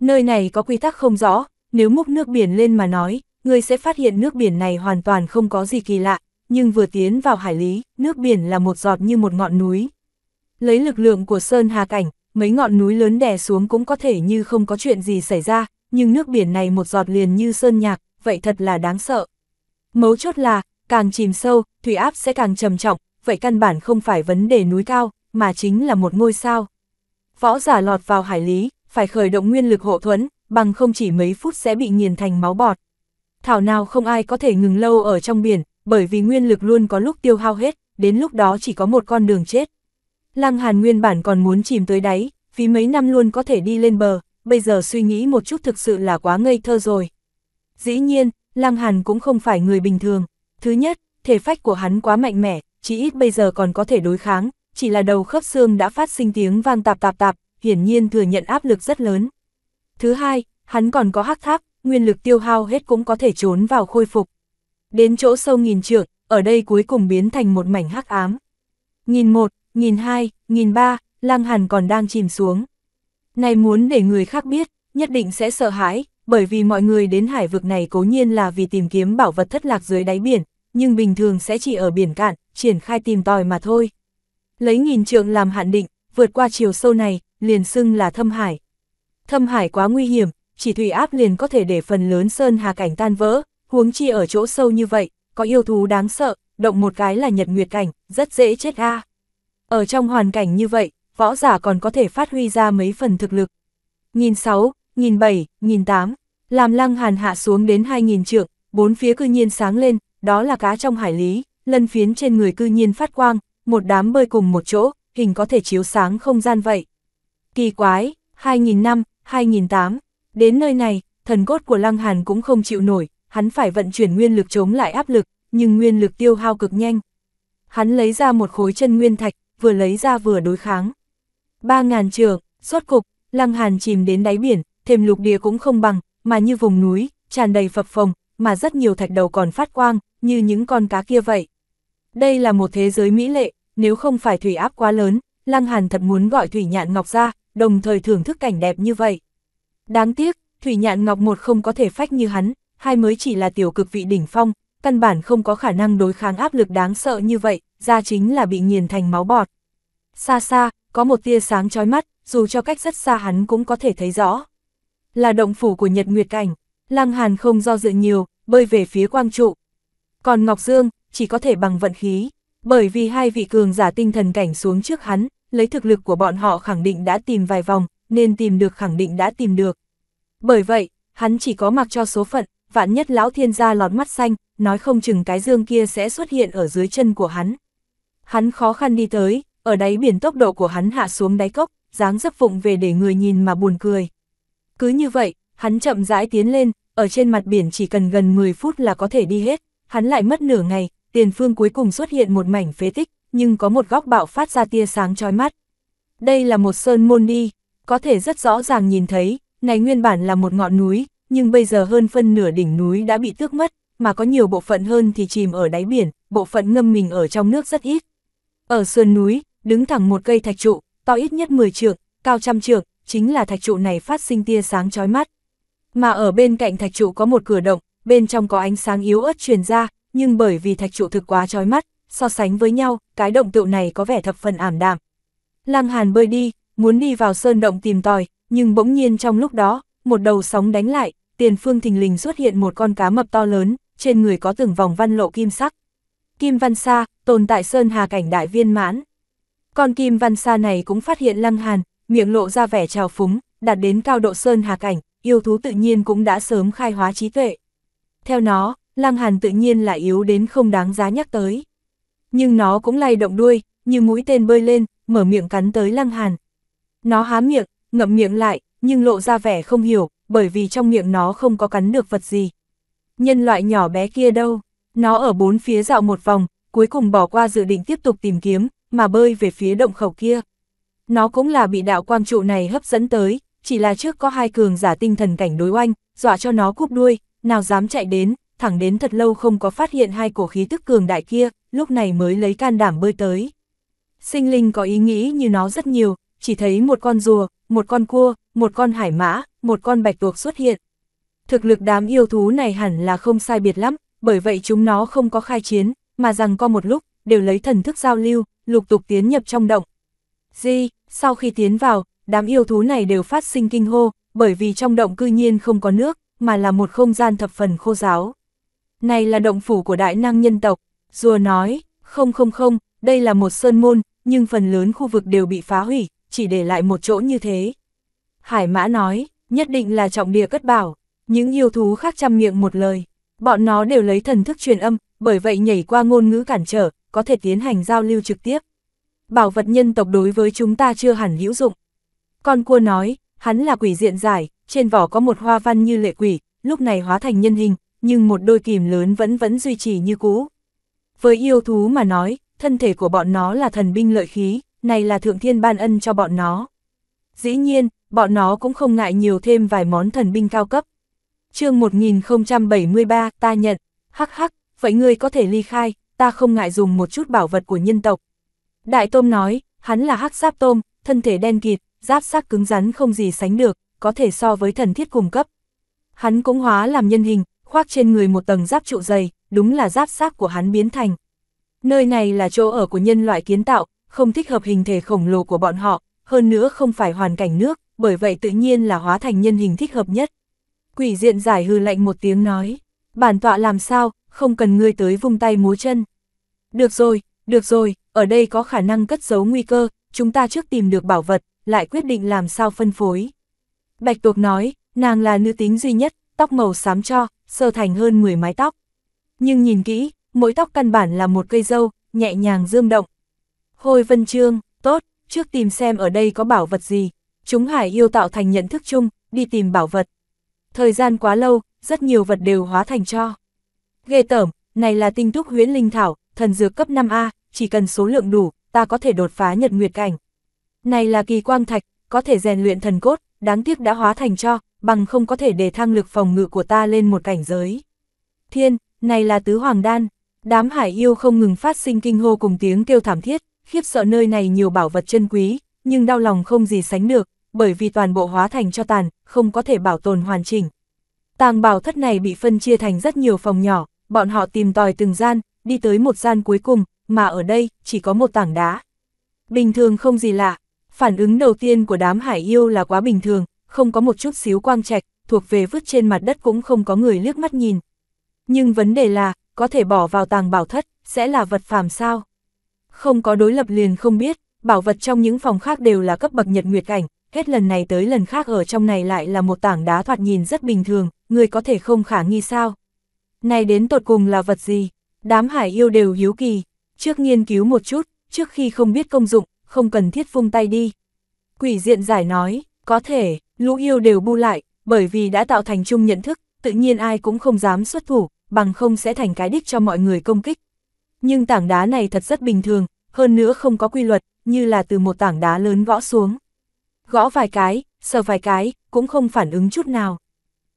Nơi này có quy tắc không rõ, nếu múc nước biển lên mà nói, người sẽ phát hiện nước biển này hoàn toàn không có gì kỳ lạ, nhưng vừa tiến vào hải lý, nước biển là một giọt như một ngọn núi. Lấy lực lượng của sơn hà cảnh, mấy ngọn núi lớn đè xuống cũng có thể như không có chuyện gì xảy ra, nhưng nước biển này một giọt liền như sơn nhạc, vậy thật là đáng sợ. Mấu chốt là, càng chìm sâu, thủy áp sẽ càng trầm trọng, vậy căn bản không phải vấn đề núi cao, mà chính là một ngôi sao. Võ giả lọt vào hải lý, phải khởi động nguyên lực hộ thuẫn, bằng không chỉ mấy phút sẽ bị nghiền thành máu bọt. Thảo nào không ai có thể ngừng lâu ở trong biển, bởi vì nguyên lực luôn có lúc tiêu hao hết, đến lúc đó chỉ có một con đường chết. Lăng Hàn nguyên bản còn muốn chìm tới đáy, phí mấy năm luôn có thể đi lên bờ, bây giờ suy nghĩ một chút thực sự là quá ngây thơ rồi. Dĩ nhiên, Lăng Hàn cũng không phải người bình thường. Thứ nhất, thể phách của hắn quá mạnh mẽ, chỉ ít bây giờ còn có thể đối kháng, chỉ là đầu khớp xương đã phát sinh tiếng vang tạp tạp tạp, hiển nhiên thừa nhận áp lực rất lớn. Thứ hai, hắn còn có hắc tháp, nguyên lực tiêu hao hết cũng có thể trốn vào khôi phục, đến chỗ sâu nghìn trượng, ở đây cuối cùng biến thành một mảnh hắc ám. Nghìn một, nghìn hai, nghìn ba, lang hàn còn đang chìm xuống. Này muốn để người khác biết, nhất định sẽ sợ hãi, bởi vì mọi người đến hải vực này cố nhiên là vì tìm kiếm bảo vật thất lạc dưới đáy biển, nhưng bình thường sẽ chỉ ở biển cạn, triển khai tìm tòi mà thôi. Lấy nghìn trượng làm hạn định, vượt qua chiều sâu này, liền xưng là thâm hải. Thâm hải quá nguy hiểm, chỉ thủy áp liền có thể để phần lớn sơn hà cảnh tan vỡ, huống chi ở chỗ sâu như vậy, có yêu thú đáng sợ, động một cái là nhật nguyệt cảnh, rất dễ chết a. Ở trong hoàn cảnh như vậy, võ giả còn có thể phát huy ra mấy phần thực lực. 1006, 1007, 1008, làm lăng hàn hạ xuống đến 2000 trượng, bốn phía cư nhiên sáng lên, đó là cá trong hải lý, lân phiến trên người cư nhiên phát quang, một đám bơi cùng một chỗ, hình có thể chiếu sáng không gian vậy. Kỳ quái, 2000 năm, 2008, đến nơi này, thần cốt của lăng hàn cũng không chịu nổi, hắn phải vận chuyển nguyên lực chống lại áp lực, nhưng nguyên lực tiêu hao cực nhanh. Hắn lấy ra một khối chân nguyên thạch, vừa lấy ra vừa đối kháng. Ba ngàn trường, rốt cục, lăng hàn chìm đến đáy biển, thêm lục địa cũng không bằng, mà như vùng núi, tràn đầy phập phồng, mà rất nhiều thạch đầu còn phát quang, như những con cá kia vậy. Đây là một thế giới mỹ lệ, nếu không phải thủy áp quá lớn, Lăng Hàn thật muốn gọi Thủy Nhạn Ngọc ra, đồng thời thưởng thức cảnh đẹp như vậy. Đáng tiếc, Thủy Nhạn Ngọc một không có thể phách như hắn, hai mới chỉ là tiểu cực vị đỉnh phong, căn bản không có khả năng đối kháng áp lực đáng sợ như vậy, ra chính là bị nghiền thành máu bọt. Xa xa, có một tia sáng chói mắt, dù cho cách rất xa hắn cũng có thể thấy rõ. Là động phủ của Nhật Nguyệt Cảnh, Lăng Hàn không do dự nhiều, bơi về phía quang trụ. Còn Ngọc Dương, chỉ có thể bằng vận khí, bởi vì hai vị cường giả tinh thần cảnh xuống trước hắn, lấy thực lực của bọn họ khẳng định đã tìm vài vòng, nên tìm được khẳng định đã tìm được. Bởi vậy, hắn chỉ có mặc cho số phận, vạn nhất lão thiên gia lọt mắt xanh, nói không chừng cái dương kia sẽ xuất hiện ở dưới chân của hắn. Hắn khó khăn đi tới, ở đáy biển tốc độ của hắn hạ xuống đáy cốc, dáng dấp phụng về để người nhìn mà buồn cười. Cứ như vậy, hắn chậm rãi tiến lên, ở trên mặt biển chỉ cần gần 10 phút là có thể đi hết, hắn lại mất nửa ngày, tiền phương cuối cùng xuất hiện một mảnh phế tích, nhưng có một góc bạo phát ra tia sáng chói mắt. Đây là một sơn môn đi, có thể rất rõ ràng nhìn thấy, này nguyên bản là một ngọn núi, nhưng bây giờ hơn phân nửa đỉnh núi đã bị tước mất, mà có nhiều bộ phận hơn thì chìm ở đáy biển, bộ phận ngâm mình ở trong nước rất ít. Ở sườn núi, đứng thẳng một cây thạch trụ, to ít nhất 10 trượng, cao trăm trượng, chính là thạch trụ này phát sinh tia sáng chói mắt. Mà ở bên cạnh thạch trụ có một cửa động, bên trong có ánh sáng yếu ớt truyền ra, nhưng bởi vì thạch trụ thực quá chói mắt, so sánh với nhau, cái động tựu này có vẻ thập phần ảm đạm. Lăng Hàn bơi đi, muốn đi vào sơn động tìm tòi, nhưng bỗng nhiên trong lúc đó, một đầu sóng đánh lại, tiền phương thình lình xuất hiện một con cá mập to lớn, trên người có từng vòng văn lộ kim sắc. Kim văn sa, tồn tại sơn hà cảnh đại viên mãn. Con kim văn sa này cũng phát hiện lăng hàn, miệng lộ ra vẻ trào phúng, đạt đến cao độ sơn hà cảnh, yêu thú tự nhiên cũng đã sớm khai hóa trí tuệ. Theo nó, lăng hàn tự nhiên là yếu đến không đáng giá nhắc tới. Nhưng nó cũng lay động đuôi, như mũi tên bơi lên, mở miệng cắn tới lăng hàn. Nó há miệng, ngậm miệng lại, nhưng lộ ra vẻ không hiểu, bởi vì trong miệng nó không có cắn được vật gì. Nhân loại nhỏ bé kia đâu, nó ở bốn phía dạo một vòng, cuối cùng bỏ qua dự định tiếp tục tìm kiếm, mà bơi về phía động khẩu kia. Nó cũng là bị đạo quang trụ này hấp dẫn tới, chỉ là trước có hai cường giả tinh thần cảnh đối oanh, dọa cho nó cúp đuôi, nào dám chạy đến, thẳng đến thật lâu không có phát hiện hai cổ khí tức cường đại kia, lúc này mới lấy can đảm bơi tới. Sinh linh có ý nghĩ như nó rất nhiều, chỉ thấy một con rùa, một con cua, một con hải mã, một con bạch tuộc xuất hiện. Thực lực đám yêu thú này hẳn là không sai biệt lắm, bởi vậy chúng nó không có khai chiến, mà rằng có một lúc, đều lấy thần thức giao lưu, lục tục tiến nhập trong động. Di, sau khi tiến vào, đám yêu thú này đều phát sinh kinh hô, bởi vì trong động cư nhiên không có nước, mà là một không gian thập phần khô giáo. Này là động phủ của đại năng nhân tộc, rùa nói, không không không, đây là một sơn môn, nhưng phần lớn khu vực đều bị phá hủy, chỉ để lại một chỗ như thế. Hải mã nói, nhất định là trọng địa cất bảo, những yêu thú khác chăm miệng một lời. Bọn nó đều lấy thần thức truyền âm, bởi vậy nhảy qua ngôn ngữ cản trở, có thể tiến hành giao lưu trực tiếp. Bảo vật nhân tộc đối với chúng ta chưa hẳn hữu dụng. Con cua nói, hắn là quỷ diện giải, trên vỏ có một hoa văn như lệ quỷ, lúc này hóa thành nhân hình, nhưng một đôi kìm lớn vẫn vẫn duy trì như cũ. Với yêu thú mà nói, thân thể của bọn nó là thần binh lợi khí, này là thượng thiên ban ân cho bọn nó. Dĩ nhiên, bọn nó cũng không ngại nhiều thêm vài món thần binh cao cấp. chương 1073, ta nhận, hắc hắc, vậy ngươi có thể ly khai, ta không ngại dùng một chút bảo vật của nhân tộc. Đại tôm nói, hắn là hắc giáp tôm, thân thể đen kịt, giáp sắc cứng rắn không gì sánh được, có thể so với thần thiết cùng cấp. Hắn cũng hóa làm nhân hình, khoác trên người một tầng giáp trụ dày, đúng là giáp sắc của hắn biến thành. Nơi này là chỗ ở của nhân loại kiến tạo, không thích hợp hình thể khổng lồ của bọn họ, hơn nữa không phải hoàn cảnh nước, bởi vậy tự nhiên là hóa thành nhân hình thích hợp nhất. Quỷ diện giải hư lạnh một tiếng nói, bản tọa làm sao, không cần ngươi tới vùng tay múa chân. Được rồi, được rồi, ở đây có khả năng cất giấu nguy cơ, chúng ta trước tìm được bảo vật, lại quyết định làm sao phân phối. Bạch tuộc nói, nàng là nữ tính duy nhất, tóc màu xám cho, sơ thành hơn 10 mái tóc. Nhưng nhìn kỹ, mỗi tóc căn bản là một cây dâu, nhẹ nhàng dương động. Hôi vân trương, tốt, trước tìm xem ở đây có bảo vật gì, chúng hải yêu tạo thành nhận thức chung, đi tìm bảo vật. Thời gian quá lâu, rất nhiều vật đều hóa thành cho. Ghê tởm, này là tinh túc huyễn linh thảo, thần dược cấp 5A, chỉ cần số lượng đủ, ta có thể đột phá nhật nguyệt cảnh. Này là kỳ quang thạch, có thể rèn luyện thần cốt, đáng tiếc đã hóa thành cho, bằng không có thể để thăng lực phòng ngự của ta lên một cảnh giới. Thiên, này là tứ hoàng đan, đám hải yêu không ngừng phát sinh kinh hô cùng tiếng kêu thảm thiết, khiếp sợ nơi này nhiều bảo vật chân quý, nhưng đau lòng không gì sánh được, bởi vì toàn bộ hóa thành cho tàn, không có thể bảo tồn hoàn chỉnh. Tàng bảo thất này bị phân chia thành rất nhiều phòng nhỏ, bọn họ tìm tòi từng gian, đi tới một gian cuối cùng, mà ở đây chỉ có một tảng đá. Bình thường không gì lạ, phản ứng đầu tiên của đám hải yêu là quá bình thường, không có một chút xíu quang trạch, thuộc về vứt trên mặt đất cũng không có người liếc mắt nhìn. Nhưng vấn đề là, có thể bỏ vào tàng bảo thất, sẽ là vật phàm sao? Không có đối lập liền không biết, bảo vật trong những phòng khác đều là cấp bậc nhật nguyệt cảnh, hết lần này tới lần khác ở trong này lại là một tảng đá thoạt nhìn rất bình thường, người có thể không khả nghi sao. Này đến tột cùng là vật gì? Đám hải yêu đều hiếu kỳ, trước nghiên cứu một chút, trước khi không biết công dụng, không cần thiết phung tay đi. Quỷ diện giải nói, có thể, lũ yêu đều bu lại, bởi vì đã tạo thành chung nhận thức, tự nhiên ai cũng không dám xuất thủ, bằng không sẽ thành cái đích cho mọi người công kích. Nhưng tảng đá này thật rất bình thường, hơn nữa không có quy luật, như là từ một tảng đá lớn gõ xuống gõ vài cái, sờ vài cái, cũng không phản ứng chút nào.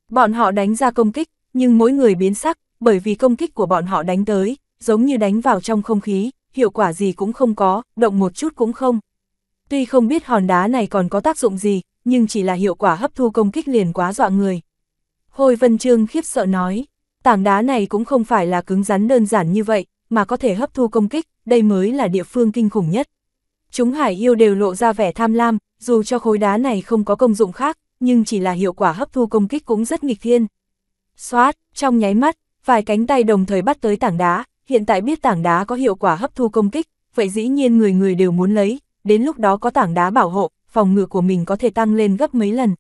Bọn họ đánh ra công kích, nhưng mỗi người biến sắc, bởi vì công kích của bọn họ đánh tới, giống như đánh vào trong không khí, hiệu quả gì cũng không có, động một chút cũng không. Tuy không biết hòn đá này còn có tác dụng gì, nhưng chỉ là hiệu quả hấp thu công kích liền quá dọa người. Hồi Vân Trương khiếp sợ nói, tảng đá này cũng không phải là cứng rắn đơn giản như vậy, mà có thể hấp thu công kích, đây mới là địa phương kinh khủng nhất. Chúng hải yêu đều lộ ra vẻ tham lam, dù cho khối đá này không có công dụng khác, nhưng chỉ là hiệu quả hấp thu công kích cũng rất nghịch thiên. Xoát, trong nháy mắt, vài cánh tay đồng thời bắt tới tảng đá, hiện tại biết tảng đá có hiệu quả hấp thu công kích, vậy dĩ nhiên người người đều muốn lấy, đến lúc đó có tảng đá bảo hộ, phòng ngự của mình có thể tăng lên gấp mấy lần.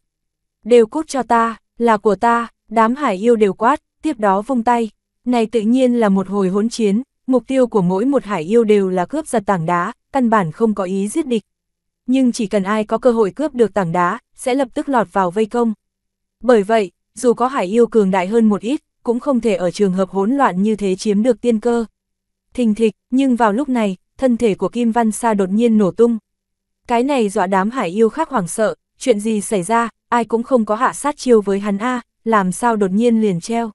Đều cút cho ta, là của ta, đám hải yêu đều quát, tiếp đó vung tay. Này tự nhiên là một hồi hỗn chiến, mục tiêu của mỗi một hải yêu đều là cướp giật tảng đá, căn bản không có ý giết địch. Nhưng chỉ cần ai có cơ hội cướp được tảng đá, sẽ lập tức lọt vào vây công. Bởi vậy, dù có hải yêu cường đại hơn một ít, cũng không thể ở trường hợp hỗn loạn như thế chiếm được tiên cơ. Thình thịch, nhưng vào lúc này, thân thể của Kim Văn Sa đột nhiên nổ tung. Cái này dọa đám hải yêu khác hoảng sợ, chuyện gì xảy ra, ai cũng không có hạ sát chiêu với hắn A, làm sao đột nhiên liền treo.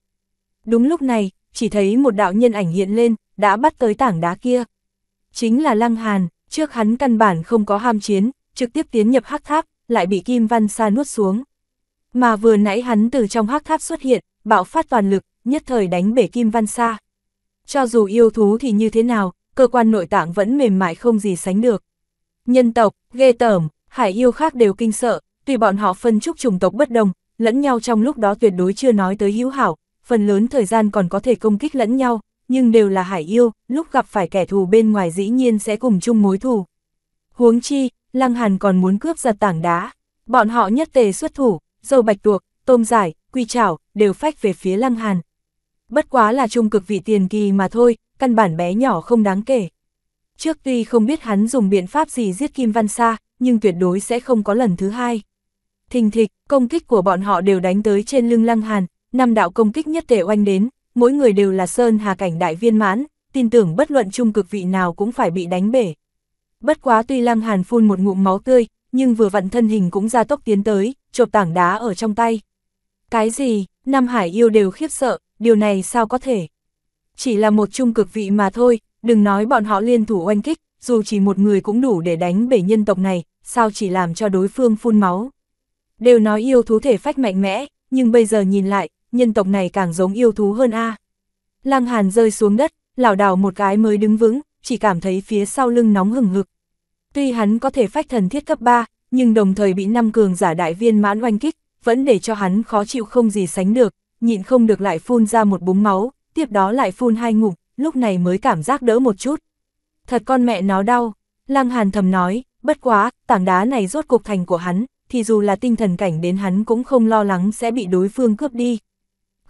Đúng lúc này, chỉ thấy một đạo nhân ảnh hiện lên, đã bắt tới tảng đá kia chính là Lăng Hàn, trước hắn căn bản không có ham chiến, trực tiếp tiến nhập hắc tháp, lại bị Kim Văn Sa nuốt xuống. Mà vừa nãy hắn từ trong hắc tháp xuất hiện, bạo phát toàn lực, nhất thời đánh bể Kim Văn Sa. Cho dù yêu thú thì như thế nào, cơ quan nội tạng vẫn mềm mại không gì sánh được. Nhân tộc, ghê tởm, hải yêu khác đều kinh sợ, tùy bọn họ phân trúc chủng tộc bất đồng, lẫn nhau trong lúc đó tuyệt đối chưa nói tới hữu hảo, phần lớn thời gian còn có thể công kích lẫn nhau, nhưng đều là hải yêu, lúc gặp phải kẻ thù bên ngoài dĩ nhiên sẽ cùng chung mối thù. Huống chi, Lăng Hàn còn muốn cướp giật tảng đá. Bọn họ nhất tề xuất thủ, dâu bạch tuộc, tôm giải, quy chảo, đều phách về phía Lăng Hàn. Bất quá là trung cực vị tiền kỳ mà thôi, căn bản bé nhỏ không đáng kể. Trước tuy không biết hắn dùng biện pháp gì giết Kim Văn Sa, nhưng tuyệt đối sẽ không có lần thứ hai. Thình thịch, công kích của bọn họ đều đánh tới trên lưng Lăng Hàn, năm đạo công kích nhất tề oanh đến, mỗi người đều là sơn hà cảnh đại viên mãn, tin tưởng bất luận trung cực vị nào cũng phải bị đánh bể. Bất quá tuy Lăng Hàn phun một ngụm máu tươi, nhưng vừa vặn thân hình cũng ra tốc tiến tới, chộp tảng đá ở trong tay. Cái gì, Nam Hải yêu đều khiếp sợ, điều này sao có thể? Chỉ là một trung cực vị mà thôi, đừng nói bọn họ liên thủ oanh kích, dù chỉ một người cũng đủ để đánh bể nhân tộc này, sao chỉ làm cho đối phương phun máu. Đều nói yêu thú thể phách mạnh mẽ, nhưng bây giờ nhìn lại, nhân tộc này càng giống yêu thú hơn a. À. Lăng Hàn rơi xuống đất, lảo đảo một cái mới đứng vững, chỉ cảm thấy phía sau lưng nóng hừng hực. Tuy hắn có thể phách thần thiết cấp 3, nhưng đồng thời bị năm cường giả đại viên mãn oanh kích, vẫn để cho hắn khó chịu không gì sánh được, nhịn không được lại phun ra một búng máu, tiếp đó lại phun hai ngụm, lúc này mới cảm giác đỡ một chút. Thật con mẹ nó đau, Lăng Hàn thầm nói, bất quá, tảng đá này rốt cuộc thành của hắn, thì dù là tinh thần cảnh đến hắn cũng không lo lắng sẽ bị đối phương cướp đi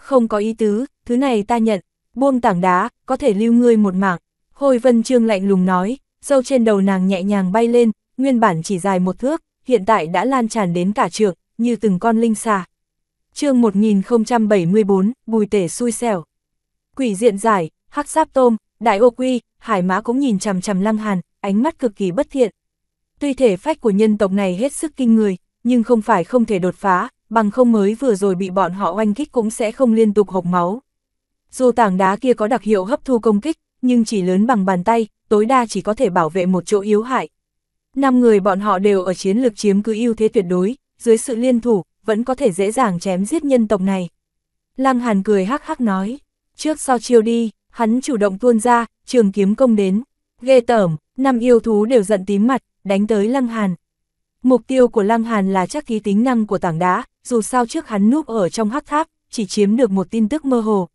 không có ý tứ, thứ này ta nhận, buông tảng đá, có thể lưu ngươi một mạng. Hồi Vân Trương lạnh lùng nói, dâu trên đầu nàng nhẹ nhàng bay lên, nguyên bản chỉ dài một thước, hiện tại đã lan tràn đến cả trượng, như từng con linh xà. chương 1074, bùi tể xui xẻo. Quỷ diện dài hắc sáp tôm, đại ô quy, hải mã cũng nhìn chằm chằm lăng hàn, ánh mắt cực kỳ bất thiện. Tuy thể phách của nhân tộc này hết sức kinh người, nhưng không phải không thể đột phá, bằng không mới vừa rồi bị bọn họ oanh kích cũng sẽ không liên tục hộc máu. Dù tảng đá kia có đặc hiệu hấp thu công kích, nhưng chỉ lớn bằng bàn tay, tối đa chỉ có thể bảo vệ một chỗ yếu hại. Năm người bọn họ đều ở chiến lược chiếm cứ ưu thế tuyệt đối, dưới sự liên thủ, vẫn có thể dễ dàng chém giết nhân tộc này. Lăng Hàn cười hắc hắc nói, trước sau chiêu đi, hắn chủ động tuôn ra, trường kiếm công đến. Ghê tởm, năm yêu thú đều giận tím mặt, đánh tới Lăng Hàn. Mục tiêu của Lăng Hàn là chắc ký tính năng của tảng đá, dù sao trước hắn núp ở trong hắc tháp, chỉ chiếm được một tin tức mơ hồ.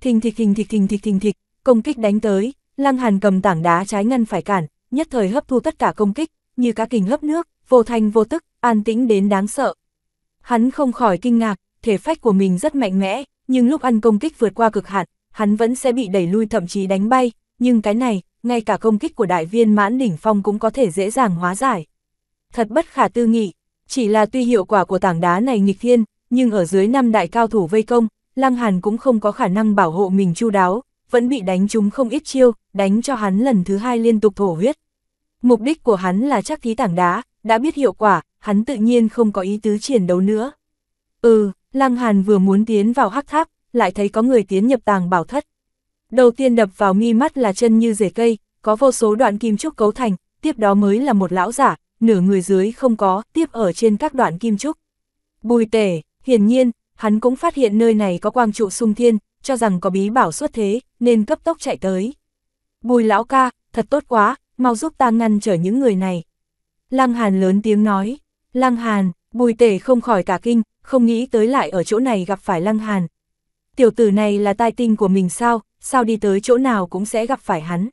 Thình thịch thình thịch thình thịch thình thịch, công kích đánh tới, Lăng Hàn cầm tảng đá trái ngăn phải cản, nhất thời hấp thu tất cả công kích, như cá kình hấp nước, vô thanh vô tức, an tĩnh đến đáng sợ. Hắn không khỏi kinh ngạc, thể phách của mình rất mạnh mẽ, nhưng lúc ăn công kích vượt qua cực hạn, hắn vẫn sẽ bị đẩy lui thậm chí đánh bay, nhưng cái này, ngay cả công kích của đại viên mãn đỉnh phong cũng có thể dễ dàng hóa giải thật bất khả tư nghị. Chỉ là tuy hiệu quả của tảng đá này nghịch thiên, nhưng ở dưới năm đại cao thủ vây công, Lăng Hàn cũng không có khả năng bảo hộ mình chu đáo, vẫn bị đánh trúng không ít chiêu, đánh cho hắn lần thứ hai liên tục thổ huyết. Mục đích của hắn là chắc thí tảng đá, đã biết hiệu quả, hắn tự nhiên không có ý tứ chiến đấu nữa. Ừ, Lăng Hàn vừa muốn tiến vào hắc tháp, lại thấy có người tiến nhập tàng bảo thất. Đầu tiên đập vào mi mắt là chân như rễ cây, có vô số đoạn kim trúc cấu thành, tiếp đó mới là một lão giả, nửa người dưới không có, tiếp ở trên các đoạn kim trúc. Bùi tể, hiển nhiên, hắn cũng phát hiện nơi này có quang trụ sung thiên, cho rằng có bí bảo xuất thế, nên cấp tốc chạy tới. Bùi lão ca, thật tốt quá, mau giúp ta ngăn trở những người này. Lăng Hàn lớn tiếng nói, Lăng Hàn, bùi tể không khỏi cả kinh, không nghĩ tới lại ở chỗ này gặp phải Lăng Hàn. Tiểu tử này là tai tinh của mình sao, sao đi tới chỗ nào cũng sẽ gặp phải hắn.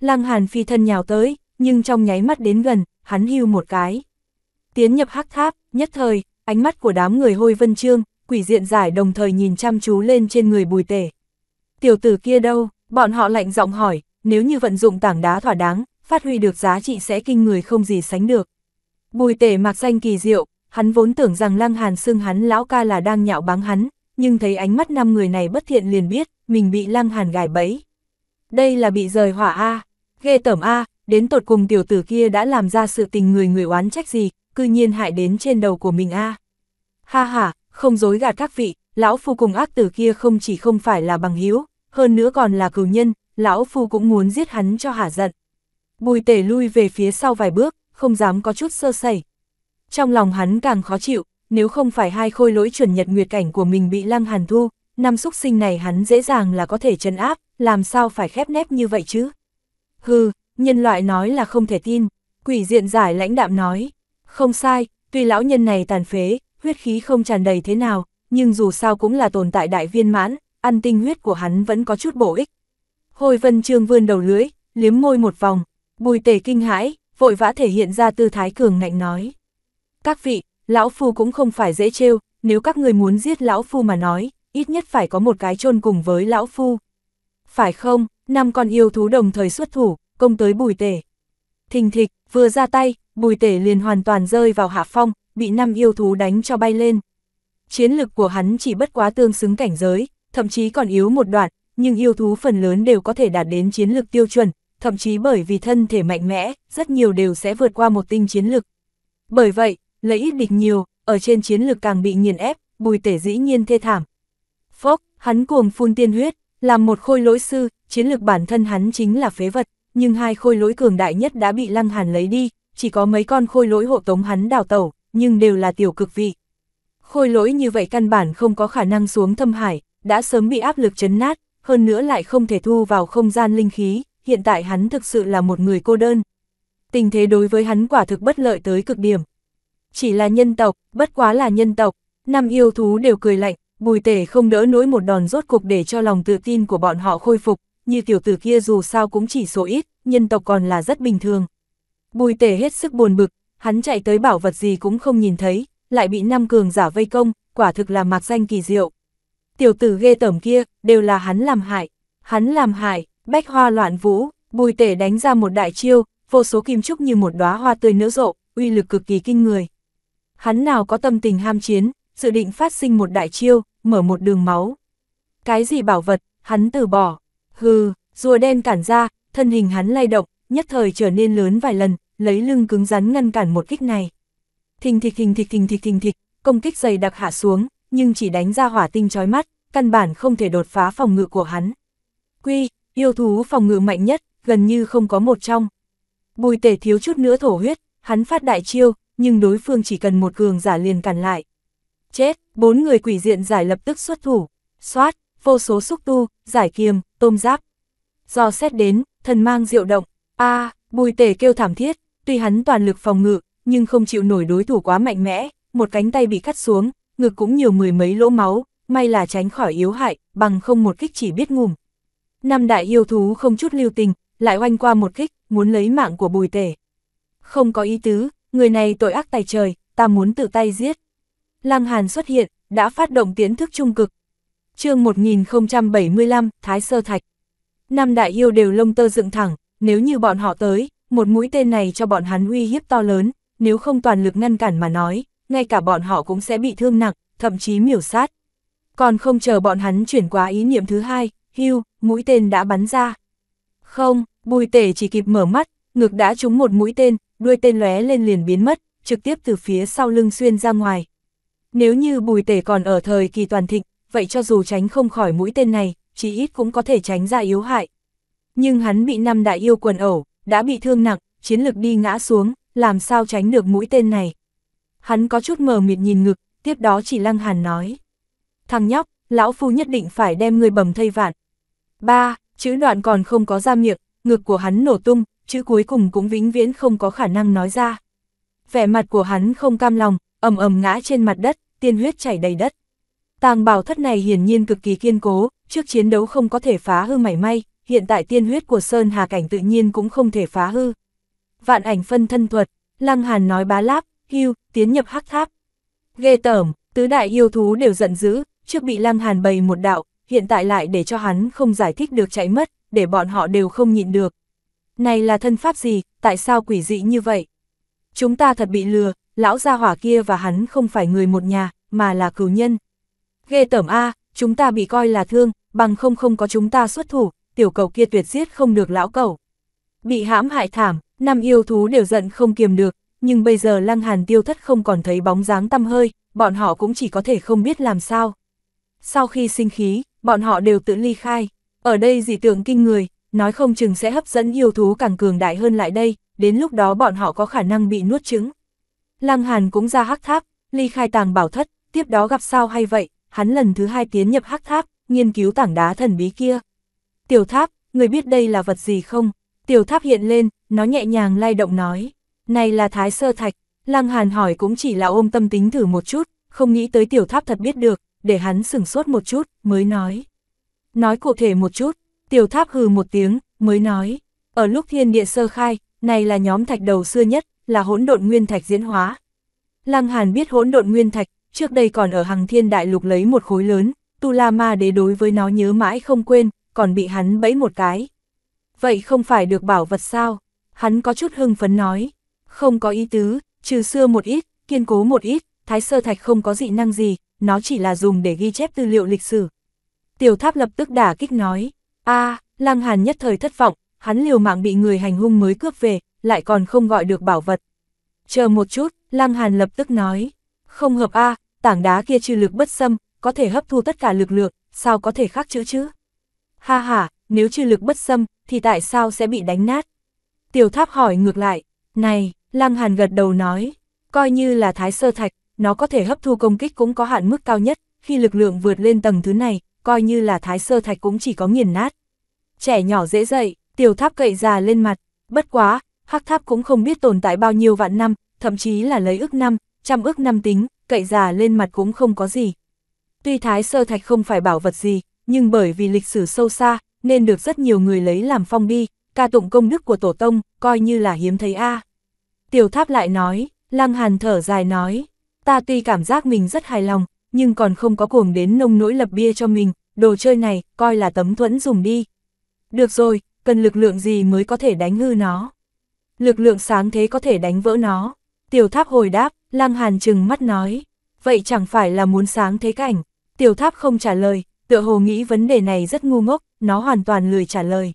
Lăng Hàn phi thân nhào tới, nhưng trong nháy mắt đến gần, hắn hưu một cái. Tiến nhập hắc tháp, nhất thời, ánh mắt của đám người hôi vân trương, quỷ diện giải đồng thời nhìn chăm chú lên trên người bùi tể. Tiểu tử kia đâu, bọn họ lạnh giọng hỏi, nếu như vận dụng tảng đá thỏa đáng, phát huy được giá trị sẽ kinh người không gì sánh được. Bùi tể mặc danh kỳ diệu, hắn vốn tưởng rằng lăng hàn xương hắn lão ca là đang nhạo báng hắn, nhưng thấy ánh mắt năm người này bất thiện liền biết, mình bị lăng hàn gài bẫy. Đây là bị rời hỏa A, ghê tởm A, đến tột cùng tiểu tử kia đã làm ra sự tình người người oán trách gì, cư nhiên hại đến trên đầu của mình a. Ha ha, không dối gạt các vị, lão phu cùng ác tử kia không chỉ không phải là bằng hữu, hơn nữa còn là cừu nhân, lão phu cũng muốn giết hắn cho hả giận. Bùi tể lui về phía sau vài bước, không dám có chút sơ sẩy. Trong lòng hắn càng khó chịu, nếu không phải hai khôi lỗi chuẩn nhật nguyệt cảnh của mình bị lăng hàn thu, năm xúc sinh này hắn dễ dàng là có thể chân áp, làm sao phải khép nép như vậy chứ? Hừ, Nhân loại nói là không thể tin, quỷ diện giải lãnh đạm nói. Không sai, tuy lão nhân này tàn phế, huyết khí không tràn đầy thế nào, nhưng dù sao cũng là tồn tại đại viên mãn, ăn tinh huyết của hắn vẫn có chút bổ ích. Hồi vân trương vươn đầu lưỡi, liếm môi một vòng, bùi tề kinh hãi, vội vã thể hiện ra tư thái cường ngạnh nói. Các vị, lão phu cũng không phải dễ trêu, nếu các người muốn giết lão phu mà nói, ít nhất phải có một cái chôn cùng với lão phu. Phải không, năm con yêu thú đồng thời xuất thủ, công tới bùi tể. Thình thịch, vừa ra tay, bùi tể liền hoàn toàn rơi vào hạ phong, bị năm yêu thú đánh cho bay lên. Chiến lực của hắn chỉ bất quá tương xứng cảnh giới, thậm chí còn yếu một đoạn, nhưng yêu thú phần lớn đều có thể đạt đến chiến lực tiêu chuẩn, thậm chí bởi vì thân thể mạnh mẽ, rất nhiều đều sẽ vượt qua một tinh chiến lực. Bởi vậy, lấy ít địch nhiều, ở trên chiến lực càng bị nghiền ép, bùi tể dĩ nhiên thê thảm. Phốc, hắn cuồng phun tiên huyết, làm một khôi lỗi sư, chiến lực bản thân hắn chính là phế vật, nhưng hai khôi lỗi cường đại nhất đã bị Lăng Hàn lấy đi, chỉ có mấy con khôi lỗi hộ tống hắn đào tẩu, nhưng đều là tiểu cực vị. Khôi lỗi như vậy căn bản không có khả năng xuống thâm hải, đã sớm bị áp lực chấn nát, hơn nữa lại không thể thu vào không gian linh khí, hiện tại hắn thực sự là một người cô đơn. Tình thế đối với hắn quả thực bất lợi tới cực điểm. Chỉ là nhân tộc, bất quá là nhân tộc, năm yêu thú đều cười lạnh, bùi tể không đỡ nỗi một đòn rốt cục để cho lòng tự tin của bọn họ khôi phục, như tiểu tử kia dù sao cũng chỉ số ít, nhân tộc còn là rất bình thường. Bùi tể hết sức buồn bực, hắn chạy tới bảo vật gì cũng không nhìn thấy, lại bị năm cường giả vây công, quả thực là mạc danh kỳ diệu. Tiểu tử ghê tởm kia, đều là hắn làm hại. Hắn làm hại, bách hoa loạn vũ, bùi tể đánh ra một đại chiêu, vô số kim trúc như một đóa hoa tươi nở rộ, uy lực cực kỳ kinh người. Hắn nào có tâm tình ham chiến, dự định phát sinh một đại chiêu, mở một đường máu. Cái gì bảo vật, hắn từ bỏ, Hừ, rùa đen cản ra, thân hình hắn lay động, nhất thời trở nên lớn vài lần, lấy lưng cứng rắn ngăn cản một kích này. Thình thịch thình thịch thình thịch thình thịch, công kích dày đặc hạ xuống, nhưng chỉ đánh ra hỏa tinh chói mắt, căn bản không thể đột phá phòng ngự của hắn. Quy, yêu thú phòng ngự mạnh nhất, gần như không có một trong. Bùi tể thiếu chút nữa thổ huyết, hắn phát đại chiêu, nhưng đối phương chỉ cần một cường giả liền cản lại. Chết, bốn người quỷ diện giải lập tức xuất thủ, xoát, vô số xúc tu, giải kiềm, tôm giáp. Do xét đến, thần mang diệu động, a à, bùi tể kêu thảm thiết, tuy hắn toàn lực phòng ngự, nhưng không chịu nổi đối thủ quá mạnh mẽ, một cánh tay bị cắt xuống, ngực cũng nhiều mười mấy lỗ máu, may là tránh khỏi yếu hại, bằng không một kích chỉ biết ngùm. Năm đại yêu thú không chút lưu tình, lại oanh qua một kích, muốn lấy mạng của bùi tể. Không có ý tứ, người này tội ác tài trời, ta muốn tự tay giết. Lăng Hàn xuất hiện, đã phát động tiến thức trung cực, chương 1075, Thái Sơ Thạch. Năm đại yêu đều lông tơ dựng thẳng, nếu như bọn họ tới, một mũi tên này cho bọn hắn uy hiếp to lớn, nếu không toàn lực ngăn cản mà nói, ngay cả bọn họ cũng sẽ bị thương nặng, thậm chí miểu sát. Còn không chờ bọn hắn chuyển qua ý niệm thứ hai, hưu, mũi tên đã bắn ra. Không, bùi tể chỉ kịp mở mắt, ngực đã trúng một mũi tên, đuôi tên lóe lên liền biến mất, trực tiếp từ phía sau lưng xuyên ra ngoài. Nếu như bùi tể còn ở thời kỳ toàn thịnh, vậy cho dù tránh không khỏi mũi tên này, chỉ ít cũng có thể tránh ra yếu hại. Nhưng hắn bị năm đại yêu quần ẩu, đã bị thương nặng, chiến lực đi ngã xuống, làm sao tránh được mũi tên này. Hắn có chút mờ mịt nhìn ngực, tiếp đó chỉ lăng hàn nói. Thằng nhóc, lão phu nhất định phải đem người bầm thây vạn. Ba, chữ đoạn còn không có ra miệng, ngực của hắn nổ tung, chữ cuối cùng cũng vĩnh viễn không có khả năng nói ra. Vẻ mặt của hắn không cam lòng, ầm ầm ngã trên mặt đất, tiên huyết chảy đầy đất. Tàng bảo thất này hiển nhiên cực kỳ kiên cố, trước chiến đấu không có thể phá hư mảy may, hiện tại tiên huyết của Sơn Hà Cảnh tự nhiên cũng không thể phá hư. Vạn ảnh phân thân thuật, Lăng Hàn nói bá láp, hưu, tiến nhập hắc tháp. Ghê tởm, tứ đại yêu thú đều giận dữ, trước bị Lăng Hàn bày một đạo, hiện tại lại để cho hắn không giải thích được chạy mất, để bọn họ đều không nhịn được. Này là thân pháp gì, tại sao quỷ dị như vậy? Chúng ta thật bị lừa, lão gia hỏa kia và hắn không phải người một nhà, mà là cửu nhân. Ghê tởm A, chúng ta bị coi là thương, bằng không không có chúng ta xuất thủ, tiểu cầu kia tuyệt giết không được lão cầu. Bị hãm hại thảm, năm yêu thú đều giận không kiềm được, nhưng bây giờ lăng hàn tiêu thất không còn thấy bóng dáng tăm hơi, bọn họ cũng chỉ có thể không biết làm sao. Sau khi sinh khí, bọn họ đều tự ly khai. Ở đây dị tượng kinh người, nói không chừng sẽ hấp dẫn yêu thú càng cường đại hơn lại đây, đến lúc đó bọn họ có khả năng bị nuốt trứng. Lăng Hàn cũng ra hắc tháp, ly khai tàng bảo thất, tiếp đó gặp sao hay vậy, hắn lần thứ hai tiến nhập hắc tháp, nghiên cứu tảng đá thần bí kia. Tiểu tháp, người biết đây là vật gì không? Tiểu tháp hiện lên, nó nhẹ nhàng lay động nói. Này là thái sơ thạch, lăng hàn hỏi cũng chỉ là ôm tâm tính thử một chút, không nghĩ tới tiểu tháp thật biết được, để hắn sửng sốt một chút, mới nói. Nói cụ thể một chút, tiểu tháp hừ một tiếng, mới nói. Ở lúc thiên địa sơ khai, này là nhóm thạch đầu xưa nhất, là hỗn độn nguyên thạch diễn hóa. Lăng Hàn biết hỗn độn nguyên thạch, trước đây còn ở hằng thiên đại lục lấy một khối lớn, Tu La Ma đế đối với nó nhớ mãi không quên, còn bị hắn bẫy một cái. Vậy không phải được bảo vật sao? Hắn có chút hưng phấn nói. Không có ý tứ, trừ xưa một ít, kiên cố một ít, thái sơ thạch không có dị năng gì, nó chỉ là dùng để ghi chép tư liệu lịch sử. Tiểu tháp lập tức đả kích nói. a à, Lăng Hàn nhất thời thất vọng, hắn liều mạng bị người hành hung mới cướp về, lại còn không gọi được bảo vật. Chờ một chút, Lăng Hàn lập tức nói. Không hợp A, tảng đá kia trừ lực bất xâm, có thể hấp thu tất cả lực lượng, sao có thể khác chữ chứ? Ha ha, nếu trừ lực bất xâm, thì tại sao sẽ bị đánh nát? Tiểu tháp hỏi ngược lại, này, Lăng Hàn gật đầu nói, coi như là thái sơ thạch, nó có thể hấp thu công kích cũng có hạn mức cao nhất, khi lực lượng vượt lên tầng thứ này, coi như là thái sơ thạch cũng chỉ có nghiền nát. Trẻ nhỏ dễ dậy, tiểu tháp cậy già lên mặt, bất quá, hắc tháp cũng không biết tồn tại bao nhiêu vạn năm, thậm chí là lấy ức năm, trăm ước năm tính, cậy già lên mặt cũng không có gì. Tuy thái sơ thạch không phải bảo vật gì, nhưng bởi vì lịch sử sâu xa, nên được rất nhiều người lấy làm phong bi, ca tụng công đức của tổ tông, coi như là hiếm thấy a. Tiểu tháp lại nói, lăng hàn thở dài nói, ta tuy cảm giác mình rất hài lòng, nhưng còn không có cuồng đến nông nỗi lập bia cho mình, đồ chơi này, coi là tấm thuẫn dùng đi. Được rồi, cần lực lượng gì mới có thể đánh hư nó? Lực lượng sáng thế có thể đánh vỡ nó. Tiểu tháp hồi đáp, Lăng Hàn chừng mắt nói, vậy chẳng phải là muốn sáng thế cảnh. Tiểu tháp không trả lời, tựa hồ nghĩ vấn đề này rất ngu ngốc, nó hoàn toàn lười trả lời.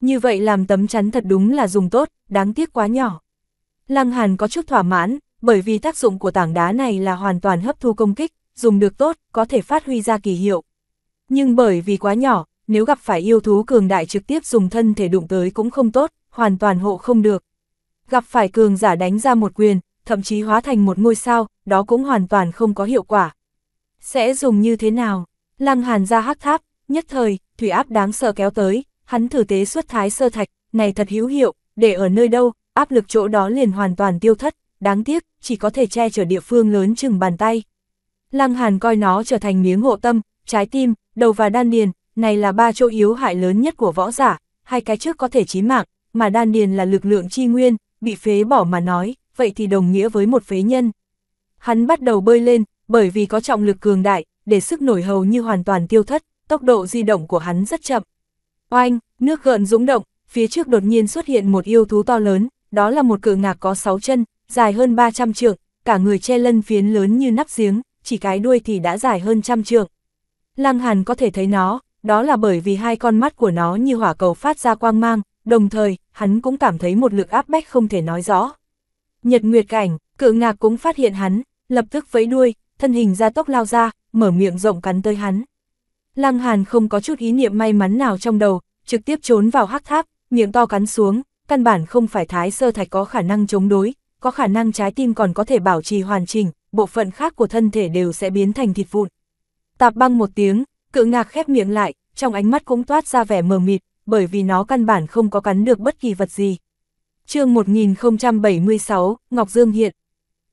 Như vậy làm tấm chắn thật đúng là dùng tốt, đáng tiếc quá nhỏ. Lăng Hàn có chút thỏa mãn, bởi vì tác dụng của tảng đá này là hoàn toàn hấp thu công kích, dùng được tốt, có thể phát huy ra kỳ hiệu. Nhưng bởi vì quá nhỏ, nếu gặp phải yêu thú cường đại trực tiếp dùng thân thể đụng tới cũng không tốt, hoàn toàn hộ không được gặp phải cường giả đánh ra một quyền, thậm chí hóa thành một ngôi sao, đó cũng hoàn toàn không có hiệu quả. Sẽ dùng như thế nào? Lăng Hàn ra hắc tháp, nhất thời, thủy áp đáng sợ kéo tới, hắn thử tế xuất thái sơ thạch, này thật hữu hiệu, để ở nơi đâu, áp lực chỗ đó liền hoàn toàn tiêu thất, đáng tiếc, chỉ có thể che chở địa phương lớn chừng bàn tay. Lăng Hàn coi nó trở thành miếng hộ tâm, trái tim, đầu và đan điền, này là ba chỗ yếu hại lớn nhất của võ giả, hai cái trước có thể chí mạng, mà đan điền là lực lượng chi nguyên, bị phế bỏ mà nói, vậy thì đồng nghĩa với một phế nhân. Hắn bắt đầu bơi lên, bởi vì có trọng lực cường đại, để sức nổi hầu như hoàn toàn tiêu thất, tốc độ di động của hắn rất chậm. Oanh, nước gợn dũng động, phía trước đột nhiên xuất hiện một yêu thú to lớn, đó là một cự ngạc có 6 chân, dài hơn 300 trượng, cả người che lân phiến lớn như nắp giếng, chỉ cái đuôi thì đã dài hơn trăm trượng. Lăng Hàn có thể thấy nó, đó là bởi vì hai con mắt của nó như hỏa cầu phát ra quang mang, đồng thời, hắn cũng cảm thấy một lực áp bách không thể nói rõ. Nhật Nguyệt Cảnh, cự ngạc cũng phát hiện hắn, lập tức vẫy đuôi, thân hình ra tốc lao ra, mở miệng rộng cắn tới hắn. Lăng Hàn không có chút ý niệm may mắn nào trong đầu, trực tiếp trốn vào hắc tháp, miệng to cắn xuống, căn bản không phải thái sơ thạch có khả năng chống đối, có khả năng trái tim còn có thể bảo trì hoàn chỉnh, bộ phận khác của thân thể đều sẽ biến thành thịt vụn. Tạp băng một tiếng, cự ngạc khép miệng lại, trong ánh mắt cũng toát ra vẻ mờ mịt, bởi vì nó căn bản không có cắn được bất kỳ vật gì. chương 1076, Ngọc Dương hiện.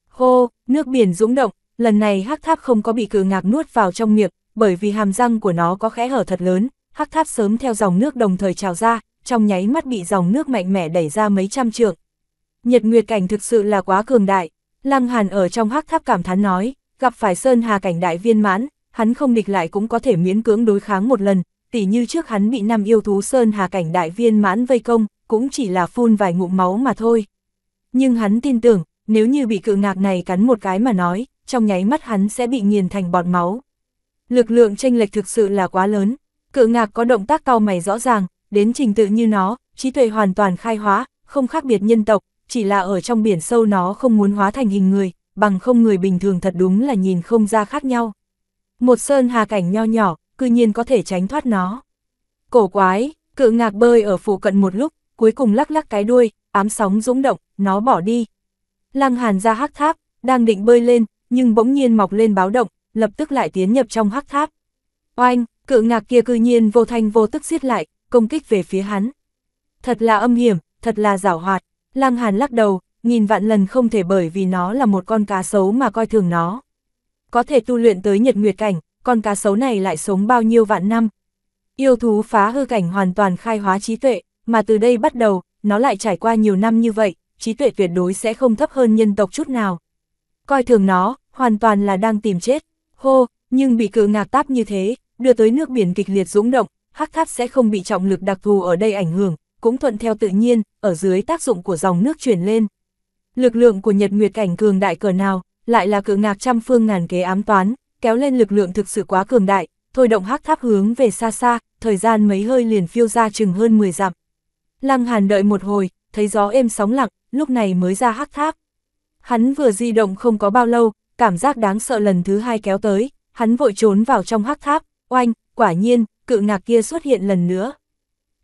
Hô, nước biển dũng động, lần này hắc tháp không có bị cự ngạc nuốt vào trong miệng, bởi vì hàm răng của nó có khẽ hở thật lớn, hắc tháp sớm theo dòng nước đồng thời trào ra, trong nháy mắt bị dòng nước mạnh mẽ đẩy ra mấy trăm trượng. Nhật Nguyệt cảnh thực sự là quá cường đại, Lăng Hàn ở trong hắc tháp cảm thán nói, gặp phải Sơn Hà cảnh đại viên mãn, hắn không địch lại cũng có thể miễn cưỡng đối kháng một lần, tỉ như trước hắn bị năm yêu thú Sơn Hà Cảnh Đại Viên mãn vây công, cũng chỉ là phun vài ngụm máu mà thôi. Nhưng hắn tin tưởng, nếu như bị cự ngạc này cắn một cái mà nói, trong nháy mắt hắn sẽ bị nghiền thành bọt máu. Lực lượng tranh lệch thực sự là quá lớn, cự ngạc có động tác cao mày rõ ràng, đến trình tự như nó, trí tuệ hoàn toàn khai hóa, không khác biệt nhân tộc, chỉ là ở trong biển sâu nó không muốn hóa thành hình người, bằng không người bình thường thật đúng là nhìn không ra khác nhau. Một sơn hà cảnh nho nhỏ, cư nhiên có thể tránh thoát nó. Cổ quái, cự ngạc bơi ở phủ cận một lúc, cuối cùng lắc lắc cái đuôi, ám sóng dũng động, nó bỏ đi. Lăng Hàn ra hắc tháp, đang định bơi lên, nhưng bỗng nhiên mọc lên báo động, lập tức lại tiến nhập trong hắc tháp. Oanh, cự ngạc kia cư nhiên vô thanh vô tức giết lại, công kích về phía hắn. Thật là âm hiểm, thật là giảo hoạt, Lăng Hàn lắc đầu, nghìn vạn lần không thể bởi vì nó là một con cá sấu mà coi thường nó. Có thể tu luyện tới nhật nguyệt cảnh, con cá sấu này lại sống bao nhiêu vạn năm. Yêu thú phá hư cảnh hoàn toàn khai hóa trí tuệ, mà từ đây bắt đầu, nó lại trải qua nhiều năm như vậy, trí tuệ tuyệt đối sẽ không thấp hơn nhân tộc chút nào. Coi thường nó, hoàn toàn là đang tìm chết. Hô, nhưng bị cự ngạc táp như thế, đưa tới nước biển kịch liệt dũng động, hắc tháp sẽ không bị trọng lực đặc thù ở đây ảnh hưởng, cũng thuận theo tự nhiên, ở dưới tác dụng của dòng nước chuyển lên. Lực lượng của nhật nguyệt cảnh cường đại cờ nào, lại là cự ngạc trăm phương ngàn kế ám toán, kéo lên lực lượng thực sự quá cường đại, thôi động hắc tháp hướng về xa xa, thời gian mấy hơi liền phiêu ra chừng hơn 10 dặm. Lăng Hàn đợi một hồi, thấy gió êm sóng lặng, lúc này mới ra hắc tháp. Hắn vừa di động không có bao lâu, cảm giác đáng sợ lần thứ hai kéo tới, hắn vội trốn vào trong hắc tháp, oanh, quả nhiên, cự ngạc kia xuất hiện lần nữa.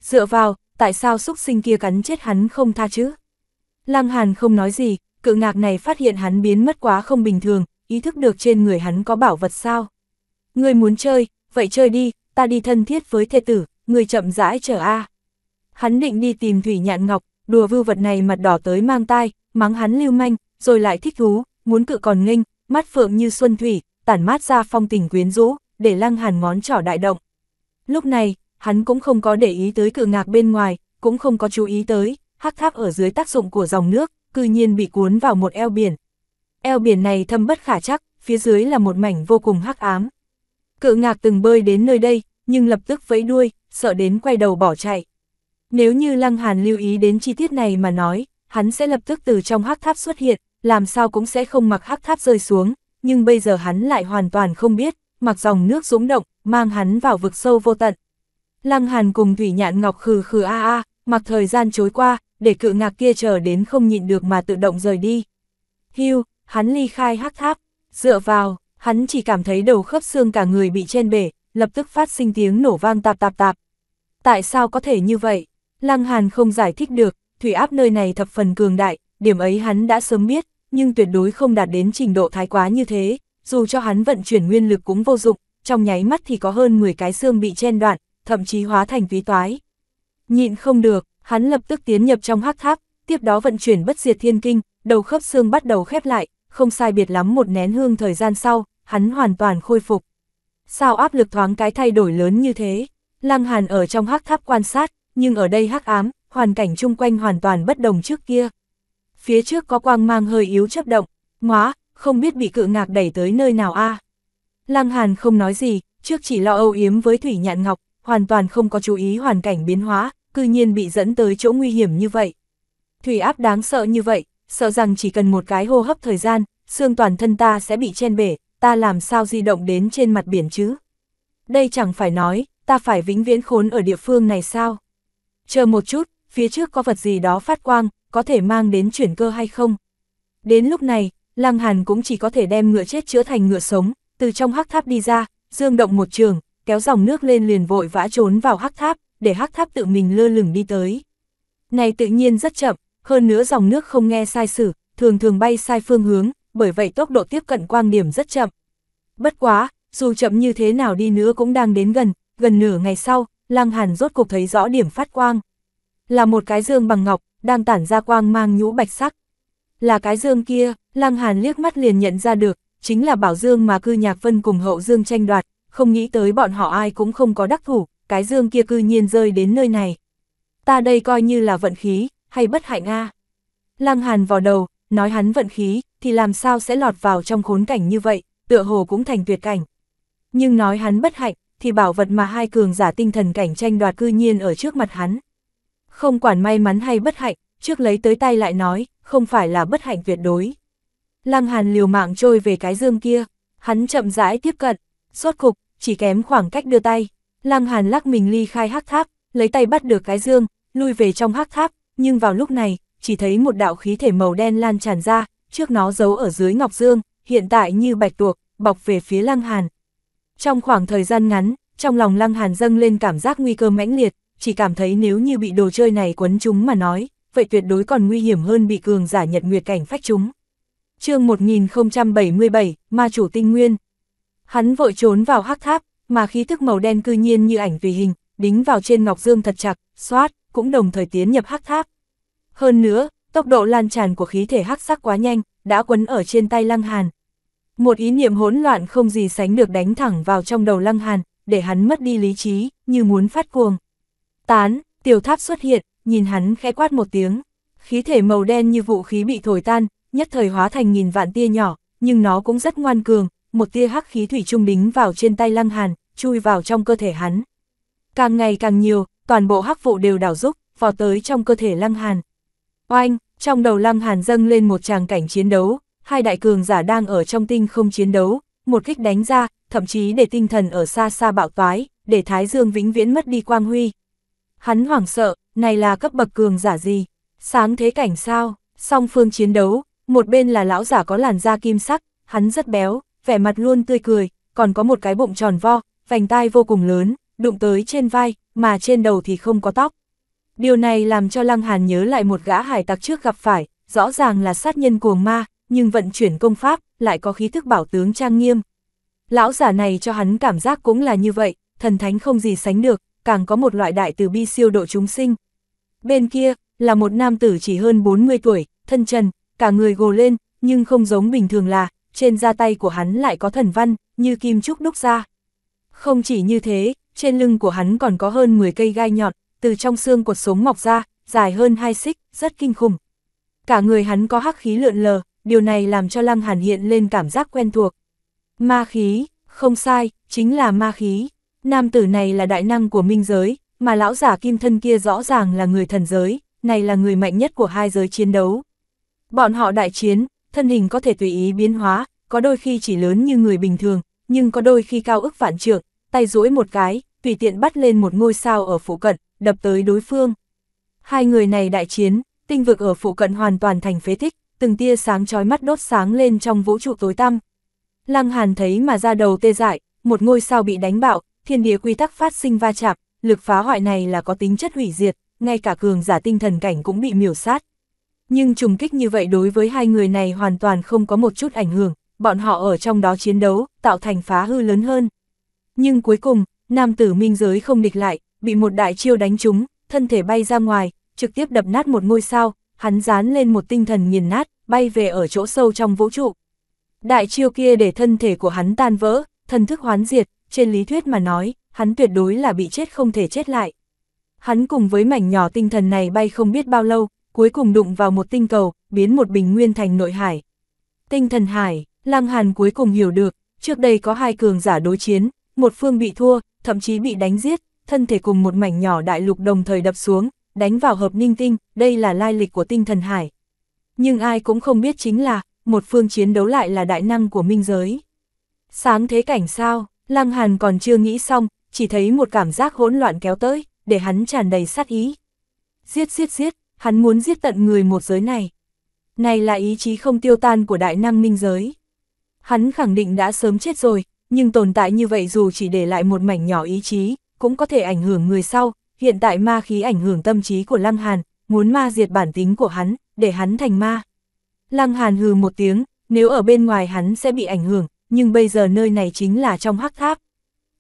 Dựa vào, tại sao xúc sinh kia cắn chết hắn không tha chứ? Lăng Hàn không nói gì, cự ngạc này phát hiện hắn biến mất quá không bình thường, ý thức được trên người hắn có bảo vật sao. Ngươi muốn chơi, vậy chơi đi, ta đi thân thiết với thê tử, ngươi chậm rãi chờ a. Hắn định đi tìm Thủy Nhạn Ngọc, đùa vưu vật này mặt đỏ tới mang tai, mắng hắn lưu manh, rồi lại thích thú, muốn cự còn nghênh, mắt phượng như xuân thủy, tản mát ra phong tình quyến rũ, để lăng hàn ngón trỏ đại động. Lúc này, hắn cũng không có để ý tới cự ngạc bên ngoài, cũng không có chú ý tới, hắc tháp ở dưới tác dụng của dòng nước, cư nhiên bị cuốn vào một eo biển, eo biển này thâm bất khả chắc, phía dưới là một mảnh vô cùng hắc ám. Cự ngạc từng bơi đến nơi đây, nhưng lập tức vẫy đuôi, sợ đến quay đầu bỏ chạy. Nếu như Lăng Hàn lưu ý đến chi tiết này mà nói, hắn sẽ lập tức từ trong hắc tháp xuất hiện, làm sao cũng sẽ không mặc hắc tháp rơi xuống, nhưng bây giờ hắn lại hoàn toàn không biết, mặc dòng nước dũng động, mang hắn vào vực sâu vô tận. Lăng Hàn cùng Thủy Nhạn Ngọc khừ khừ a a, mặc thời gian trôi qua, để cự ngạc kia chờ đến không nhịn được mà tự động rời đi. Hưu, hắn ly khai hắc tháp, dựa vào, hắn chỉ cảm thấy đầu khớp xương cả người bị chen bể, lập tức phát sinh tiếng nổ vang tạp tạp tạp. Tại sao có thể như vậy? Lăng Hàn không giải thích được, thủy áp nơi này thập phần cường đại, điểm ấy hắn đã sớm biết, nhưng tuyệt đối không đạt đến trình độ thái quá như thế, dù cho hắn vận chuyển nguyên lực cũng vô dụng, trong nháy mắt thì có hơn 10 cái xương bị chen đoạn, thậm chí hóa thành túy toái. Nhịn không được, hắn lập tức tiến nhập trong hắc tháp, tiếp đó vận chuyển bất diệt thiên kinh, đầu khớp xương bắt đầu khép lại, không sai biệt lắm một nén hương thời gian sau, hắn hoàn toàn khôi phục. Sao áp lực thoáng cái thay đổi lớn như thế? Lăng Hàn ở trong hắc tháp quan sát, nhưng ở đây hắc ám, hoàn cảnh chung quanh hoàn toàn bất đồng trước kia. Phía trước có quang mang hơi yếu chấp động, ngóa, không biết bị cự ngạc đẩy tới nơi nào a. À. Lăng Hàn không nói gì, trước chỉ lo âu yếm với Thủy Nhạn Ngọc, hoàn toàn không có chú ý hoàn cảnh biến hóa, cư nhiên bị dẫn tới chỗ nguy hiểm như vậy. Thủy áp đáng sợ như vậy, sợ rằng chỉ cần một cái hô hấp thời gian, xương toàn thân ta sẽ bị chen bể, ta làm sao di động đến trên mặt biển chứ? Đây chẳng phải nói, ta phải vĩnh viễn khốn ở địa phương này sao? Chờ một chút, phía trước có vật gì đó phát quang, có thể mang đến chuyển cơ hay không? Đến lúc này, Lăng Hàn cũng chỉ có thể đem ngựa chết chữa thành ngựa sống, từ trong hắc tháp đi ra, dương động một trường, kéo dòng nước lên liền vội vã trốn vào hắc tháp, để hắc tháp tự mình lơ lửng đi tới. Này tự nhiên rất chậm, hơn nữa dòng nước không nghe sai sử, thường thường bay sai phương hướng, bởi vậy tốc độ tiếp cận quang điểm rất chậm. Bất quá, dù chậm như thế nào đi nữa cũng đang đến gần, gần nửa ngày sau, Lăng Hàn rốt cục thấy rõ điểm phát quang. Là một cái dương bằng ngọc, đang tản ra quang mang nhũ bạch sắc. Là cái dương kia, Lăng Hàn liếc mắt liền nhận ra được, chính là bảo dương mà cư nhạc vân cùng hậu dương tranh đoạt, không nghĩ tới bọn họ ai cũng không có đắc thủ, cái dương kia cư nhiên rơi đến nơi này. Ta đây coi như là vận khí, hay bất hạnh a à? Lăng Hàn vào đầu, nói hắn vận khí, thì làm sao sẽ lọt vào trong khốn cảnh như vậy, tựa hồ cũng thành tuyệt cảnh. Nhưng nói hắn bất hạnh, thì bảo vật mà hai cường giả tinh thần cảnh tranh đoạt cư nhiên ở trước mặt hắn. Không quản may mắn hay bất hạnh, trước lấy tới tay lại nói, không phải là bất hạnh tuyệt đối. Lăng Hàn liều mạng trôi về cái dương kia, hắn chậm rãi tiếp cận, suốt cục, chỉ kém khoảng cách đưa tay. Lăng Hàn lắc mình ly khai hắc tháp, lấy tay bắt được cái dương, lui về trong hắc tháp, nhưng vào lúc này, chỉ thấy một đạo khí thể màu đen lan tràn ra, trước nó giấu ở dưới Ngọc Dương, hiện tại như bạch tuộc, bọc về phía Lăng Hàn. Trong khoảng thời gian ngắn, trong lòng Lăng Hàn dâng lên cảm giác nguy cơ mãnh liệt, chỉ cảm thấy nếu như bị đồ chơi này quấn chúng mà nói, vậy tuyệt đối còn nguy hiểm hơn bị cường giả nhật nguyệt cảnh phách chúng. chương 1077, Ma Chủ Tinh Nguyên Hắn vội trốn vào hắc tháp, mà khí thức màu đen cư nhiên như ảnh vì hình, đính vào trên Ngọc Dương thật chặt, xoát, cũng đồng thời tiến nhập hắc tháp. Hơn nữa, tốc độ lan tràn của khí thể hắc sắc quá nhanh, đã quấn ở trên tay Lăng Hàn. Một ý niệm hỗn loạn không gì sánh được đánh thẳng vào trong đầu Lăng Hàn, để hắn mất đi lý trí, như muốn phát cuồng. Tán, tiểu tháp xuất hiện, nhìn hắn khẽ quát một tiếng. Khí thể màu đen như vũ khí bị thổi tan, nhất thời hóa thành nghìn vạn tia nhỏ, nhưng nó cũng rất ngoan cường, một tia hắc khí thủy trung đính vào trên tay Lăng Hàn, chui vào trong cơ thể hắn. Càng ngày càng nhiều, toàn bộ hắc vụ đều đảo rúc, vò tới trong cơ thể Lăng Hàn. Oanh, trong đầu Lăng Hàn dâng lên một tràng cảnh chiến đấu, hai đại cường giả đang ở trong tinh không chiến đấu, một kích đánh ra, thậm chí để tinh thần ở xa xa bạo toái, để Thái Dương vĩnh viễn mất đi quang huy. Hắn hoảng sợ, này là cấp bậc cường giả gì? Sáng thế cảnh sao? Song phương chiến đấu, một bên là lão giả có làn da kim sắc, hắn rất béo, vẻ mặt luôn tươi cười, còn có một cái bụng tròn vo, vành tai vô cùng lớn, đụng tới trên vai, mà trên đầu thì không có tóc. Điều này làm cho Lăng Hàn nhớ lại một gã hải tặc trước gặp phải, rõ ràng là sát nhân cuồng ma, nhưng vận chuyển công pháp, lại có khí thức bảo tướng trang nghiêm. Lão giả này cho hắn cảm giác cũng là như vậy, thần thánh không gì sánh được, càng có một loại đại từ bi siêu độ chúng sinh. Bên kia, là một nam tử chỉ hơn 40 tuổi, thân trần, cả người gồ lên, nhưng không giống bình thường là, trên da tay của hắn lại có thần văn, như kim trúc đúc ra. Không chỉ như thế, trên lưng của hắn còn có hơn 10 cây gai nhọn, từ trong xương cột sống mọc ra, dài hơn hai xích, rất kinh khủng. Cả người hắn có hắc khí lượn lờ, điều này làm cho Lăng Hàn hiện lên cảm giác quen thuộc. Ma khí, không sai, chính là ma khí. Nam tử này là đại năng của minh giới, mà lão giả kim thân kia rõ ràng là người thần giới, này là người mạnh nhất của hai giới chiến đấu. Bọn họ đại chiến, thân hình có thể tùy ý biến hóa, có đôi khi chỉ lớn như người bình thường, nhưng có đôi khi cao ức vạn trượng, tay duỗi một cái, tùy tiện bắt lên một ngôi sao ở phụ cận, đập tới đối phương. Hai người này đại chiến, tinh vực ở phụ cận hoàn toàn thành phế tích, từng tia sáng chói mắt đốt sáng lên trong vũ trụ tối tăm. Lăng Hàn thấy mà ra đầu tê dại, một ngôi sao bị đánh bạo, thiên địa quy tắc phát sinh va chạm, lực phá hoại này là có tính chất hủy diệt, ngay cả cường giả tinh thần cảnh cũng bị miểu sát. Nhưng trùng kích như vậy đối với hai người này hoàn toàn không có một chút ảnh hưởng, bọn họ ở trong đó chiến đấu, tạo thành phá hư lớn hơn. Nhưng cuối cùng, nam tử minh giới không địch lại, bị một đại chiêu đánh trúng, thân thể bay ra ngoài, trực tiếp đập nát một ngôi sao, hắn dán lên một tinh thần nghiền nát, bay về ở chỗ sâu trong vũ trụ. Đại chiêu kia để thân thể của hắn tan vỡ, thần thức hoán diệt, trên lý thuyết mà nói, hắn tuyệt đối là bị chết không thể chết lại. Hắn cùng với mảnh nhỏ tinh thần này bay không biết bao lâu, cuối cùng đụng vào một tinh cầu, biến một bình nguyên thành nội hải. Tinh thần hải, Lăng Hàn cuối cùng hiểu được, trước đây có hai cường giả đối chiến, một phương bị thua, thậm chí bị đánh giết, thân thể cùng một mảnh nhỏ đại lục đồng thời đập xuống, đánh vào hợp ninh tinh, đây là lai lịch của tinh thần hải. Nhưng ai cũng không biết chính là, một phương chiến đấu lại là đại năng của minh giới. Sáng thế cảnh sao, Lăng Hàn còn chưa nghĩ xong, chỉ thấy một cảm giác hỗn loạn kéo tới, để hắn tràn đầy sát ý. Giết giết giết, hắn muốn giết tận người một giới này. Này là ý chí không tiêu tan của đại năng minh giới. Hắn khẳng định đã sớm chết rồi, nhưng tồn tại như vậy dù chỉ để lại một mảnh nhỏ ý chí, cũng có thể ảnh hưởng người sau, hiện tại ma khí ảnh hưởng tâm trí của Lăng Hàn, muốn ma diệt bản tính của hắn, để hắn thành ma. Lăng Hàn hừ một tiếng, nếu ở bên ngoài hắn sẽ bị ảnh hưởng, nhưng bây giờ nơi này chính là trong hắc tháp.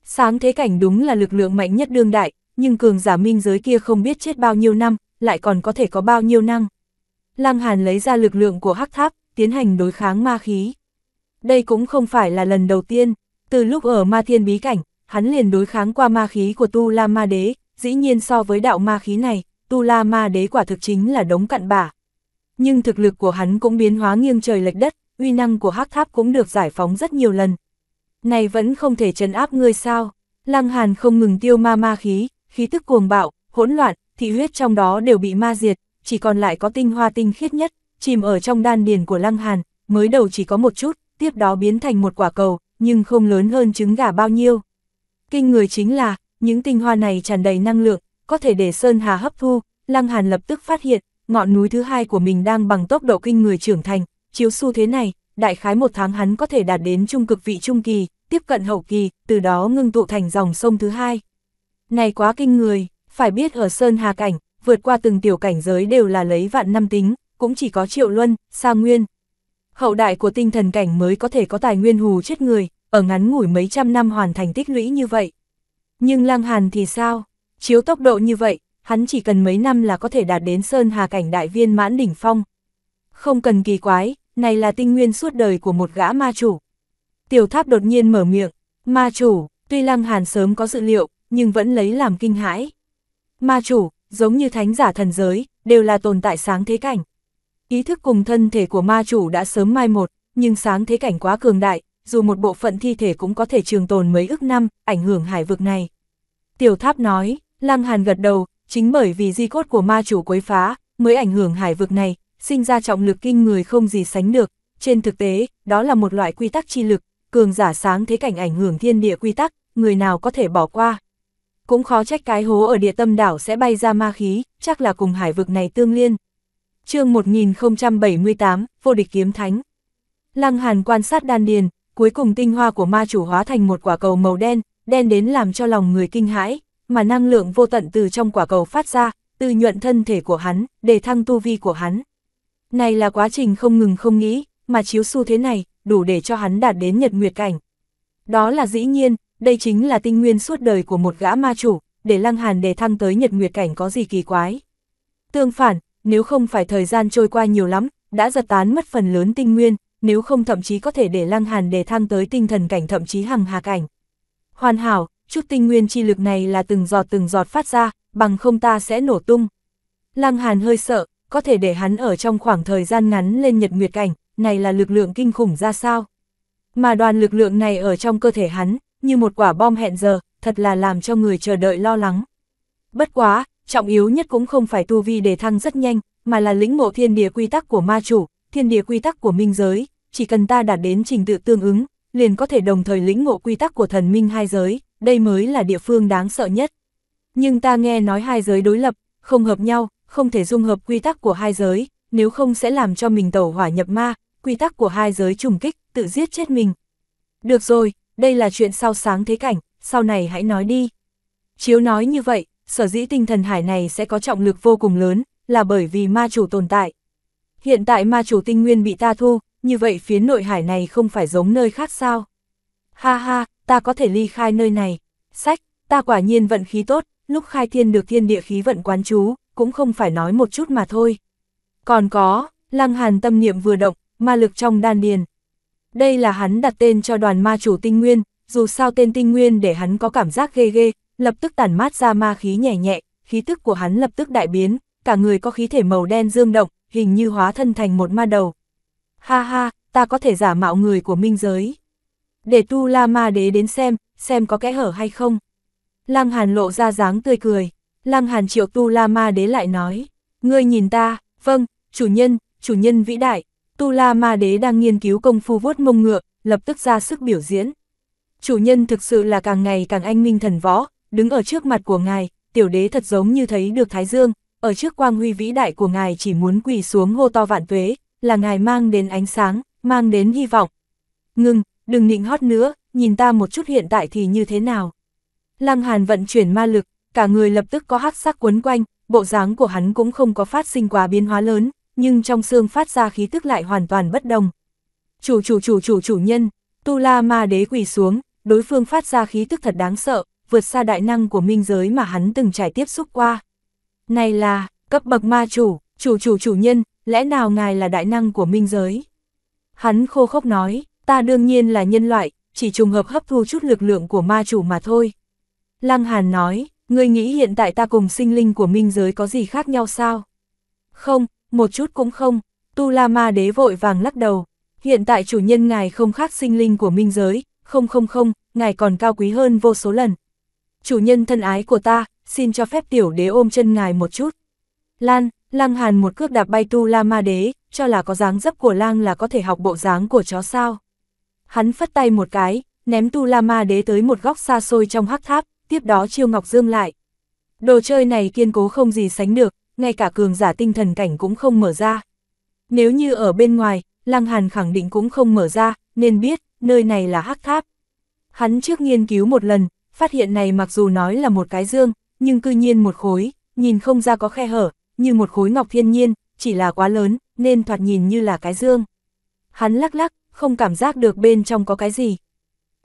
Sáng thế cảnh đúng là lực lượng mạnh nhất đương đại, nhưng cường giả minh giới kia không biết chết bao nhiêu năm, lại còn có thể có bao nhiêu năng. Lăng Hàn lấy ra lực lượng của hắc tháp, tiến hành đối kháng ma khí. Đây cũng không phải là lần đầu tiên, từ lúc ở ma thiên bí cảnh, hắn liền đối kháng qua ma khí của Tu La Ma Đế, dĩ nhiên so với đạo ma khí này, Tu La Ma Đế quả thực chính là đống cặn bả. Nhưng thực lực của hắn cũng biến hóa nghiêng trời lệch đất, uy năng của hắc tháp cũng được giải phóng rất nhiều lần. Này vẫn không thể trấn áp ngươi sao? Lăng Hàn không ngừng tiêu ma ma khí, khí tức cuồng bạo, hỗn loạn, thị huyết trong đó đều bị ma diệt, chỉ còn lại có tinh hoa tinh khiết nhất, chìm ở trong đan điền của Lăng Hàn, mới đầu chỉ có một chút, tiếp đó biến thành một quả cầu, nhưng không lớn hơn trứng gà bao nhiêu. Kinh người chính là, những tinh hoa này tràn đầy năng lượng, có thể để Sơn Hà hấp thu, Lăng Hàn lập tức phát hiện, ngọn núi thứ hai của mình đang bằng tốc độ kinh người trưởng thành, chiếu xu thế này, đại khái một tháng hắn có thể đạt đến trung cực vị trung kỳ, tiếp cận hậu kỳ, từ đó ngưng tụ thành dòng sông thứ hai. Này quá kinh người, phải biết ở Sơn Hà Cảnh, vượt qua từng tiểu cảnh giới đều là lấy vạn năm tính, cũng chỉ có Triệu Luân, Sa Nguyên, hậu đại của tinh thần cảnh mới có thể có tài nguyên hù chết người, ở ngắn ngủi mấy trăm năm hoàn thành tích lũy như vậy. Nhưng Lăng Hàn thì sao? Chiếu tốc độ như vậy, hắn chỉ cần mấy năm là có thể đạt đến Sơn Hà cảnh đại viên mãn đỉnh phong. Không cần kỳ quái, này là tinh nguyên suốt đời của một gã ma chủ. Tiểu tháp đột nhiên mở miệng, ma chủ, tuy Lăng Hàn sớm có dự liệu, nhưng vẫn lấy làm kinh hãi. Ma chủ, giống như thánh giả thần giới, đều là tồn tại sáng thế cảnh ý thức cùng thân thể của ma chủ đã sớm mai một, nhưng sáng thế cảnh quá cường đại, dù một bộ phận thi thể cũng có thể trường tồn mấy ức năm, ảnh hưởng hải vực này. Tiểu tháp nói, Lăng Hàn gật đầu, chính bởi vì di cốt của ma chủ quấy phá, mới ảnh hưởng hải vực này, sinh ra trọng lực kinh người không gì sánh được. Trên thực tế, đó là một loại quy tắc chi lực, cường giả sáng thế cảnh ảnh hưởng thiên địa quy tắc, người nào có thể bỏ qua. Cũng khó trách cái hố ở địa tâm đảo sẽ bay ra ma khí, chắc là cùng hải vực này tương liên chương 1078, vô địch kiếm thánh. Lăng Hàn quan sát đan điền, cuối cùng tinh hoa của ma chủ hóa thành một quả cầu màu đen, đen đến làm cho lòng người kinh hãi, mà năng lượng vô tận từ trong quả cầu phát ra, từ nhuận thân thể của hắn, để thăng tu vi của hắn. Này là quá trình không ngừng không nghĩ, mà chiếu xu thế này, đủ để cho hắn đạt đến nhật nguyệt cảnh. Đó là dĩ nhiên, đây chính là tinh nguyên suốt đời của một gã ma chủ, để lăng hàn đề thăng tới nhật nguyệt cảnh có gì kỳ quái. Tương phản, nếu không phải thời gian trôi qua nhiều lắm, đã giật tán mất phần lớn tinh nguyên, nếu không thậm chí có thể để Lăng Hàn đề thăng tới tinh thần cảnh thậm chí hằng hà cảnh. Hoàn hảo, chút tinh nguyên chi lực này là từng giọt từng giọt phát ra, bằng không ta sẽ nổ tung. Lăng Hàn hơi sợ, có thể để hắn ở trong khoảng thời gian ngắn lên nhật nguyệt cảnh, này là lực lượng kinh khủng ra sao. Mà đoàn lực lượng này ở trong cơ thể hắn, như một quả bom hẹn giờ, thật là làm cho người chờ đợi lo lắng. Bất quá, trọng yếu nhất cũng không phải tu vi để thăng rất nhanh, mà là lĩnh ngộ thiên địa quy tắc của ma chủ, thiên địa quy tắc của minh giới, chỉ cần ta đạt đến trình tự tương ứng, liền có thể đồng thời lĩnh ngộ quy tắc của thần minh hai giới, đây mới là địa phương đáng sợ nhất. Nhưng ta nghe nói hai giới đối lập, không hợp nhau, không thể dung hợp quy tắc của hai giới, nếu không sẽ làm cho mình tẩu hỏa nhập ma, quy tắc của hai giới trùng kích, tự giết chết mình. Được rồi, đây là chuyện sau sáng thế cảnh, sau này hãy nói đi. Chiếu nói như vậy, sở dĩ tinh thần hải này sẽ có trọng lực vô cùng lớn, là bởi vì ma chủ tồn tại. Hiện tại ma chủ tinh nguyên bị ta thu, như vậy phía nội hải này không phải giống nơi khác sao? Ha ha, ta có thể ly khai nơi này. Sách, ta quả nhiên vận khí tốt, lúc khai thiên được thiên địa khí vận quán chú, cũng không phải nói một chút mà thôi. Còn có, lăng hàn tâm niệm vừa động, ma lực trong đan điền. Đây là hắn đặt tên cho đoàn ma chủ tinh nguyên, dù sao tên tinh nguyên để hắn có cảm giác ghê ghê, lập tức tản mát ra ma khí nhẹ nhẹ, khí tức của hắn lập tức đại biến, cả người có khí thể màu đen dương động, hình như hóa thân thành một ma đầu. Ha ha, ta có thể giả mạo người của minh giới. Để tu la ma đế đến xem, xem có kẽ hở hay không. Lăng Hàn lộ ra dáng tươi cười, Lăng Hàn triệu tu la ma đế lại nói, ngươi nhìn ta, vâng, chủ nhân, chủ nhân vĩ đại, tu la ma đế đang nghiên cứu công phu vuốt mông ngựa, lập tức ra sức biểu diễn. Chủ nhân thực sự là càng ngày càng anh minh thần võ, đứng ở trước mặt của ngài, tiểu đế thật giống như thấy được Thái Dương, ở trước quang huy vĩ đại của ngài chỉ muốn quỳ xuống hô to vạn tuế, là ngài mang đến ánh sáng, mang đến hy vọng. Ngưng, đừng nịnh hót nữa, nhìn ta một chút hiện tại thì như thế nào. Lăng Hàn vận chuyển ma lực, cả người lập tức có hắc sắc quấn quanh, bộ dáng của hắn cũng không có phát sinh quá biến hóa lớn, nhưng trong xương phát ra khí tức lại hoàn toàn bất đồng. Chủ chủ chủ chủ chủ nhân, Tu La Ma Đế quỳ xuống, đối phương phát ra khí tức thật đáng sợ, vượt xa đại năng của minh giới mà hắn từng trải tiếp xúc qua. Này là, cấp bậc ma chủ, chủ chủ chủ nhân, lẽ nào ngài là đại năng của minh giới? Hắn khô khốc nói, ta đương nhiên là nhân loại, chỉ trùng hợp hấp thu chút lực lượng của ma chủ mà thôi. Lăng Hàn nói, ngươi nghĩ hiện tại ta cùng sinh linh của minh giới có gì khác nhau sao? Không, một chút cũng không, Tu La Ma đế vội vàng lắc đầu, hiện tại chủ nhân ngài không khác sinh linh của minh giới, không không không, ngài còn cao quý hơn vô số lần, chủ nhân thân ái của ta, xin cho phép tiểu đế ôm chân ngài một chút. Lan, Lăng Hàn một cước đạp bay tu la ma đế, cho là có dáng dấp của lang là có thể học bộ dáng của chó sao. Hắn phất tay một cái, ném tu la ma đế tới một góc xa xôi trong hắc tháp, tiếp đó chiêu ngọc dương lại. Đồ chơi này kiên cố không gì sánh được, ngay cả cường giả tinh thần cảnh cũng không mở ra. Nếu như ở bên ngoài, Lăng Hàn khẳng định cũng không mở ra, nên biết, nơi này là hắc tháp. Hắn trước nghiên cứu một lần, phát hiện này mặc dù nói là một cái dương, nhưng cư nhiên một khối, nhìn không ra có khe hở, như một khối ngọc thiên nhiên, chỉ là quá lớn, nên thoạt nhìn như là cái dương. Hắn lắc lắc, không cảm giác được bên trong có cái gì.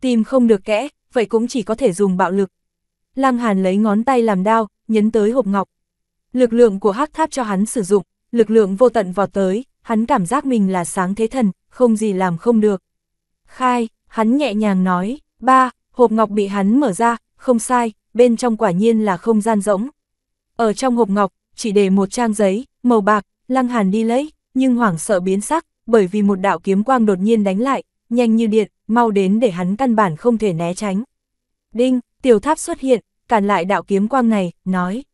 Tìm không được kẽ, vậy cũng chỉ có thể dùng bạo lực. Lăng Hàn lấy ngón tay làm đao, nhấn tới hộp ngọc. Lực lượng của hắc tháp cho hắn sử dụng, lực lượng vô tận vọt tới, hắn cảm giác mình là sáng thế thần, không gì làm không được. Khai, hắn nhẹ nhàng nói, ba, hộp ngọc bị hắn mở ra, không sai, bên trong quả nhiên là không gian rỗng. Ở trong hộp ngọc, chỉ để một trang giấy, màu bạc, lăng hàn đi lấy, nhưng hoảng sợ biến sắc, bởi vì một đạo kiếm quang đột nhiên đánh lại, nhanh như điện, mau đến để hắn căn bản không thể né tránh. Đinh, tiểu tháp xuất hiện, cản lại đạo kiếm quang này, nói.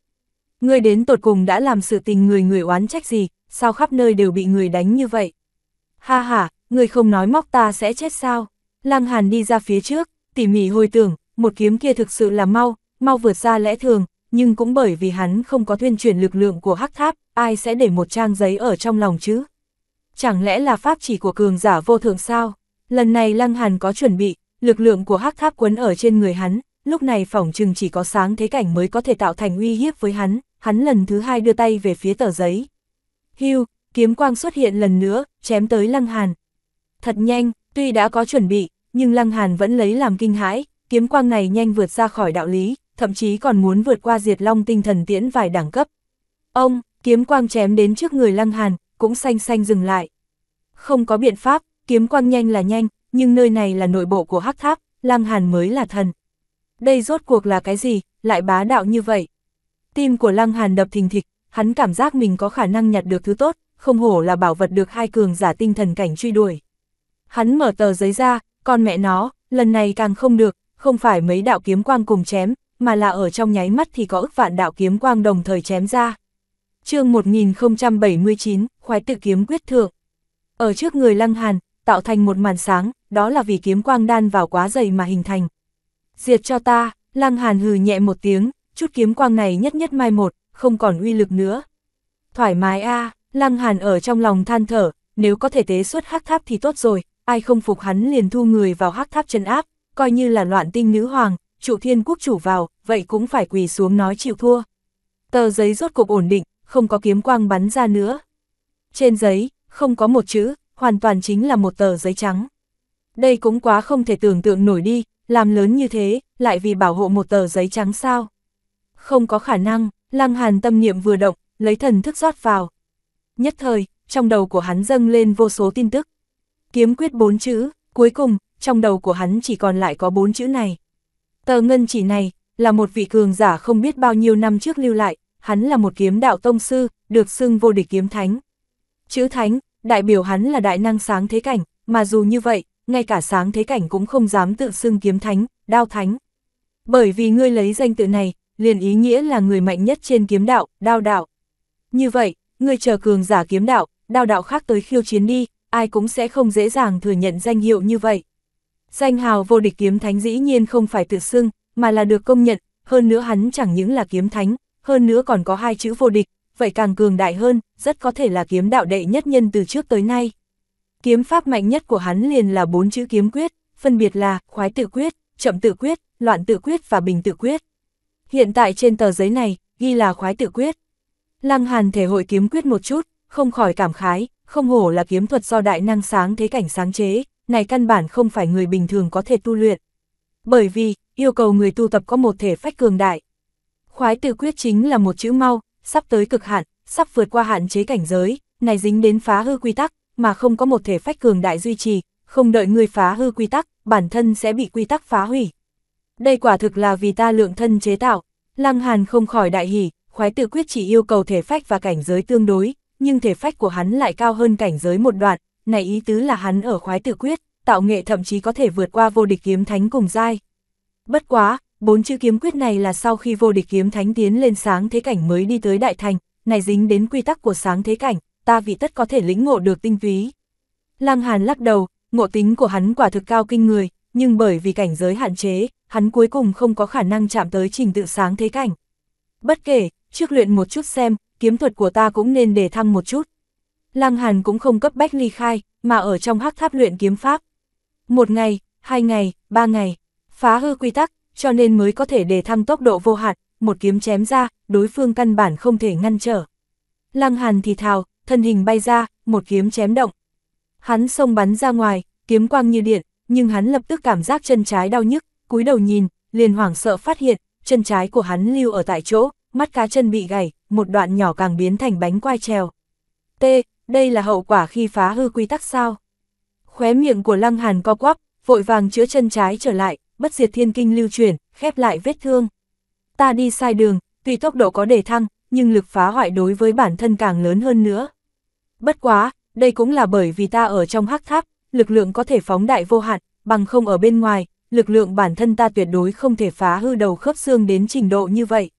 Ngươi đến tột cùng đã làm sự tình người người oán trách gì, sao khắp nơi đều bị người đánh như vậy? Ha ha, ngươi không nói móc ta sẽ chết sao? Lăng Hàn đi ra phía trước, tỉ mỉ hồi tưởng, một kiếm kia thực sự là mau, mau vượt xa lẽ thường, nhưng cũng bởi vì hắn không có thuyên chuyển lực lượng của hắc tháp, ai sẽ để một trang giấy ở trong lòng chứ? Chẳng lẽ là pháp chỉ của cường giả vô thượng sao? Lần này Lăng Hàn có chuẩn bị, lực lượng của hắc tháp quấn ở trên người hắn, lúc này phỏng chừng chỉ có sáng thế cảnh mới có thể tạo thành uy hiếp với hắn, hắn lần thứ hai đưa tay về phía tờ giấy. Hưu, kiếm quang xuất hiện lần nữa, chém tới Lăng Hàn. Thật nhanh, tuy đã có chuẩn bị, nhưng Lăng Hàn vẫn lấy làm kinh hãi, kiếm quang này nhanh vượt ra khỏi đạo lý, thậm chí còn muốn vượt qua diệt long tinh thần tiễn vài đẳng cấp. Ông, kiếm quang chém đến trước người Lăng Hàn, cũng xanh xanh dừng lại. Không có biện pháp, kiếm quang nhanh là nhanh, nhưng nơi này là nội bộ của hắc tháp, Lăng Hàn mới là thần. Đây rốt cuộc là cái gì, lại bá đạo như vậy? Tim của Lăng Hàn đập thình thịch, hắn cảm giác mình có khả năng nhặt được thứ tốt, không hổ là bảo vật được hai cường giả tinh thần cảnh truy đuổi. Hắn mở tờ giấy ra, con mẹ nó, lần này càng không được, không phải mấy đạo kiếm quang cùng chém, mà là ở trong nháy mắt thì có ức vạn đạo kiếm quang đồng thời chém ra. chương 1079, khoái tự kiếm quyết thượng. Ở trước người Lăng Hàn, tạo thành một màn sáng, đó là vì kiếm quang đan vào quá dày mà hình thành. Diệt cho ta, Lăng Hàn hừ nhẹ một tiếng, chút kiếm quang này nhất nhất mai một, không còn uy lực nữa. Thoải mái a à, Lăng Hàn ở trong lòng than thở, nếu có thể tế xuất hắc tháp thì tốt rồi, ai không phục hắn liền thu người vào hắc tháp chân áp, coi như là loạn tinh nữ hoàng, trụ thiên quốc chủ vào, vậy cũng phải quỳ xuống nói chịu thua. Tờ giấy rốt cục ổn định, không có kiếm quang bắn ra nữa. Trên giấy, không có một chữ, hoàn toàn chính là một tờ giấy trắng. Đây cũng quá không thể tưởng tượng nổi đi, làm lớn như thế, lại vì bảo hộ một tờ giấy trắng sao. Không có khả năng, lăng hàn tâm niệm vừa động, lấy thần thức rót vào. Nhất thời, trong đầu của hắn dâng lên vô số tin tức kiếm quyết bốn chữ, cuối cùng, trong đầu của hắn chỉ còn lại có bốn chữ này. Tờ ngân chỉ này, là một vị cường giả không biết bao nhiêu năm trước lưu lại, hắn là một kiếm đạo tông sư, được xưng vô địch kiếm thánh. Chữ thánh, đại biểu hắn là đại năng sáng thế cảnh, mà dù như vậy, ngay cả sáng thế cảnh cũng không dám tự xưng kiếm thánh, đao thánh. Bởi vì ngươi lấy danh tự này, liền ý nghĩa là người mạnh nhất trên kiếm đạo, đao đạo. Như vậy, ngươi chờ cường giả kiếm đạo, đao đạo khác tới khiêu chiến đi, ai cũng sẽ không dễ dàng thừa nhận danh hiệu như vậy. Danh hào vô địch kiếm thánh dĩ nhiên không phải tự xưng, mà là được công nhận, hơn nữa hắn chẳng những là kiếm thánh, hơn nữa còn có hai chữ vô địch, vậy càng cường đại hơn, rất có thể là kiếm đạo đệ nhất nhân từ trước tới nay. Kiếm pháp mạnh nhất của hắn liền là bốn chữ kiếm quyết, phân biệt là khoái tự quyết, chậm tự quyết, loạn tự quyết và bình tự quyết. Hiện tại trên tờ giấy này, ghi là khoái tự quyết. Lăng Hàn thể hội kiếm quyết một chút, không khỏi cảm khái, không hổ là kiếm thuật do đại năng sáng thế cảnh sáng chế, này căn bản không phải người bình thường có thể tu luyện. Bởi vì, yêu cầu người tu tập có một thể phách cường đại. Khoái tự quyết chính là một chữ mau, sắp tới cực hạn, sắp vượt qua hạn chế cảnh giới, này dính đến phá hư quy tắc, mà không có một thể phách cường đại duy trì, không đợi người phá hư quy tắc, bản thân sẽ bị quy tắc phá hủy. Đây quả thực là vì ta lượng thân chế tạo, Lăng Hàn không khỏi đại hỉ, khoái tự quyết chỉ yêu cầu thể phách và cảnh giới tương đối, nhưng thể phách của hắn lại cao hơn cảnh giới một đoạn, này ý tứ là hắn ở khoái tử quyết, tạo nghệ thậm chí có thể vượt qua vô địch kiếm thánh cùng giai. Bất quá, bốn chữ kiếm quyết này là sau khi vô địch kiếm thánh tiến lên sáng thế cảnh mới đi tới đại thành, này dính đến quy tắc của sáng thế cảnh, ta vị tất có thể lĩnh ngộ được tinh túy. Lăng Hàn lắc đầu, ngộ tính của hắn quả thực cao kinh người, nhưng bởi vì cảnh giới hạn chế, hắn cuối cùng không có khả năng chạm tới trình tự sáng thế cảnh. Bất kể, trước luyện một chút xem, kiếm thuật của ta cũng nên để thăng một chút. Lăng Hàn cũng không cấp bách ly khai, mà ở trong hắc tháp luyện kiếm pháp. Một ngày, hai ngày, ba ngày, phá hư quy tắc, cho nên mới có thể để thăng tốc độ vô hạn, một kiếm chém ra, đối phương căn bản không thể ngăn trở. Lăng Hàn thì thào, thân hình bay ra, một kiếm chém động. Hắn xông bắn ra ngoài, kiếm quang như điện, nhưng hắn lập tức cảm giác chân trái đau nhức, cúi đầu nhìn, liền hoảng sợ phát hiện, chân trái của hắn lưu ở tại chỗ, mắt cá chân bị gãy, một đoạn nhỏ càng biến thành bánh quai trèo. T, đây là hậu quả khi phá hư quy tắc sao? Khóe miệng của Lăng Hàn co quắp, vội vàng chữa chân trái trở lại, bất diệt thiên kinh lưu chuyển, khép lại vết thương. Ta đi sai đường, tuy tốc độ có đề thăng, nhưng lực phá hoại đối với bản thân càng lớn hơn nữa. Bất quá, đây cũng là bởi vì ta ở trong hắc tháp, lực lượng có thể phóng đại vô hạn, bằng không ở bên ngoài, lực lượng bản thân ta tuyệt đối không thể phá hư đầu khớp xương đến trình độ như vậy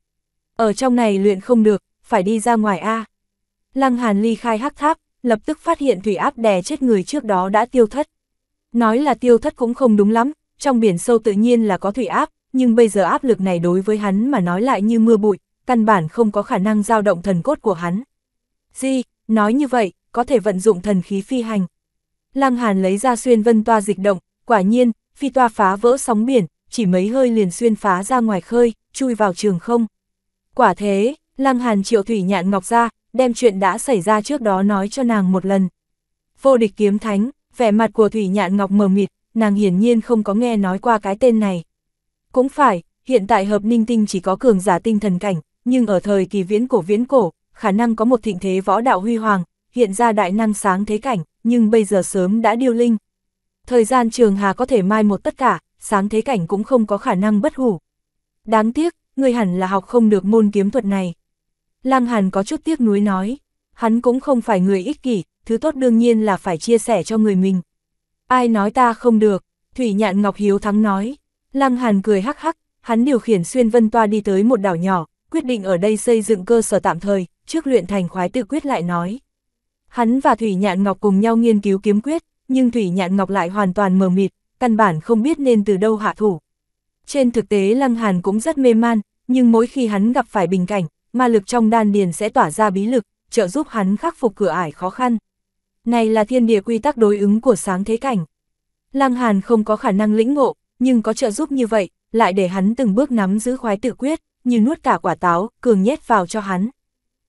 ở trong này luyện không được, phải đi ra ngoài A. Lăng Hàn ly khai hắc tháp, lập tức phát hiện thủy áp đè chết người trước đó đã tiêu thất. Nói là tiêu thất cũng không đúng lắm, trong biển sâu tự nhiên là có thủy áp, nhưng bây giờ áp lực này đối với hắn mà nói lại như mưa bụi, căn bản không có khả năng dao động thần cốt của hắn. Di, nói như vậy, có thể vận dụng thần khí phi hành. Lăng Hàn lấy ra xuyên vân toa dịch động, quả nhiên, phi toa phá vỡ sóng biển, chỉ mấy hơi liền xuyên phá ra ngoài khơi, chui vào trường không. Quả thế, Lăng Hàn triệu Thủy Nhạn Ngọc ra, đem chuyện đã xảy ra trước đó nói cho nàng một lần. Vô địch kiếm thánh, vẻ mặt của Thủy Nhạn Ngọc mờ mịt, nàng hiển nhiên không có nghe nói qua cái tên này. Cũng phải, hiện tại hợp ninh tinh chỉ có cường giả tinh thần cảnh, nhưng ở thời kỳ viễn cổ viễn cổ, khả năng có một thịnh thế võ đạo huy hoàng, hiện ra đại năng sáng thế cảnh, nhưng bây giờ sớm đã điêu linh. Thời gian trường hà có thể mai một tất cả, sáng thế cảnh cũng không có khả năng bất hủ. Đáng tiếc, ngươi hẳn là học không được môn kiếm thuật này. Lăng Hàn có chút tiếc nuối nói, hắn cũng không phải người ích kỷ, thứ tốt đương nhiên là phải chia sẻ cho người mình. Ai nói ta không được, Thủy Nhạn Ngọc Hiếu Thắng nói. Lăng Hàn cười hắc hắc, hắn điều khiển xuyên vân toa đi tới một đảo nhỏ, quyết định ở đây xây dựng cơ sở tạm thời, trước luyện thành khoái tự quyết lại nói. Hắn và Thủy Nhạn Ngọc cùng nhau nghiên cứu kiếm quyết, nhưng Thủy Nhạn Ngọc lại hoàn toàn mờ mịt, căn bản không biết nên từ đâu hạ thủ. Trên thực tế Lăng Hàn cũng rất mê man, nhưng mỗi khi hắn gặp phải bình cảnh, ma lực trong đan điền sẽ tỏa ra bí lực, trợ giúp hắn khắc phục cửa ải khó khăn. Này là thiên địa quy tắc đối ứng của sáng thế cảnh. Lăng Hàn không có khả năng lĩnh ngộ, nhưng có trợ giúp như vậy, lại để hắn từng bước nắm giữ khoái tự quyết, như nuốt cả quả táo, cường nhét vào cho hắn.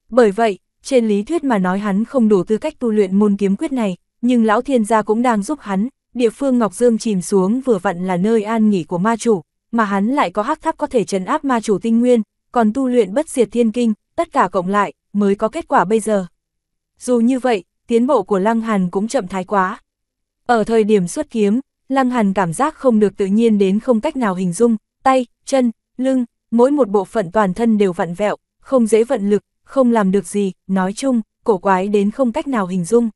Bởi vậy, trên lý thuyết mà nói hắn không đủ tư cách tu luyện môn kiếm quyết này, nhưng lão thiên gia cũng đang giúp hắn, địa phương Ngọc Dương chìm xuống vừa vặn là nơi an nghỉ của ma chủ, mà hắn lại có hắc tháp có thể trấn áp ma chủ tinh nguyên, còn tu luyện bất diệt thiên kinh, tất cả cộng lại, mới có kết quả bây giờ. Dù như vậy, tiến bộ của Lăng Hàn cũng chậm thái quá. Ở thời điểm xuất kiếm, Lăng Hàn cảm giác không được tự nhiên đến không cách nào hình dung, tay, chân, lưng, mỗi một bộ phận toàn thân đều vặn vẹo, không dễ vận lực, không làm được gì, nói chung, cổ quái đến không cách nào hình dung.